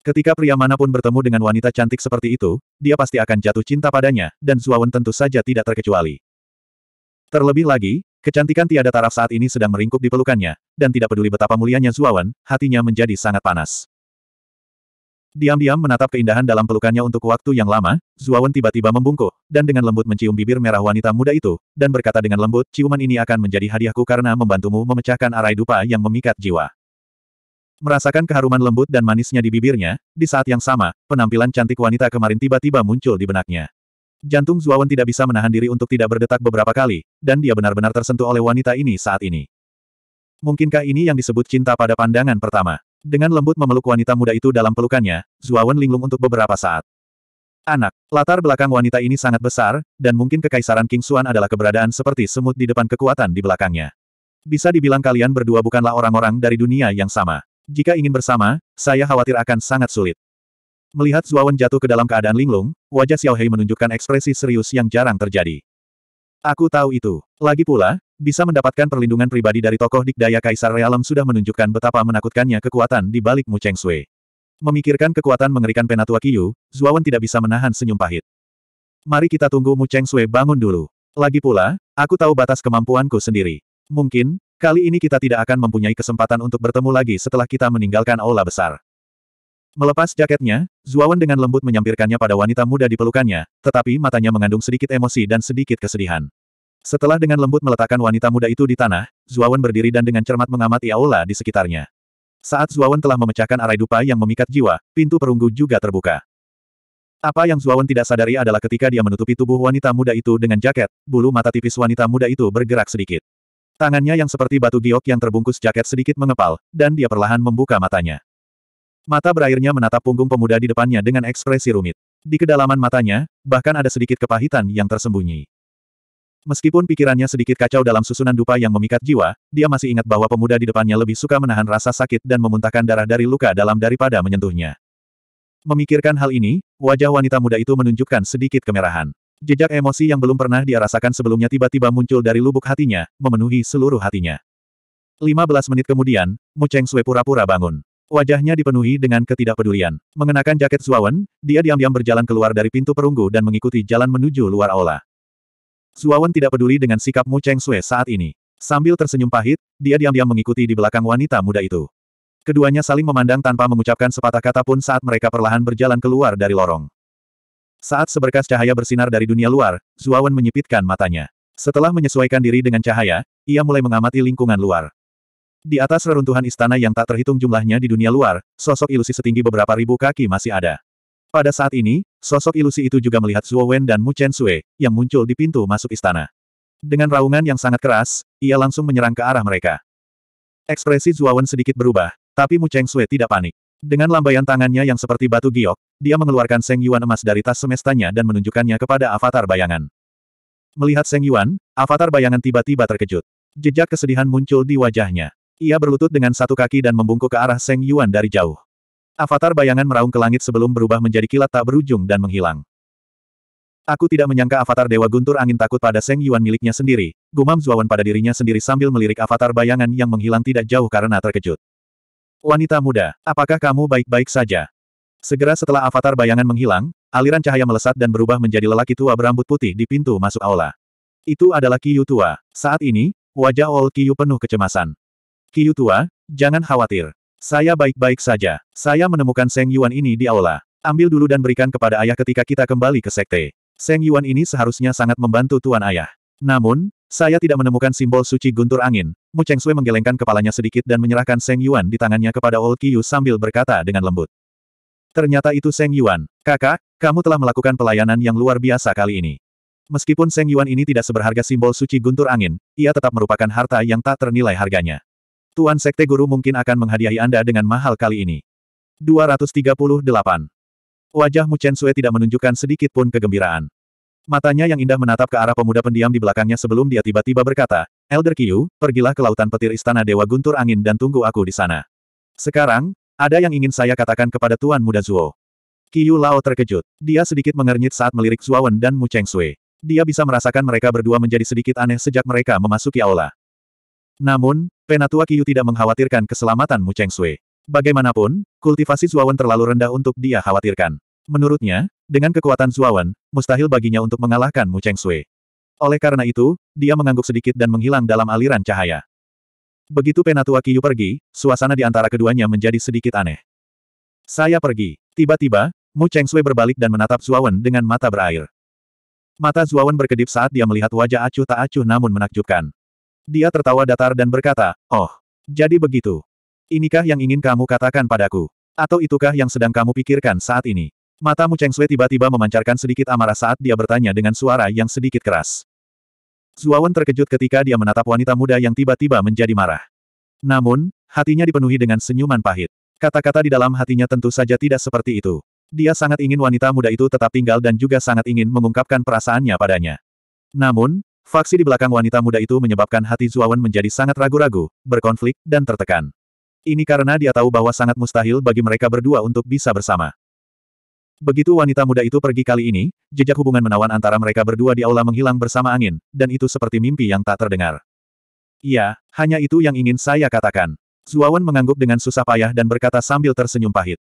Ketika pria manapun bertemu dengan wanita cantik seperti itu, dia pasti akan jatuh cinta padanya, dan Zuawan tentu saja tidak terkecuali. Terlebih lagi, kecantikan tiada taraf saat ini sedang meringkuk di pelukannya, dan tidak peduli betapa mulianya Zuawan, hatinya menjadi sangat panas. Diam-diam menatap keindahan dalam pelukannya untuk waktu yang lama, Zuawan tiba-tiba membungkuk, dan dengan lembut mencium bibir merah wanita muda itu, dan berkata dengan lembut, ciuman ini akan menjadi hadiahku karena membantumu memecahkan arai dupa yang memikat jiwa. Merasakan keharuman lembut dan manisnya di bibirnya, di saat yang sama, penampilan cantik wanita kemarin tiba-tiba muncul di benaknya. Jantung Zuawan tidak bisa menahan diri untuk tidak berdetak beberapa kali, dan dia benar-benar tersentuh oleh wanita ini saat ini. Mungkinkah ini yang disebut cinta pada pandangan pertama? Dengan lembut memeluk wanita muda itu dalam pelukannya, Zuawan linglung untuk beberapa saat. Anak, latar belakang wanita ini sangat besar, dan mungkin kekaisaran King Xuan adalah keberadaan seperti semut di depan kekuatan di belakangnya. Bisa dibilang kalian berdua bukanlah orang-orang dari dunia yang sama. Jika ingin bersama, saya khawatir akan sangat sulit. Melihat Zuawan jatuh ke dalam keadaan linglung, wajah Xiao Hei menunjukkan ekspresi serius yang jarang terjadi. Aku tahu itu. Lagi pula, bisa mendapatkan perlindungan pribadi dari tokoh dikdaya Kaisar Realem sudah menunjukkan betapa menakutkannya kekuatan di balik Mu Cheng Sui. Memikirkan kekuatan mengerikan Penatua Qiyu, Zuawan tidak bisa menahan senyum pahit. Mari kita tunggu Mu Cheng Sui bangun dulu. Lagi pula, aku tahu batas kemampuanku sendiri. Mungkin, kali ini kita tidak akan mempunyai kesempatan untuk bertemu lagi setelah kita meninggalkan aula besar. Melepas jaketnya, Zuawan dengan lembut menyampirkannya pada wanita muda di pelukannya, tetapi matanya mengandung sedikit emosi dan sedikit kesedihan. Setelah dengan lembut meletakkan wanita muda itu di tanah, Zuawan berdiri dan dengan cermat mengamati aula di sekitarnya. Saat Zuawan telah memecahkan arai dupa yang memikat jiwa, pintu perunggu juga terbuka. Apa yang Zuawan tidak sadari adalah ketika dia menutupi tubuh wanita muda itu dengan jaket, bulu mata tipis wanita muda itu bergerak sedikit. Tangannya yang seperti batu giok yang terbungkus jaket sedikit mengepal, dan dia perlahan membuka matanya. Mata berairnya menatap punggung pemuda di depannya dengan ekspresi rumit. Di kedalaman matanya, bahkan ada sedikit kepahitan yang tersembunyi. Meskipun pikirannya sedikit kacau dalam susunan dupa yang memikat jiwa, dia masih ingat bahwa pemuda di depannya lebih suka menahan rasa sakit dan memuntahkan darah dari luka dalam daripada menyentuhnya. Memikirkan hal ini, wajah wanita muda itu menunjukkan sedikit kemerahan. Jejak emosi yang belum pernah dia rasakan sebelumnya tiba-tiba muncul dari lubuk hatinya, memenuhi seluruh hatinya. 15 menit kemudian, Mu Cheng Sui pura-pura bangun. Wajahnya dipenuhi dengan ketidakpedulian. Mengenakan jaket Suawen, dia diam-diam berjalan keluar dari pintu perunggu dan mengikuti jalan menuju luar aula. Suawen tidak peduli dengan sikap Mu Cheng Sui saat ini. Sambil tersenyum pahit, dia diam-diam mengikuti di belakang wanita muda itu. Keduanya saling memandang tanpa mengucapkan sepatah kata pun saat mereka perlahan berjalan keluar dari lorong. Saat seberkas cahaya bersinar dari dunia luar, Zuawan menyipitkan matanya. Setelah menyesuaikan diri dengan cahaya, ia mulai mengamati lingkungan luar. Di atas reruntuhan istana yang tak terhitung jumlahnya di dunia luar, sosok ilusi setinggi beberapa ribu kaki masih ada. Pada saat ini, sosok ilusi itu juga melihat Zuo Wen dan Mu Chen Sui, yang muncul di pintu masuk istana. Dengan raungan yang sangat keras, ia langsung menyerang ke arah mereka. Ekspresi Zuo Wen sedikit berubah, tapi Mu Chen Sui tidak panik. Dengan lambaian tangannya yang seperti batu giok, dia mengeluarkan Seng Yuan emas dari tas semestanya dan menunjukkannya kepada avatar bayangan. Melihat Seng Yuan, avatar bayangan tiba-tiba terkejut. Jejak kesedihan muncul di wajahnya. Ia berlutut dengan satu kaki dan membungkuk ke arah Seng Yuan dari jauh. Avatar bayangan meraung ke langit sebelum berubah menjadi kilat tak berujung dan menghilang. Aku tidak menyangka avatar Dewa Guntur Angin takut pada Seng Yuan miliknya sendiri, gumam Zuawan pada dirinya sendiri sambil melirik avatar bayangan yang menghilang tidak jauh karena terkejut. Wanita muda, apakah kamu baik-baik saja? Segera setelah avatar bayangan menghilang, aliran cahaya melesat dan berubah menjadi lelaki tua berambut putih di pintu masuk aula. Itu adalah Kiyu tua. Saat ini, wajah Old Kiyu penuh kecemasan. Kiyu tua, jangan khawatir. Saya baik-baik saja. Saya menemukan Seng Yuan ini di aula. Ambil dulu dan berikan kepada ayah ketika kita kembali ke sekte. Seng Yuan ini seharusnya sangat membantu tuan ayah. Namun, saya tidak menemukan simbol suci guntur angin. Mu Cheng Sui menggelengkan kepalanya sedikit dan menyerahkan Seng Yuan di tangannya kepada Old Kiyu sambil berkata dengan lembut. Ternyata itu Seng Yuan. Kakak, kamu telah melakukan pelayanan yang luar biasa kali ini. Meskipun Seng Yuan ini tidak seberharga simbol suci guntur angin, ia tetap merupakan harta yang tak ternilai harganya. Tuan Sekte Guru mungkin akan menghadiahi Anda dengan mahal kali ini. 238. Wajah Mu Chen Sue tidak menunjukkan sedikit pun kegembiraan. Matanya yang indah menatap ke arah pemuda pendiam di belakangnya sebelum dia tiba-tiba berkata, Elder Qiu, pergilah ke lautan petir istana Dewa Guntur Angin dan tunggu aku di sana. Sekarang, ada yang ingin saya katakan kepada Tuan Muda Zuo. Qiu Lao terkejut. Dia sedikit mengernyit saat melirik Wen dan Mu Cheng Sui. Dia bisa merasakan mereka berdua menjadi sedikit aneh sejak mereka memasuki aula. Namun, Penatua Kiyu tidak mengkhawatirkan keselamatan Mu Cheng Sui. Bagaimanapun, kultivasi Zuawan terlalu rendah untuk dia khawatirkan. Menurutnya, dengan kekuatan Zuawan, mustahil baginya untuk mengalahkan Mu Cheng Sui. Oleh karena itu, dia mengangguk sedikit dan menghilang dalam aliran cahaya. Begitu Penatua Kiyu pergi, suasana di antara keduanya menjadi sedikit aneh. Saya pergi. Tiba-tiba, Mu Cheng Sui berbalik dan menatap Zuawan dengan mata berair. Mata Zuawan berkedip saat dia melihat wajah acuh tak acuh namun menakjubkan. Dia tertawa datar dan berkata, Oh, jadi begitu. Inikah yang ingin kamu katakan padaku? Atau itukah yang sedang kamu pikirkan saat ini? Matamu Cheng Sui tiba-tiba memancarkan sedikit amarah saat dia bertanya dengan suara yang sedikit keras. Zuawan terkejut ketika dia menatap wanita muda yang tiba-tiba menjadi marah. Namun, hatinya dipenuhi dengan senyuman pahit. Kata-kata di dalam hatinya tentu saja tidak seperti itu. Dia sangat ingin wanita muda itu tetap tinggal dan juga sangat ingin mengungkapkan perasaannya padanya. Namun, Faksi di belakang wanita muda itu menyebabkan hati Zuawan menjadi sangat ragu-ragu, berkonflik, dan tertekan. Ini karena dia tahu bahwa sangat mustahil bagi mereka berdua untuk bisa bersama. Begitu wanita muda itu pergi kali ini, jejak hubungan menawan antara mereka berdua di aula menghilang bersama angin, dan itu seperti mimpi yang tak terdengar. Iya, hanya itu yang ingin saya katakan. Zuawan mengangguk dengan susah payah dan berkata sambil tersenyum pahit.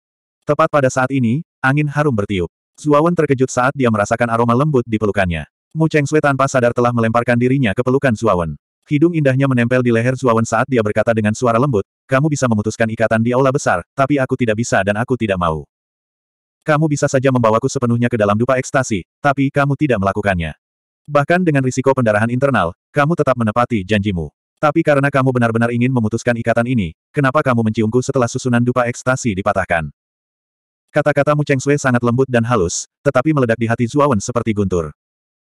Tepat pada saat ini, angin harum bertiup. Zuawan terkejut saat dia merasakan aroma lembut di pelukannya. Mu Cheng Sui tanpa sadar telah melemparkan dirinya ke pelukan Zuawan. Hidung indahnya menempel di leher Zuawan saat dia berkata dengan suara lembut, kamu bisa memutuskan ikatan di aula besar, tapi aku tidak bisa dan aku tidak mau. Kamu bisa saja membawaku sepenuhnya ke dalam dupa ekstasi, tapi kamu tidak melakukannya. Bahkan dengan risiko pendarahan internal, kamu tetap menepati janjimu. Tapi karena kamu benar-benar ingin memutuskan ikatan ini, kenapa kamu menciumku setelah susunan dupa ekstasi dipatahkan? Kata-kata Mu Cheng Sui sangat lembut dan halus, tetapi meledak di hati Zuawan seperti guntur.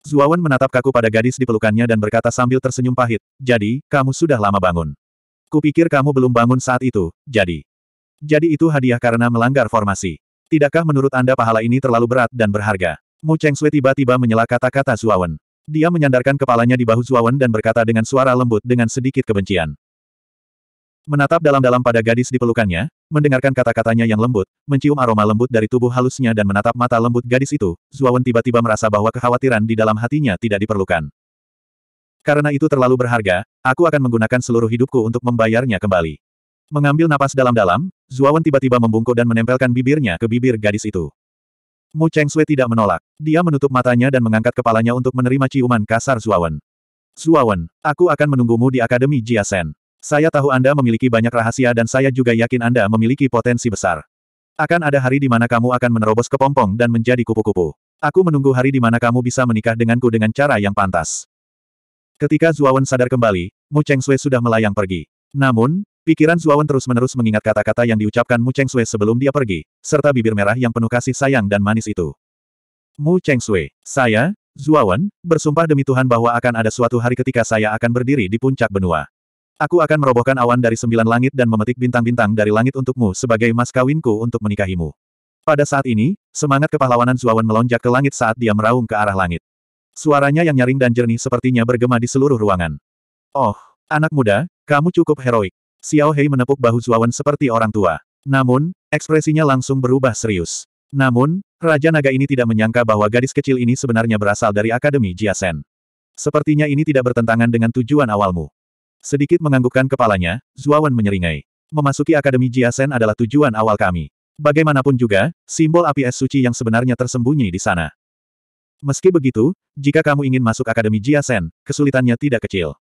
Zuawan menatap kaku pada gadis di pelukannya dan berkata sambil tersenyum pahit, jadi, kamu sudah lama bangun. Kupikir kamu belum bangun saat itu, jadi. Jadi itu hadiah karena melanggar formasi. Tidakkah menurut Anda pahala ini terlalu berat dan berharga? Mu Cheng Sui tiba-tiba menyela kata-kata Zuawan. Dia menyandarkan kepalanya di bahu Zuawan dan berkata dengan suara lembut dengan sedikit kebencian. Menatap dalam-dalam pada gadis di pelukannya, mendengarkan kata-katanya yang lembut, mencium aroma lembut dari tubuh halusnya dan menatap mata lembut gadis itu, Zuawan tiba-tiba merasa bahwa kekhawatiran di dalam hatinya tidak diperlukan. Karena itu terlalu berharga, aku akan menggunakan seluruh hidupku untuk membayarnya kembali. Mengambil napas dalam-dalam, Zuawan tiba-tiba membungkuk dan menempelkan bibirnya ke bibir gadis itu. Mu Cheng Sui tidak menolak. Dia menutup matanya dan mengangkat kepalanya untuk menerima ciuman kasar Zuawan. Zuawan, aku akan menunggumu di Akademi Jiasen. Saya tahu Anda memiliki banyak rahasia dan saya juga yakin Anda memiliki potensi besar. Akan ada hari di mana kamu akan menerobos kepompong dan menjadi kupu-kupu. Aku menunggu hari di mana kamu bisa menikah denganku dengan cara yang pantas. Ketika Zuawan sadar kembali, Mu Cheng Sui sudah melayang pergi. Namun, pikiran Zuawan terus-menerus mengingat kata-kata yang diucapkan Mu Cheng Sui sebelum dia pergi, serta bibir merah yang penuh kasih sayang dan manis itu. Mu Cheng Sui, saya, Zuawan, bersumpah demi Tuhan bahwa akan ada suatu hari ketika saya akan berdiri di puncak benua. Aku akan merobohkan awan dari sembilan langit dan memetik bintang-bintang dari langit untukmu sebagai mas kawinku untuk menikahimu. Pada saat ini, semangat kepahlawanan Zuawan melonjak ke langit saat dia meraung ke arah langit. Suaranya yang nyaring dan jernih sepertinya bergema di seluruh ruangan. Oh, anak muda, kamu cukup heroik. Xiao Hei menepuk bahu Zuawan seperti orang tua. Namun, ekspresinya langsung berubah serius. Namun, Raja Naga ini tidak menyangka bahwa gadis kecil ini sebenarnya berasal dari Akademi Jiasen. Sepertinya ini tidak bertentangan dengan tujuan awalmu. Sedikit menganggukkan kepalanya, Zuawan menyeringai. Memasuki Akademi Jiasen adalah tujuan awal kami. Bagaimanapun juga, simbol api es suci yang sebenarnya tersembunyi di sana. Meski begitu, jika kamu ingin masuk Akademi Jiasen, kesulitannya tidak kecil.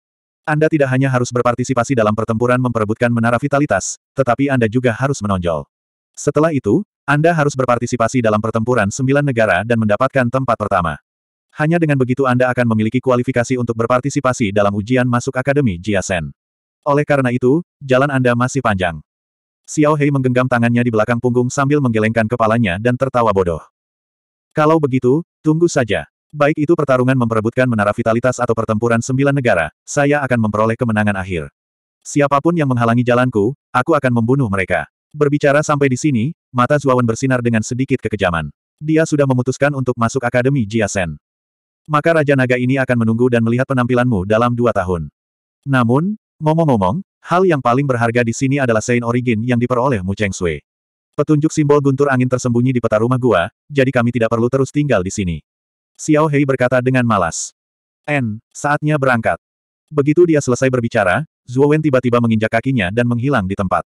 Anda tidak hanya harus berpartisipasi dalam pertempuran memperebutkan menara vitalitas, tetapi Anda juga harus menonjol. Setelah itu, Anda harus berpartisipasi dalam pertempuran sembilan negara dan mendapatkan tempat pertama. Hanya dengan begitu Anda akan memiliki kualifikasi untuk berpartisipasi dalam ujian masuk Akademi Jiasen. Oleh karena itu, jalan Anda masih panjang. Xiao Hei menggenggam tangannya di belakang punggung sambil menggelengkan kepalanya dan tertawa bodoh. Kalau begitu, tunggu saja. Baik itu pertarungan memperebutkan menara vitalitas atau pertempuran sembilan negara, saya akan memperoleh kemenangan akhir. Siapapun yang menghalangi jalanku, aku akan membunuh mereka. Berbicara sampai di sini, mata Zuawan bersinar dengan sedikit kekejaman. Dia sudah memutuskan untuk masuk Akademi Jiasen. Maka Raja Naga ini akan menunggu dan melihat penampilanmu dalam dua tahun. Namun, ngomong-ngomong, hal yang paling berharga di sini adalah Sein Origin yang diperoleh Mu Cheng Sui. Petunjuk simbol guntur angin tersembunyi di peta rumah gua, jadi kami tidak perlu terus tinggal di sini. Xiao Hei berkata dengan malas. N, saatnya berangkat. Begitu dia selesai berbicara, Zhuo Wen tiba-tiba menginjak kakinya dan menghilang di tempat.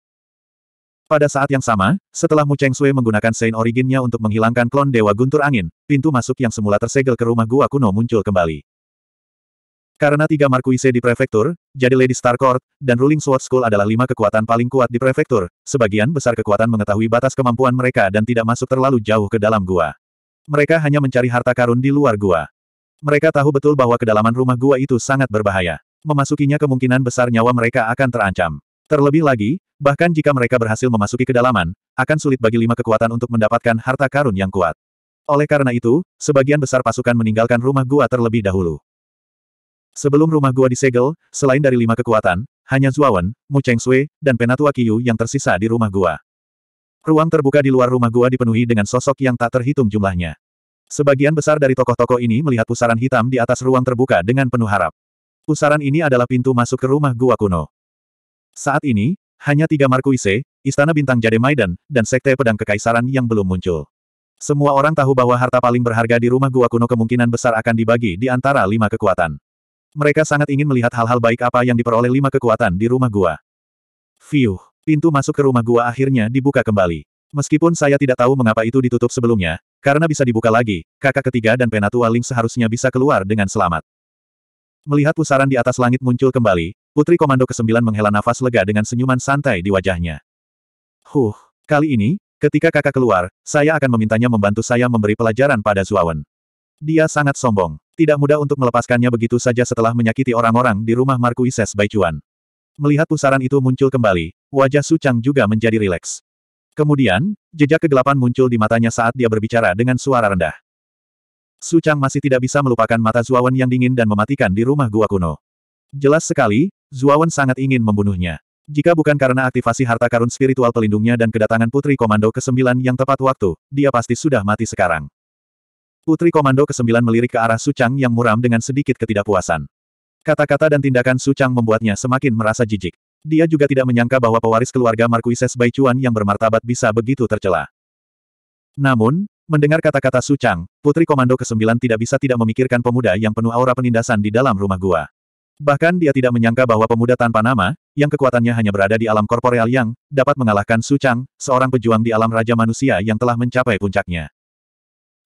Pada saat yang sama, setelah Mu Cheng Sui menggunakan Sein Originnya untuk menghilangkan klon Dewa Guntur Angin, pintu masuk yang semula tersegel ke rumah gua kuno muncul kembali. Karena tiga Markuise di prefektur, jadi Lady Star Court, dan Ruling Sword School adalah lima kekuatan paling kuat di prefektur, sebagian besar kekuatan mengetahui batas kemampuan mereka dan tidak masuk terlalu jauh ke dalam gua. Mereka hanya mencari harta karun di luar gua. Mereka tahu betul bahwa kedalaman rumah gua itu sangat berbahaya. Memasukinya kemungkinan besar nyawa mereka akan terancam. Terlebih lagi, bahkan jika mereka berhasil memasuki kedalaman, akan sulit bagi lima kekuatan untuk mendapatkan harta karun yang kuat. Oleh karena itu, sebagian besar pasukan meninggalkan rumah gua terlebih dahulu. Sebelum rumah gua disegel, selain dari lima kekuatan, hanya Zuawan, Mu Cheng Sui, dan Penatua Qiyu yang tersisa di rumah gua. Ruang terbuka di luar rumah gua dipenuhi dengan sosok yang tak terhitung jumlahnya. Sebagian besar dari tokoh-tokoh ini melihat pusaran hitam di atas ruang terbuka dengan penuh harap. Pusaran ini adalah pintu masuk ke rumah gua kuno. Saat ini, hanya tiga Markuise, Istana Bintang Jade Maiden, dan Sekte Pedang Kekaisaran yang belum muncul. Semua orang tahu bahwa harta paling berharga di rumah gua kuno kemungkinan besar akan dibagi di antara lima kekuatan. Mereka sangat ingin melihat hal-hal baik apa yang diperoleh lima kekuatan di rumah gua. Fiuh, pintu masuk ke rumah gua akhirnya dibuka kembali. Meskipun saya tidak tahu mengapa itu ditutup sebelumnya, karena bisa dibuka lagi, kakak ketiga dan penatua Ling seharusnya bisa keluar dengan selamat. Melihat pusaran di atas langit muncul kembali, Putri Komando ke-9 menghela nafas lega dengan senyuman santai di wajahnya. Huh, kali ini, ketika kakak keluar, saya akan memintanya membantu saya memberi pelajaran pada Zuawan. Dia sangat sombong. Tidak mudah untuk melepaskannya begitu saja setelah menyakiti orang-orang di rumah Markuises Baichuan. Melihat pusaran itu muncul kembali, wajah Su Chang juga menjadi rileks. Kemudian, jejak kegelapan muncul di matanya saat dia berbicara dengan suara rendah. Su Chang masih tidak bisa melupakan mata Zuawan yang dingin dan mematikan di rumah gua kuno. Jelas sekali, Zuawan sangat ingin membunuhnya. Jika bukan karena aktivasi harta karun spiritual pelindungnya dan kedatangan Putri Komando ke-9 yang tepat waktu, dia pasti sudah mati sekarang. Putri Komando ke-9 melirik ke arah Sucang yang muram dengan sedikit ketidakpuasan. Kata-kata dan tindakan Sucang membuatnya semakin merasa jijik. Dia juga tidak menyangka bahwa pewaris keluarga Marquises Baichuan yang bermartabat bisa begitu tercela. Namun, mendengar kata-kata Sucang, Putri Komando ke-9 tidak bisa tidak memikirkan pemuda yang penuh aura penindasan di dalam rumah gua. Bahkan dia tidak menyangka bahwa pemuda tanpa nama, yang kekuatannya hanya berada di alam korporeal yang, dapat mengalahkan Su Chang, seorang pejuang di alam raja manusia yang telah mencapai puncaknya.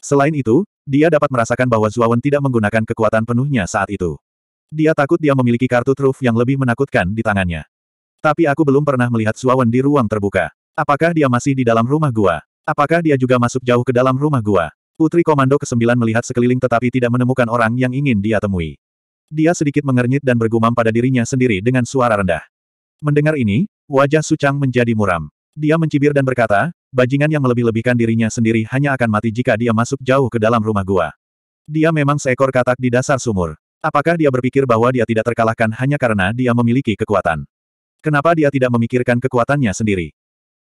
Selain itu, dia dapat merasakan bahwa Zuawan tidak menggunakan kekuatan penuhnya saat itu. Dia takut dia memiliki kartu truf yang lebih menakutkan di tangannya. Tapi aku belum pernah melihat Zuawan di ruang terbuka. Apakah dia masih di dalam rumah gua? Apakah dia juga masuk jauh ke dalam rumah gua? Putri Komando ke-9 melihat sekeliling tetapi tidak menemukan orang yang ingin dia temui. Dia sedikit mengernyit dan bergumam pada dirinya sendiri dengan suara rendah. Mendengar ini, wajah Sucang menjadi muram. Dia mencibir dan berkata, bajingan yang melebih-lebihkan dirinya sendiri hanya akan mati jika dia masuk jauh ke dalam rumah gua. Dia memang seekor katak di dasar sumur. Apakah dia berpikir bahwa dia tidak terkalahkan hanya karena dia memiliki kekuatan? Kenapa dia tidak memikirkan kekuatannya sendiri?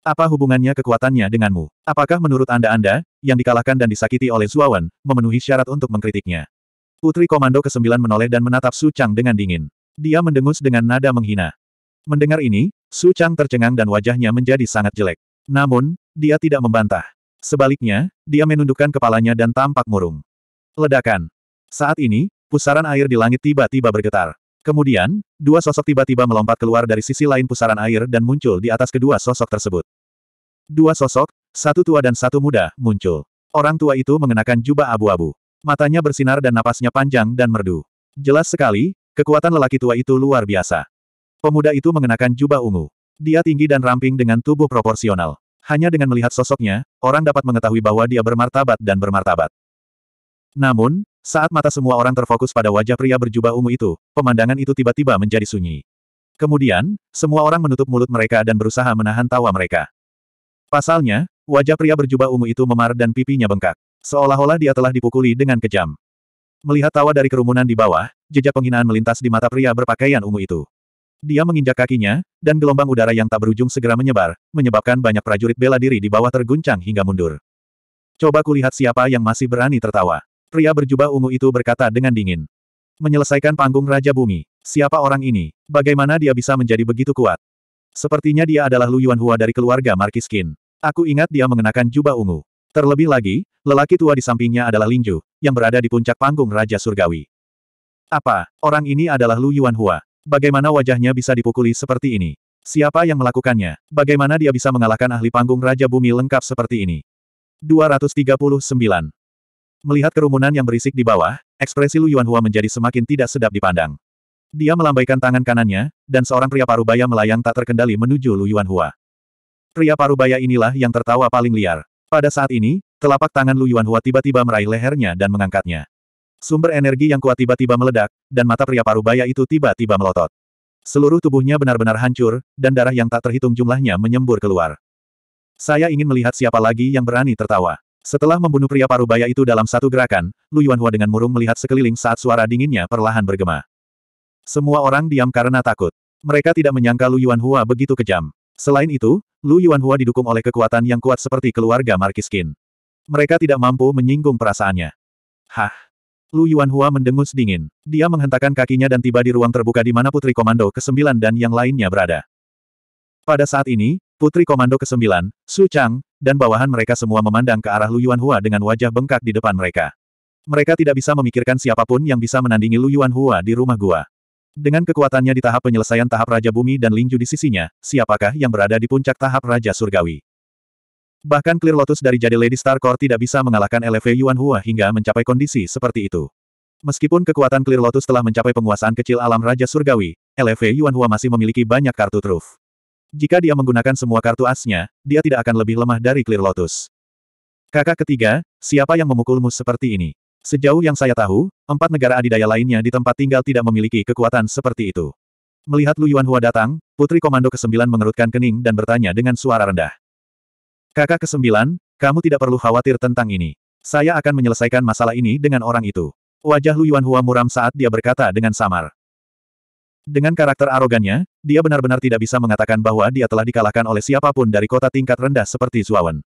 Apa hubungannya kekuatannya denganmu? Apakah menurut Anda Anda, yang dikalahkan dan disakiti oleh Zuawan, memenuhi syarat untuk mengkritiknya? Putri Komando ke-9 menoleh dan menatap Su Chang dengan dingin. Dia mendengus dengan nada menghina. Mendengar ini, Su Chang tercengang dan wajahnya menjadi sangat jelek. Namun, dia tidak membantah. Sebaliknya, dia menundukkan kepalanya dan tampak murung. Ledakan. Saat ini, pusaran air di langit tiba-tiba bergetar. Kemudian, dua sosok tiba-tiba melompat keluar dari sisi lain pusaran air dan muncul di atas kedua sosok tersebut. Dua sosok, satu tua dan satu muda, muncul. Orang tua itu mengenakan jubah abu-abu. Matanya bersinar dan napasnya panjang dan merdu. Jelas sekali, kekuatan lelaki tua itu luar biasa. Pemuda itu mengenakan jubah ungu. Dia tinggi dan ramping dengan tubuh proporsional. Hanya dengan melihat sosoknya, orang dapat mengetahui bahwa dia bermartabat dan bermartabat. Namun, saat mata semua orang terfokus pada wajah pria berjubah ungu itu, pemandangan itu tiba-tiba menjadi sunyi. Kemudian, semua orang menutup mulut mereka dan berusaha menahan tawa mereka. Pasalnya, wajah pria berjubah ungu itu memar dan pipinya bengkak. Seolah-olah dia telah dipukuli dengan kejam. Melihat tawa dari kerumunan di bawah, jejak penghinaan melintas di mata pria berpakaian ungu itu. Dia menginjak kakinya, dan gelombang udara yang tak berujung segera menyebar, menyebabkan banyak prajurit bela diri di bawah terguncang hingga mundur. Coba kulihat siapa yang masih berani tertawa. Pria berjubah ungu itu berkata dengan dingin. Menyelesaikan panggung Raja Bumi. Siapa orang ini? Bagaimana dia bisa menjadi begitu kuat? Sepertinya dia adalah Lu Hua dari keluarga Markiskin. Aku ingat dia mengenakan jubah ungu. Terlebih lagi, lelaki tua di sampingnya adalah Lingju, yang berada di puncak panggung Raja Surgawi. Apa, orang ini adalah Lu Yuanhua? Bagaimana wajahnya bisa dipukuli seperti ini? Siapa yang melakukannya? Bagaimana dia bisa mengalahkan ahli panggung Raja Bumi lengkap seperti ini? 239. Melihat kerumunan yang berisik di bawah, ekspresi Lu Yuanhua menjadi semakin tidak sedap dipandang. Dia melambaikan tangan kanannya, dan seorang pria parubaya melayang tak terkendali menuju Lu Yuanhua. Pria parubaya inilah yang tertawa paling liar. Pada saat ini, telapak tangan Lu Yuanhua tiba-tiba meraih lehernya dan mengangkatnya. Sumber energi yang kuat tiba-tiba meledak, dan mata pria Parubaya itu tiba-tiba melotot. Seluruh tubuhnya benar-benar hancur, dan darah yang tak terhitung jumlahnya menyembur keluar. Saya ingin melihat siapa lagi yang berani tertawa. Setelah membunuh pria Parubaya itu dalam satu gerakan, Lu Yuanhua dengan murung melihat sekeliling saat suara dinginnya perlahan bergema. Semua orang diam karena takut. Mereka tidak menyangka Lu Yuanhua begitu kejam. Selain itu, Lu Yuanhua didukung oleh kekuatan yang kuat seperti keluarga Markiskin. Mereka tidak mampu menyinggung perasaannya. Hah? Lu Yuanhua mendengus dingin. Dia menghentakkan kakinya dan tiba di ruang terbuka di mana Putri Komando ke-9 dan yang lainnya berada. Pada saat ini, Putri Komando ke-9, Su Chang, dan bawahan mereka semua memandang ke arah Lu Yuanhua dengan wajah bengkak di depan mereka. Mereka tidak bisa memikirkan siapapun yang bisa menandingi Lu Yuanhua di rumah gua. Dengan kekuatannya di tahap penyelesaian tahap Raja Bumi dan Lingju di sisinya, siapakah yang berada di puncak tahap Raja Surgawi? Bahkan Clear Lotus dari Jade Lady Star Core tidak bisa mengalahkan LV Yuan Hua hingga mencapai kondisi seperti itu. Meskipun kekuatan Clear Lotus telah mencapai penguasaan kecil alam Raja Surgawi, LV Yuan Hua masih memiliki banyak kartu truf. Jika dia menggunakan semua kartu asnya, dia tidak akan lebih lemah dari Clear Lotus. Kakak ketiga, siapa yang memukulmu seperti ini? Sejauh yang saya tahu, empat negara adidaya lainnya di tempat tinggal tidak memiliki kekuatan seperti itu. Melihat Lu Yuanhua datang, Putri Komando ke-9 mengerutkan kening dan bertanya dengan suara rendah. Kakak ke-9, kamu tidak perlu khawatir tentang ini. Saya akan menyelesaikan masalah ini dengan orang itu. Wajah Lu Yuanhua muram saat dia berkata dengan samar. Dengan karakter arogannya, dia benar-benar tidak bisa mengatakan bahwa dia telah dikalahkan oleh siapapun dari kota tingkat rendah seperti Zuawan.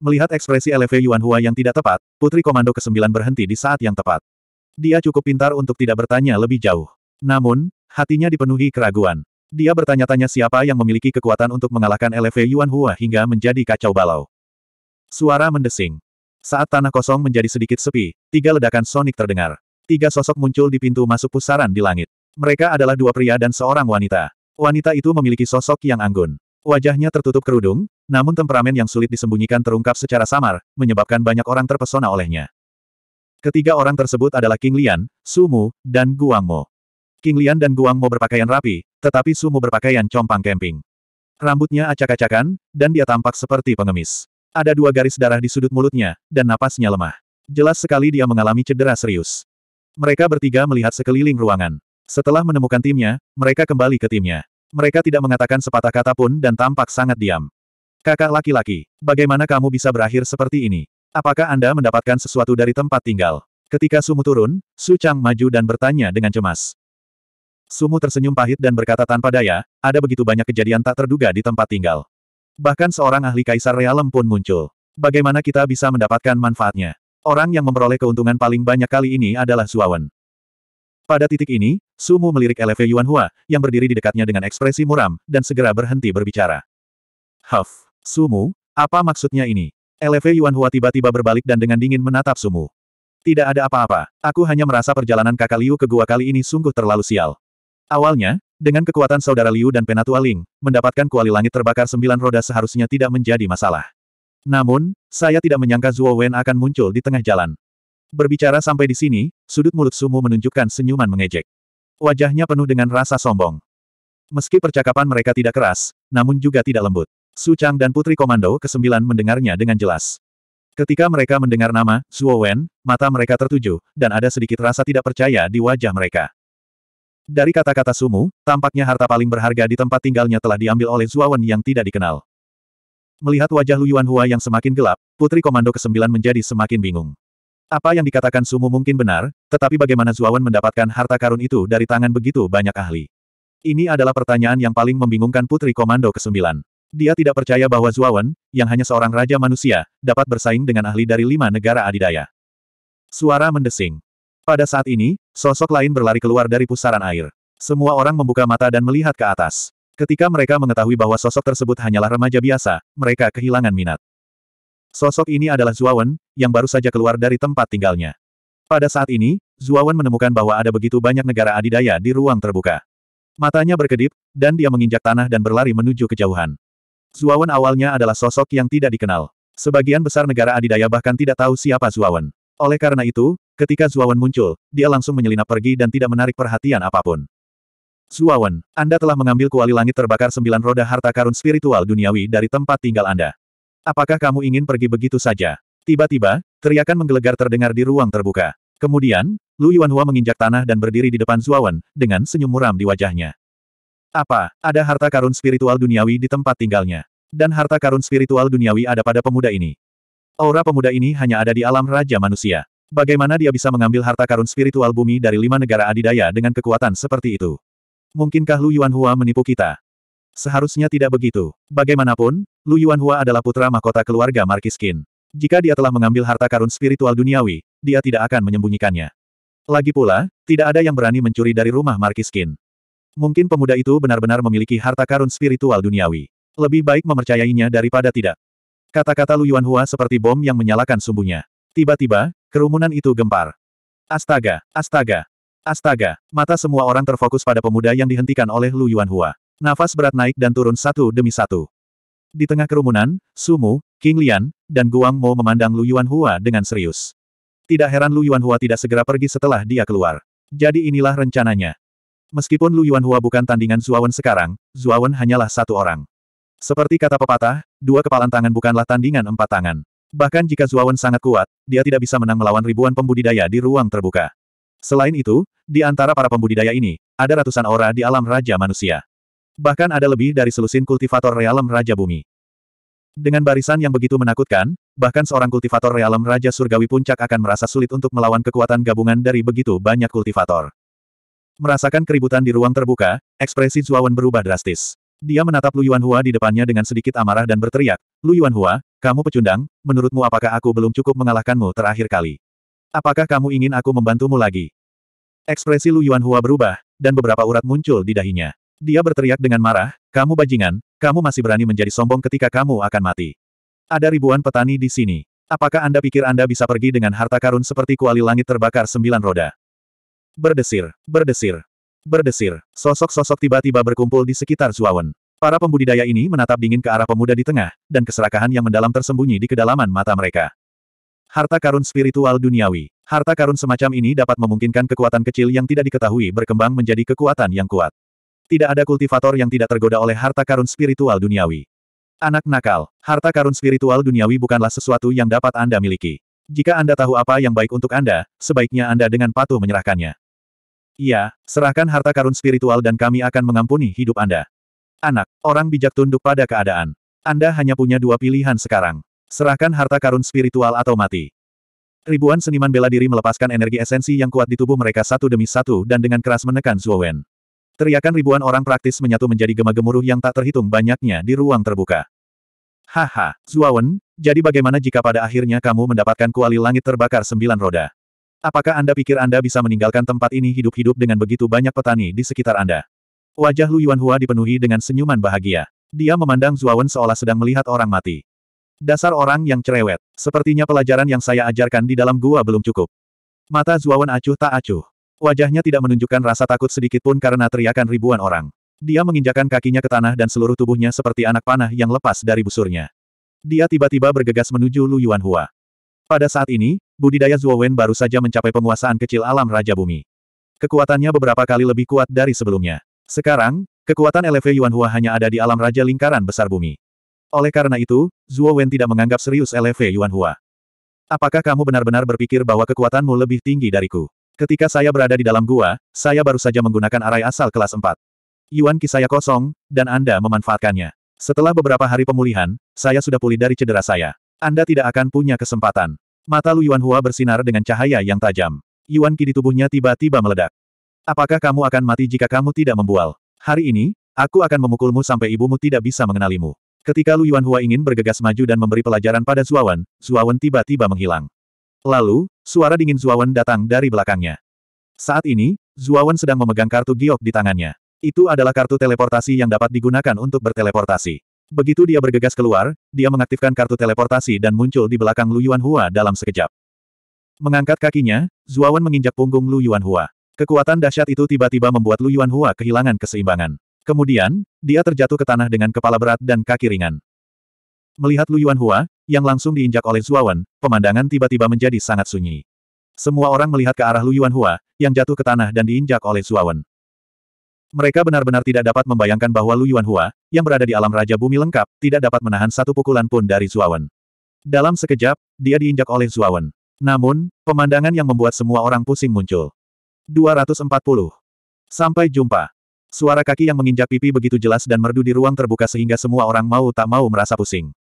Melihat ekspresi LV Yuan Hua yang tidak tepat, Putri Komando ke-9 berhenti di saat yang tepat. Dia cukup pintar untuk tidak bertanya lebih jauh. Namun, hatinya dipenuhi keraguan. Dia bertanya-tanya siapa yang memiliki kekuatan untuk mengalahkan LV Yuan Hua hingga menjadi kacau balau. Suara mendesing. Saat tanah kosong menjadi sedikit sepi, tiga ledakan sonik terdengar. Tiga sosok muncul di pintu masuk pusaran di langit. Mereka adalah dua pria dan seorang wanita. Wanita itu memiliki sosok yang anggun. Wajahnya tertutup kerudung, namun temperamen yang sulit disembunyikan terungkap secara samar, menyebabkan banyak orang terpesona olehnya. Ketiga orang tersebut adalah King Lian, Su Mu, dan Guang Mo. King Lian dan Guang Mo berpakaian rapi, tetapi Su Mu berpakaian compang camping. Rambutnya acak-acakan, dan dia tampak seperti pengemis. Ada dua garis darah di sudut mulutnya, dan napasnya lemah. Jelas sekali dia mengalami cedera serius. Mereka bertiga melihat sekeliling ruangan. Setelah menemukan timnya, mereka kembali ke timnya. Mereka tidak mengatakan sepatah kata pun dan tampak sangat diam. Kakak laki-laki, bagaimana kamu bisa berakhir seperti ini? Apakah Anda mendapatkan sesuatu dari tempat tinggal? Ketika Sumu turun, Su Chang maju dan bertanya dengan cemas. Sumu tersenyum pahit dan berkata tanpa daya, ada begitu banyak kejadian tak terduga di tempat tinggal. Bahkan seorang ahli kaisar realem pun muncul. Bagaimana kita bisa mendapatkan manfaatnya? Orang yang memperoleh keuntungan paling banyak kali ini adalah Zuawan. Pada titik ini, Sumu melirik LV Yuan Hua, yang berdiri di dekatnya dengan ekspresi muram, dan segera berhenti berbicara. Huff, Sumu, apa maksudnya ini? LV Yuan Hua tiba-tiba berbalik dan dengan dingin menatap Sumu. Tidak ada apa-apa, aku hanya merasa perjalanan kakak Liu ke gua kali ini sungguh terlalu sial. Awalnya, dengan kekuatan saudara Liu dan Penatua Ling, mendapatkan kuali langit terbakar sembilan roda seharusnya tidak menjadi masalah. Namun, saya tidak menyangka Zuo Wen akan muncul di tengah jalan. Berbicara sampai di sini, sudut mulut Sumu menunjukkan senyuman mengejek. Wajahnya penuh dengan rasa sombong. Meski percakapan mereka tidak keras, namun juga tidak lembut. Su Chang dan Putri Komando ke-9 mendengarnya dengan jelas. Ketika mereka mendengar nama, Zuo Wen, mata mereka tertuju, dan ada sedikit rasa tidak percaya di wajah mereka. Dari kata-kata Sumu, tampaknya harta paling berharga di tempat tinggalnya telah diambil oleh Zuo Wen yang tidak dikenal. Melihat wajah Lu Yuan Hua yang semakin gelap, Putri Komando ke-9 menjadi semakin bingung. Apa yang dikatakan Sumu mungkin benar, tetapi bagaimana Zuawan mendapatkan harta karun itu dari tangan begitu banyak ahli? Ini adalah pertanyaan yang paling membingungkan Putri Komando ke-9. Dia tidak percaya bahwa Zuawan, yang hanya seorang raja manusia, dapat bersaing dengan ahli dari lima negara adidaya. Suara mendesing. Pada saat ini, sosok lain berlari keluar dari pusaran air. Semua orang membuka mata dan melihat ke atas. Ketika mereka mengetahui bahwa sosok tersebut hanyalah remaja biasa, mereka kehilangan minat. Sosok ini adalah Zuawan, yang baru saja keluar dari tempat tinggalnya. Pada saat ini, Zuawan menemukan bahwa ada begitu banyak negara adidaya di ruang terbuka. Matanya berkedip, dan dia menginjak tanah dan berlari menuju kejauhan. Zuawan awalnya adalah sosok yang tidak dikenal. Sebagian besar negara adidaya bahkan tidak tahu siapa Zuawan. Oleh karena itu, ketika Zuawan muncul, dia langsung menyelinap pergi dan tidak menarik perhatian apapun. Zuawan, Anda telah mengambil kuali langit terbakar sembilan roda harta karun spiritual duniawi dari tempat tinggal Anda. Apakah kamu ingin pergi begitu saja? Tiba-tiba, teriakan menggelegar terdengar di ruang terbuka. Kemudian, Lu Yuanhua menginjak tanah dan berdiri di depan Zuawan, dengan senyum muram di wajahnya. Apa, ada harta karun spiritual duniawi di tempat tinggalnya. Dan harta karun spiritual duniawi ada pada pemuda ini. Aura pemuda ini hanya ada di alam Raja Manusia. Bagaimana dia bisa mengambil harta karun spiritual bumi dari lima negara adidaya dengan kekuatan seperti itu? Mungkinkah Lu Yuanhua menipu kita? Seharusnya tidak begitu. Bagaimanapun, Lu Yuanhua adalah putra mahkota keluarga Marquis Qin. Jika dia telah mengambil harta karun spiritual duniawi, dia tidak akan menyembunyikannya. Lagi pula, tidak ada yang berani mencuri dari rumah Marquis Qin. Mungkin pemuda itu benar-benar memiliki harta karun spiritual duniawi. Lebih baik mempercayainya daripada tidak. Kata-kata Lu Yuanhua seperti bom yang menyalakan sumbunya. Tiba-tiba, kerumunan itu gempar. Astaga, astaga, astaga, mata semua orang terfokus pada pemuda yang dihentikan oleh Lu Yuanhua. Nafas berat naik dan turun satu demi satu. Di tengah kerumunan, Sumu, King Lian, dan Guang Mo memandang Lu Yuan Hua dengan serius. Tidak heran Lu Yuan Hua tidak segera pergi setelah dia keluar. Jadi inilah rencananya. Meskipun Lu Yuan Hua bukan tandingan Zuawan sekarang, Zuawan hanyalah satu orang. Seperti kata pepatah, dua kepalan tangan bukanlah tandingan empat tangan. Bahkan jika Zuawan sangat kuat, dia tidak bisa menang melawan ribuan pembudidaya di ruang terbuka. Selain itu, di antara para pembudidaya ini, ada ratusan aura di alam Raja Manusia. Bahkan ada lebih dari selusin kultivator realem Raja Bumi. Dengan barisan yang begitu menakutkan, bahkan seorang kultivator realem Raja Surgawi Puncak akan merasa sulit untuk melawan kekuatan gabungan dari begitu banyak kultivator. Merasakan keributan di ruang terbuka, ekspresi Zuawan berubah drastis. Dia menatap Lu Yuanhua di depannya dengan sedikit amarah dan berteriak, Lu Yuanhua, kamu pecundang, menurutmu apakah aku belum cukup mengalahkanmu terakhir kali? Apakah kamu ingin aku membantumu lagi? Ekspresi Lu Yuanhua berubah, dan beberapa urat muncul di dahinya. Dia berteriak dengan marah, kamu bajingan, kamu masih berani menjadi sombong ketika kamu akan mati. Ada ribuan petani di sini. Apakah Anda pikir Anda bisa pergi dengan harta karun seperti kuali langit terbakar sembilan roda? Berdesir, berdesir, berdesir. Sosok-sosok tiba-tiba berkumpul di sekitar Zuawan. Para pembudidaya ini menatap dingin ke arah pemuda di tengah, dan keserakahan yang mendalam tersembunyi di kedalaman mata mereka. Harta karun spiritual duniawi. Harta karun semacam ini dapat memungkinkan kekuatan kecil yang tidak diketahui berkembang menjadi kekuatan yang kuat. Tidak ada kultivator yang tidak tergoda oleh harta karun spiritual duniawi. Anak nakal, harta karun spiritual duniawi bukanlah sesuatu yang dapat Anda miliki. Jika Anda tahu apa yang baik untuk Anda, sebaiknya Anda dengan patuh menyerahkannya. Iya, serahkan harta karun spiritual dan kami akan mengampuni hidup Anda. Anak, orang bijak tunduk pada keadaan. Anda hanya punya dua pilihan sekarang. Serahkan harta karun spiritual atau mati. Ribuan seniman bela diri melepaskan energi esensi yang kuat di tubuh mereka satu demi satu dan dengan keras menekan Wen. Teriakan ribuan orang praktis menyatu menjadi gemah gemuruh yang tak terhitung banyaknya di ruang terbuka. Haha, Zuawan, jadi bagaimana jika pada akhirnya kamu mendapatkan kuali langit terbakar sembilan roda? Apakah Anda pikir Anda bisa meninggalkan tempat ini hidup-hidup dengan begitu banyak petani di sekitar Anda? Wajah Lu Yuanhua dipenuhi dengan senyuman bahagia. Dia memandang Zuawan seolah sedang melihat orang mati. Dasar orang yang cerewet. Sepertinya pelajaran yang saya ajarkan di dalam gua belum cukup. Mata Zuawan acuh tak acuh. Wajahnya tidak menunjukkan rasa takut sedikit pun karena teriakan ribuan orang. Dia menginjakan kakinya ke tanah dan seluruh tubuhnya seperti anak panah yang lepas dari busurnya. Dia tiba-tiba bergegas menuju Lu Yuanhua. Pada saat ini, budidaya Wen baru saja mencapai penguasaan kecil alam Raja Bumi. Kekuatannya beberapa kali lebih kuat dari sebelumnya. Sekarang, kekuatan LV Yuanhua hanya ada di alam Raja Lingkaran Besar Bumi. Oleh karena itu, Zhuo Wen tidak menganggap serius LV Yuan Hua. Apakah kamu benar-benar berpikir bahwa kekuatanmu lebih tinggi dariku? Ketika saya berada di dalam gua, saya baru saja menggunakan arai asal kelas 4. Yuan Qi saya kosong, dan Anda memanfaatkannya. Setelah beberapa hari pemulihan, saya sudah pulih dari cedera saya. Anda tidak akan punya kesempatan. Mata Lu Yuan Hua bersinar dengan cahaya yang tajam. Yuan Qi di tubuhnya tiba-tiba meledak. Apakah kamu akan mati jika kamu tidak membual? Hari ini, aku akan memukulmu sampai ibumu tidak bisa mengenalimu. Ketika Lu Yuan Hua ingin bergegas maju dan memberi pelajaran pada Zuawan, Zuawan tiba-tiba menghilang. Lalu, suara dingin Zuawan datang dari belakangnya. Saat ini, Zuawan sedang memegang kartu giok di tangannya. Itu adalah kartu teleportasi yang dapat digunakan untuk berteleportasi. Begitu dia bergegas keluar, dia mengaktifkan kartu teleportasi dan muncul di belakang Lu Hua dalam sekejap. Mengangkat kakinya, Zuawan menginjak punggung Lu Hua. Kekuatan dahsyat itu tiba-tiba membuat Lu Hua kehilangan keseimbangan. Kemudian, dia terjatuh ke tanah dengan kepala berat dan kaki ringan. Melihat Lu Hua yang langsung diinjak oleh Zuawan, pemandangan tiba-tiba menjadi sangat sunyi. Semua orang melihat ke arah Lu Yuanhua, yang jatuh ke tanah dan diinjak oleh Zuawan. Mereka benar-benar tidak dapat membayangkan bahwa Lu Yuanhua, yang berada di alam Raja Bumi lengkap, tidak dapat menahan satu pukulan pun dari Zuawan. Dalam sekejap, dia diinjak oleh Zuawan. Namun, pemandangan yang membuat semua orang pusing muncul. 240. Sampai jumpa. Suara kaki yang menginjak pipi begitu jelas dan merdu di ruang terbuka sehingga semua orang mau tak mau merasa pusing.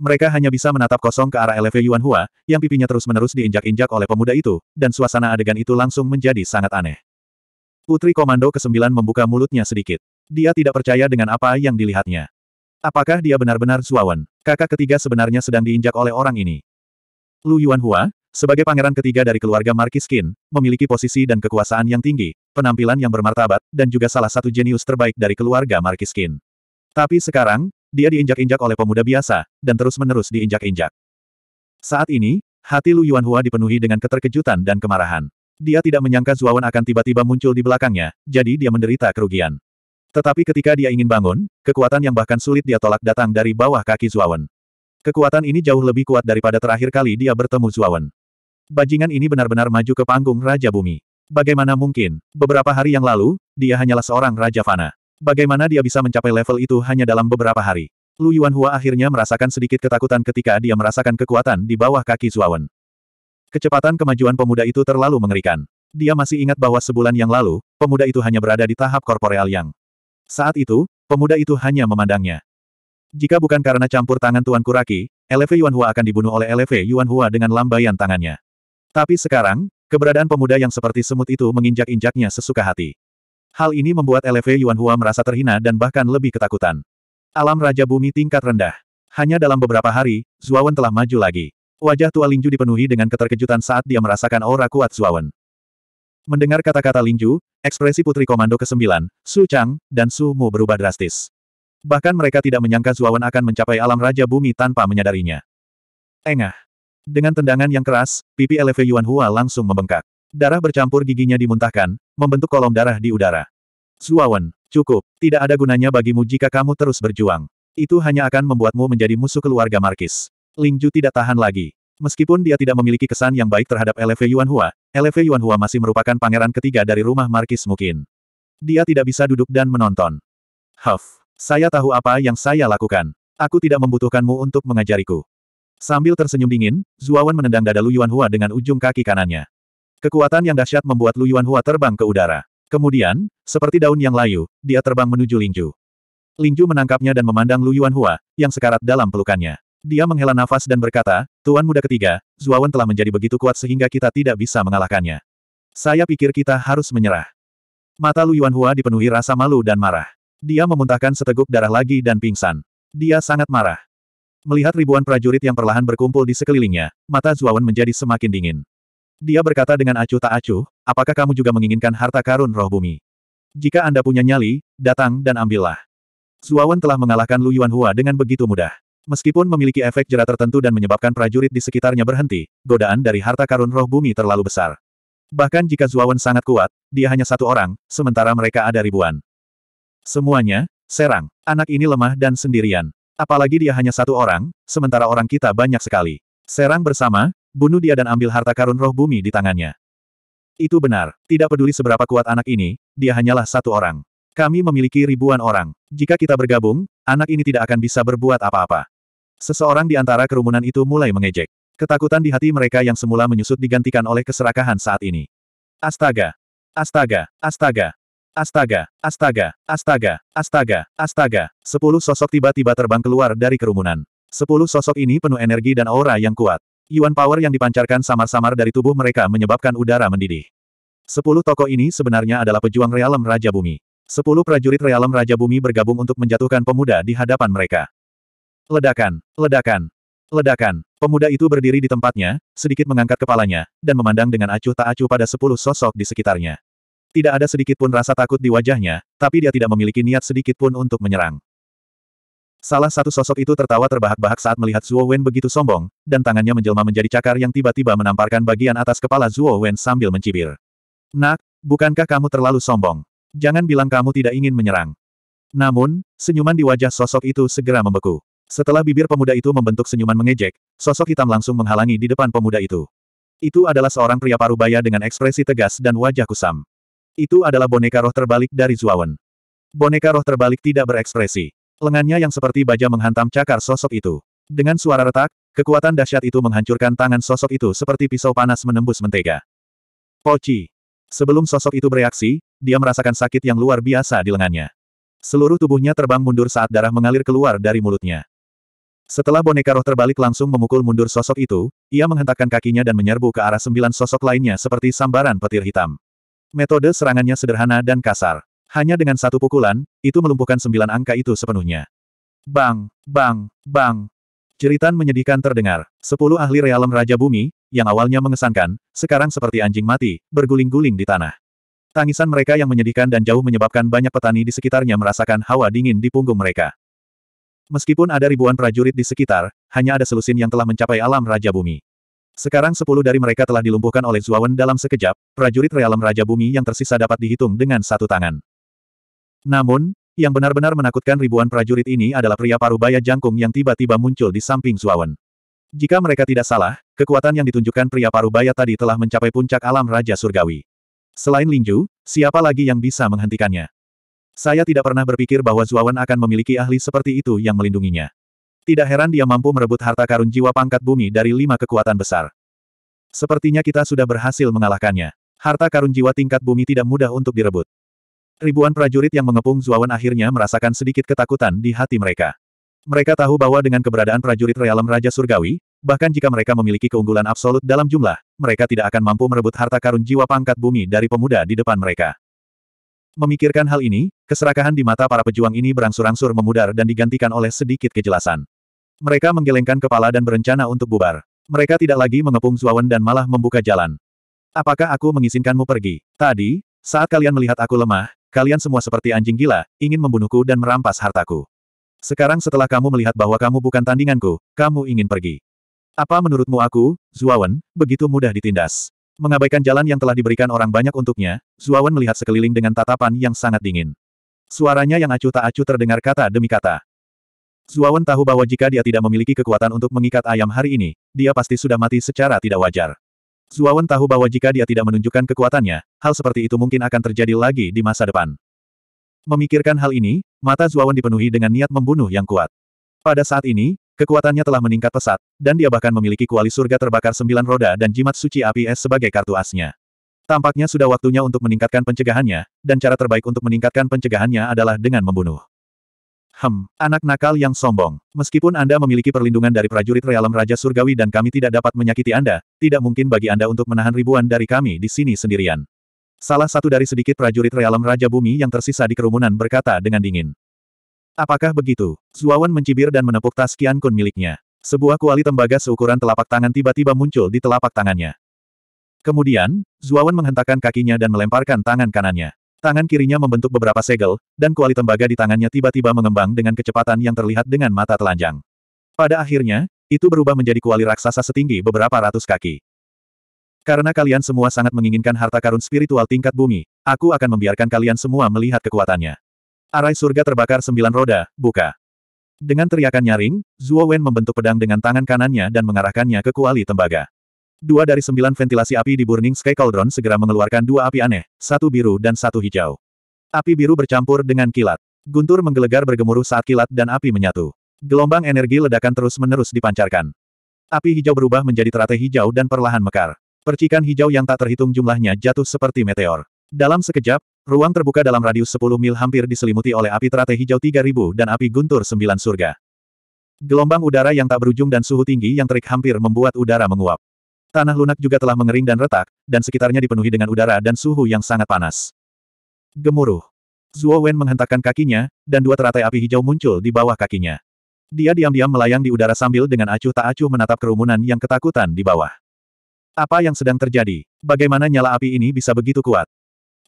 Mereka hanya bisa menatap kosong ke arah LV Yuan Hua, yang pipinya terus-menerus diinjak-injak oleh pemuda itu, dan suasana adegan itu langsung menjadi sangat aneh. Putri Komando ke-9 membuka mulutnya sedikit. Dia tidak percaya dengan apa yang dilihatnya. Apakah dia benar-benar Zuawan, kakak ketiga sebenarnya sedang diinjak oleh orang ini? Lu Yuan Hua, sebagai pangeran ketiga dari keluarga Marquis Qin, memiliki posisi dan kekuasaan yang tinggi, penampilan yang bermartabat, dan juga salah satu jenius terbaik dari keluarga Marquis Qin. Tapi sekarang, dia diinjak-injak oleh pemuda biasa, dan terus-menerus diinjak-injak. Saat ini, hati Lu Yuanhua dipenuhi dengan keterkejutan dan kemarahan. Dia tidak menyangka Zuawan akan tiba-tiba muncul di belakangnya, jadi dia menderita kerugian. Tetapi ketika dia ingin bangun, kekuatan yang bahkan sulit dia tolak datang dari bawah kaki Zuawan. Kekuatan ini jauh lebih kuat daripada terakhir kali dia bertemu Zuawan. Bajingan ini benar-benar maju ke panggung Raja Bumi. Bagaimana mungkin, beberapa hari yang lalu, dia hanyalah seorang Raja Fana. Bagaimana dia bisa mencapai level itu hanya dalam beberapa hari? Lu Yuanhua akhirnya merasakan sedikit ketakutan ketika dia merasakan kekuatan di bawah kaki Zuawan. Kecepatan kemajuan pemuda itu terlalu mengerikan. Dia masih ingat bahwa sebulan yang lalu, pemuda itu hanya berada di tahap korporeal yang. Saat itu, pemuda itu hanya memandangnya. Jika bukan karena campur tangan Tuan Kuraki, LV Yuanhua akan dibunuh oleh LV Yuanhua dengan lambaian tangannya. Tapi sekarang, keberadaan pemuda yang seperti semut itu menginjak-injaknya sesuka hati. Hal ini membuat LV Yuan Hua merasa terhina dan bahkan lebih ketakutan. Alam Raja Bumi tingkat rendah. Hanya dalam beberapa hari, Zuawan telah maju lagi. Wajah tua Lingju dipenuhi dengan keterkejutan saat dia merasakan aura kuat Zuawan. Mendengar kata-kata Lingju, ekspresi Putri Komando ke-9, Su Chang, dan Su Mu berubah drastis. Bahkan mereka tidak menyangka Zuawan akan mencapai alam Raja Bumi tanpa menyadarinya. Engah. Dengan tendangan yang keras, pipi LV Yuan Hua langsung membengkak. Darah bercampur giginya dimuntahkan, membentuk kolom darah di udara. Zuawan, cukup, tidak ada gunanya bagimu jika kamu terus berjuang. Itu hanya akan membuatmu menjadi musuh keluarga Markis. Lingju tidak tahan lagi. Meskipun dia tidak memiliki kesan yang baik terhadap LV Yuanhua, LV Yuanhua masih merupakan pangeran ketiga dari rumah Markis mungkin. Dia tidak bisa duduk dan menonton. Huff, saya tahu apa yang saya lakukan. Aku tidak membutuhkanmu untuk mengajariku. Sambil tersenyum dingin, Zuawan menendang dada Lu Yuanhua dengan ujung kaki kanannya. Kekuatan yang dahsyat membuat Lu Hua terbang ke udara. Kemudian, seperti daun yang layu, dia terbang menuju Lingju. Lingju menangkapnya dan memandang Lu Hua yang sekarat dalam pelukannya. Dia menghela nafas dan berkata, Tuan muda ketiga, Zuawan telah menjadi begitu kuat sehingga kita tidak bisa mengalahkannya. Saya pikir kita harus menyerah. Mata Lu Hua dipenuhi rasa malu dan marah. Dia memuntahkan seteguk darah lagi dan pingsan. Dia sangat marah. Melihat ribuan prajurit yang perlahan berkumpul di sekelilingnya, mata Zuawan menjadi semakin dingin. Dia berkata dengan acuh tak acuh, apakah kamu juga menginginkan harta karun roh bumi? Jika Anda punya nyali, datang dan ambillah. Zuawan telah mengalahkan Lu Hua dengan begitu mudah. Meskipun memiliki efek jera tertentu dan menyebabkan prajurit di sekitarnya berhenti, godaan dari harta karun roh bumi terlalu besar. Bahkan jika Zuawan sangat kuat, dia hanya satu orang, sementara mereka ada ribuan. Semuanya, serang. Anak ini lemah dan sendirian. Apalagi dia hanya satu orang, sementara orang kita banyak sekali. Serang bersama, bunuh dia dan ambil harta karun roh bumi di tangannya. Itu benar, tidak peduli seberapa kuat anak ini, dia hanyalah satu orang. Kami memiliki ribuan orang. Jika kita bergabung, anak ini tidak akan bisa berbuat apa-apa. Seseorang di antara kerumunan itu mulai mengejek. Ketakutan di hati mereka yang semula menyusut digantikan oleh keserakahan saat ini. Astaga! Astaga! Astaga! Astaga, astaga, astaga, astaga, astaga. Sepuluh sosok tiba-tiba terbang keluar dari kerumunan. Sepuluh sosok ini penuh energi dan aura yang kuat. Yuan power yang dipancarkan samar-samar dari tubuh mereka menyebabkan udara mendidih. Sepuluh tokoh ini sebenarnya adalah pejuang realem Raja Bumi. Sepuluh prajurit realem Raja Bumi bergabung untuk menjatuhkan pemuda di hadapan mereka. Ledakan, ledakan, ledakan. Pemuda itu berdiri di tempatnya, sedikit mengangkat kepalanya, dan memandang dengan acuh tak acuh pada sepuluh sosok di sekitarnya. Tidak ada sedikit pun rasa takut di wajahnya, tapi dia tidak memiliki niat sedikit pun untuk menyerang. Salah satu sosok itu tertawa terbahak-bahak saat melihat Zuo Wen begitu sombong, dan tangannya menjelma menjadi cakar yang tiba-tiba menamparkan bagian atas kepala Zuo Wen sambil mencibir. Nak, bukankah kamu terlalu sombong? Jangan bilang kamu tidak ingin menyerang. Namun, senyuman di wajah sosok itu segera membeku. Setelah bibir pemuda itu membentuk senyuman mengejek, sosok hitam langsung menghalangi di depan pemuda itu. Itu adalah seorang pria parubaya dengan ekspresi tegas dan wajah kusam. Itu adalah boneka roh terbalik dari Wen. Boneka roh terbalik tidak berekspresi. Lengannya yang seperti baja menghantam cakar sosok itu. Dengan suara retak, kekuatan dahsyat itu menghancurkan tangan sosok itu seperti pisau panas menembus mentega. Poci. Sebelum sosok itu bereaksi, dia merasakan sakit yang luar biasa di lengannya. Seluruh tubuhnya terbang mundur saat darah mengalir keluar dari mulutnya. Setelah boneka roh terbalik langsung memukul mundur sosok itu, ia menghentakkan kakinya dan menyerbu ke arah sembilan sosok lainnya seperti sambaran petir hitam. Metode serangannya sederhana dan kasar. Hanya dengan satu pukulan, itu melumpuhkan sembilan angka itu sepenuhnya. Bang, bang, bang. Ceritan menyedihkan terdengar. Sepuluh ahli realem Raja Bumi, yang awalnya mengesankan, sekarang seperti anjing mati, berguling-guling di tanah. Tangisan mereka yang menyedihkan dan jauh menyebabkan banyak petani di sekitarnya merasakan hawa dingin di punggung mereka. Meskipun ada ribuan prajurit di sekitar, hanya ada selusin yang telah mencapai alam Raja Bumi. Sekarang sepuluh dari mereka telah dilumpuhkan oleh Zuawan dalam sekejap, prajurit realem Raja Bumi yang tersisa dapat dihitung dengan satu tangan. Namun, yang benar-benar menakutkan ribuan prajurit ini adalah pria parubaya jangkung yang tiba-tiba muncul di samping Zuawan. Jika mereka tidak salah, kekuatan yang ditunjukkan pria parubaya tadi telah mencapai puncak alam Raja Surgawi. Selain Lingju, siapa lagi yang bisa menghentikannya? Saya tidak pernah berpikir bahwa Zuawan akan memiliki ahli seperti itu yang melindunginya. Tidak heran dia mampu merebut harta karun jiwa pangkat bumi dari lima kekuatan besar. Sepertinya kita sudah berhasil mengalahkannya. Harta karun jiwa tingkat bumi tidak mudah untuk direbut. Ribuan prajurit yang mengepung Zuawan akhirnya merasakan sedikit ketakutan di hati mereka. Mereka tahu bahwa dengan keberadaan prajurit realem Raja Surgawi, bahkan jika mereka memiliki keunggulan absolut dalam jumlah, mereka tidak akan mampu merebut harta karun jiwa pangkat bumi dari pemuda di depan mereka. Memikirkan hal ini, keserakahan di mata para pejuang ini berangsur-angsur memudar dan digantikan oleh sedikit kejelasan. Mereka menggelengkan kepala dan berencana untuk bubar. Mereka tidak lagi mengepung Zuawan dan malah membuka jalan. Apakah aku mengizinkanmu pergi? Tadi, saat kalian melihat aku lemah, Kalian semua seperti anjing gila, ingin membunuhku dan merampas hartaku. Sekarang setelah kamu melihat bahwa kamu bukan tandinganku, kamu ingin pergi. Apa menurutmu aku, Zuawan, begitu mudah ditindas? Mengabaikan jalan yang telah diberikan orang banyak untuknya, Zuawan melihat sekeliling dengan tatapan yang sangat dingin. Suaranya yang acuh tak acuh terdengar kata demi kata. Zuawan tahu bahwa jika dia tidak memiliki kekuatan untuk mengikat ayam hari ini, dia pasti sudah mati secara tidak wajar. Zuawan tahu bahwa jika dia tidak menunjukkan kekuatannya, hal seperti itu mungkin akan terjadi lagi di masa depan. Memikirkan hal ini, mata Zuawan dipenuhi dengan niat membunuh yang kuat. Pada saat ini, kekuatannya telah meningkat pesat, dan dia bahkan memiliki kuali surga terbakar sembilan roda dan jimat suci api es sebagai kartu asnya. Tampaknya sudah waktunya untuk meningkatkan pencegahannya, dan cara terbaik untuk meningkatkan pencegahannya adalah dengan membunuh. Hem, anak nakal yang sombong. Meskipun Anda memiliki perlindungan dari prajurit realem Raja Surgawi dan kami tidak dapat menyakiti Anda, tidak mungkin bagi Anda untuk menahan ribuan dari kami di sini sendirian. Salah satu dari sedikit prajurit realem Raja Bumi yang tersisa di kerumunan berkata dengan dingin. Apakah begitu? Zuawan mencibir dan menepuk tas Qian Kun miliknya. Sebuah kuali tembaga seukuran telapak tangan tiba-tiba muncul di telapak tangannya. Kemudian, Zuawan menghentakkan kakinya dan melemparkan tangan kanannya. Tangan kirinya membentuk beberapa segel, dan kuali tembaga di tangannya tiba-tiba mengembang dengan kecepatan yang terlihat dengan mata telanjang. Pada akhirnya, itu berubah menjadi kuali raksasa setinggi beberapa ratus kaki. Karena kalian semua sangat menginginkan harta karun spiritual tingkat bumi, aku akan membiarkan kalian semua melihat kekuatannya. Arai surga terbakar sembilan roda, buka. Dengan teriakan nyaring, Zuo Wen membentuk pedang dengan tangan kanannya dan mengarahkannya ke kuali tembaga. Dua dari sembilan ventilasi api di Burning Sky Cauldron segera mengeluarkan dua api aneh, satu biru dan satu hijau. Api biru bercampur dengan kilat. Guntur menggelegar bergemuruh saat kilat dan api menyatu. Gelombang energi ledakan terus-menerus dipancarkan. Api hijau berubah menjadi teratai hijau dan perlahan mekar. Percikan hijau yang tak terhitung jumlahnya jatuh seperti meteor. Dalam sekejap, ruang terbuka dalam radius 10 mil hampir diselimuti oleh api teratai hijau 3000 dan api guntur 9 surga. Gelombang udara yang tak berujung dan suhu tinggi yang terik hampir membuat udara menguap. Tanah lunak juga telah mengering dan retak, dan sekitarnya dipenuhi dengan udara dan suhu yang sangat panas. Gemuruh. Zhuo Wen menghentakkan kakinya, dan dua teratai api hijau muncul di bawah kakinya. Dia diam-diam melayang di udara sambil dengan acuh tak acuh menatap kerumunan yang ketakutan di bawah. Apa yang sedang terjadi? Bagaimana nyala api ini bisa begitu kuat?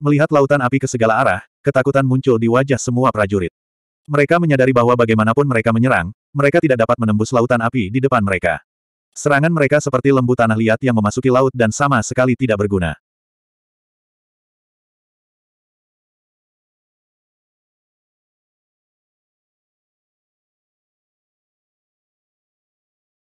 Melihat lautan api ke segala arah, ketakutan muncul di wajah semua prajurit. Mereka menyadari bahwa bagaimanapun mereka menyerang, mereka tidak dapat menembus lautan api di depan mereka. Serangan mereka seperti lembu tanah liat yang memasuki laut dan sama sekali tidak berguna.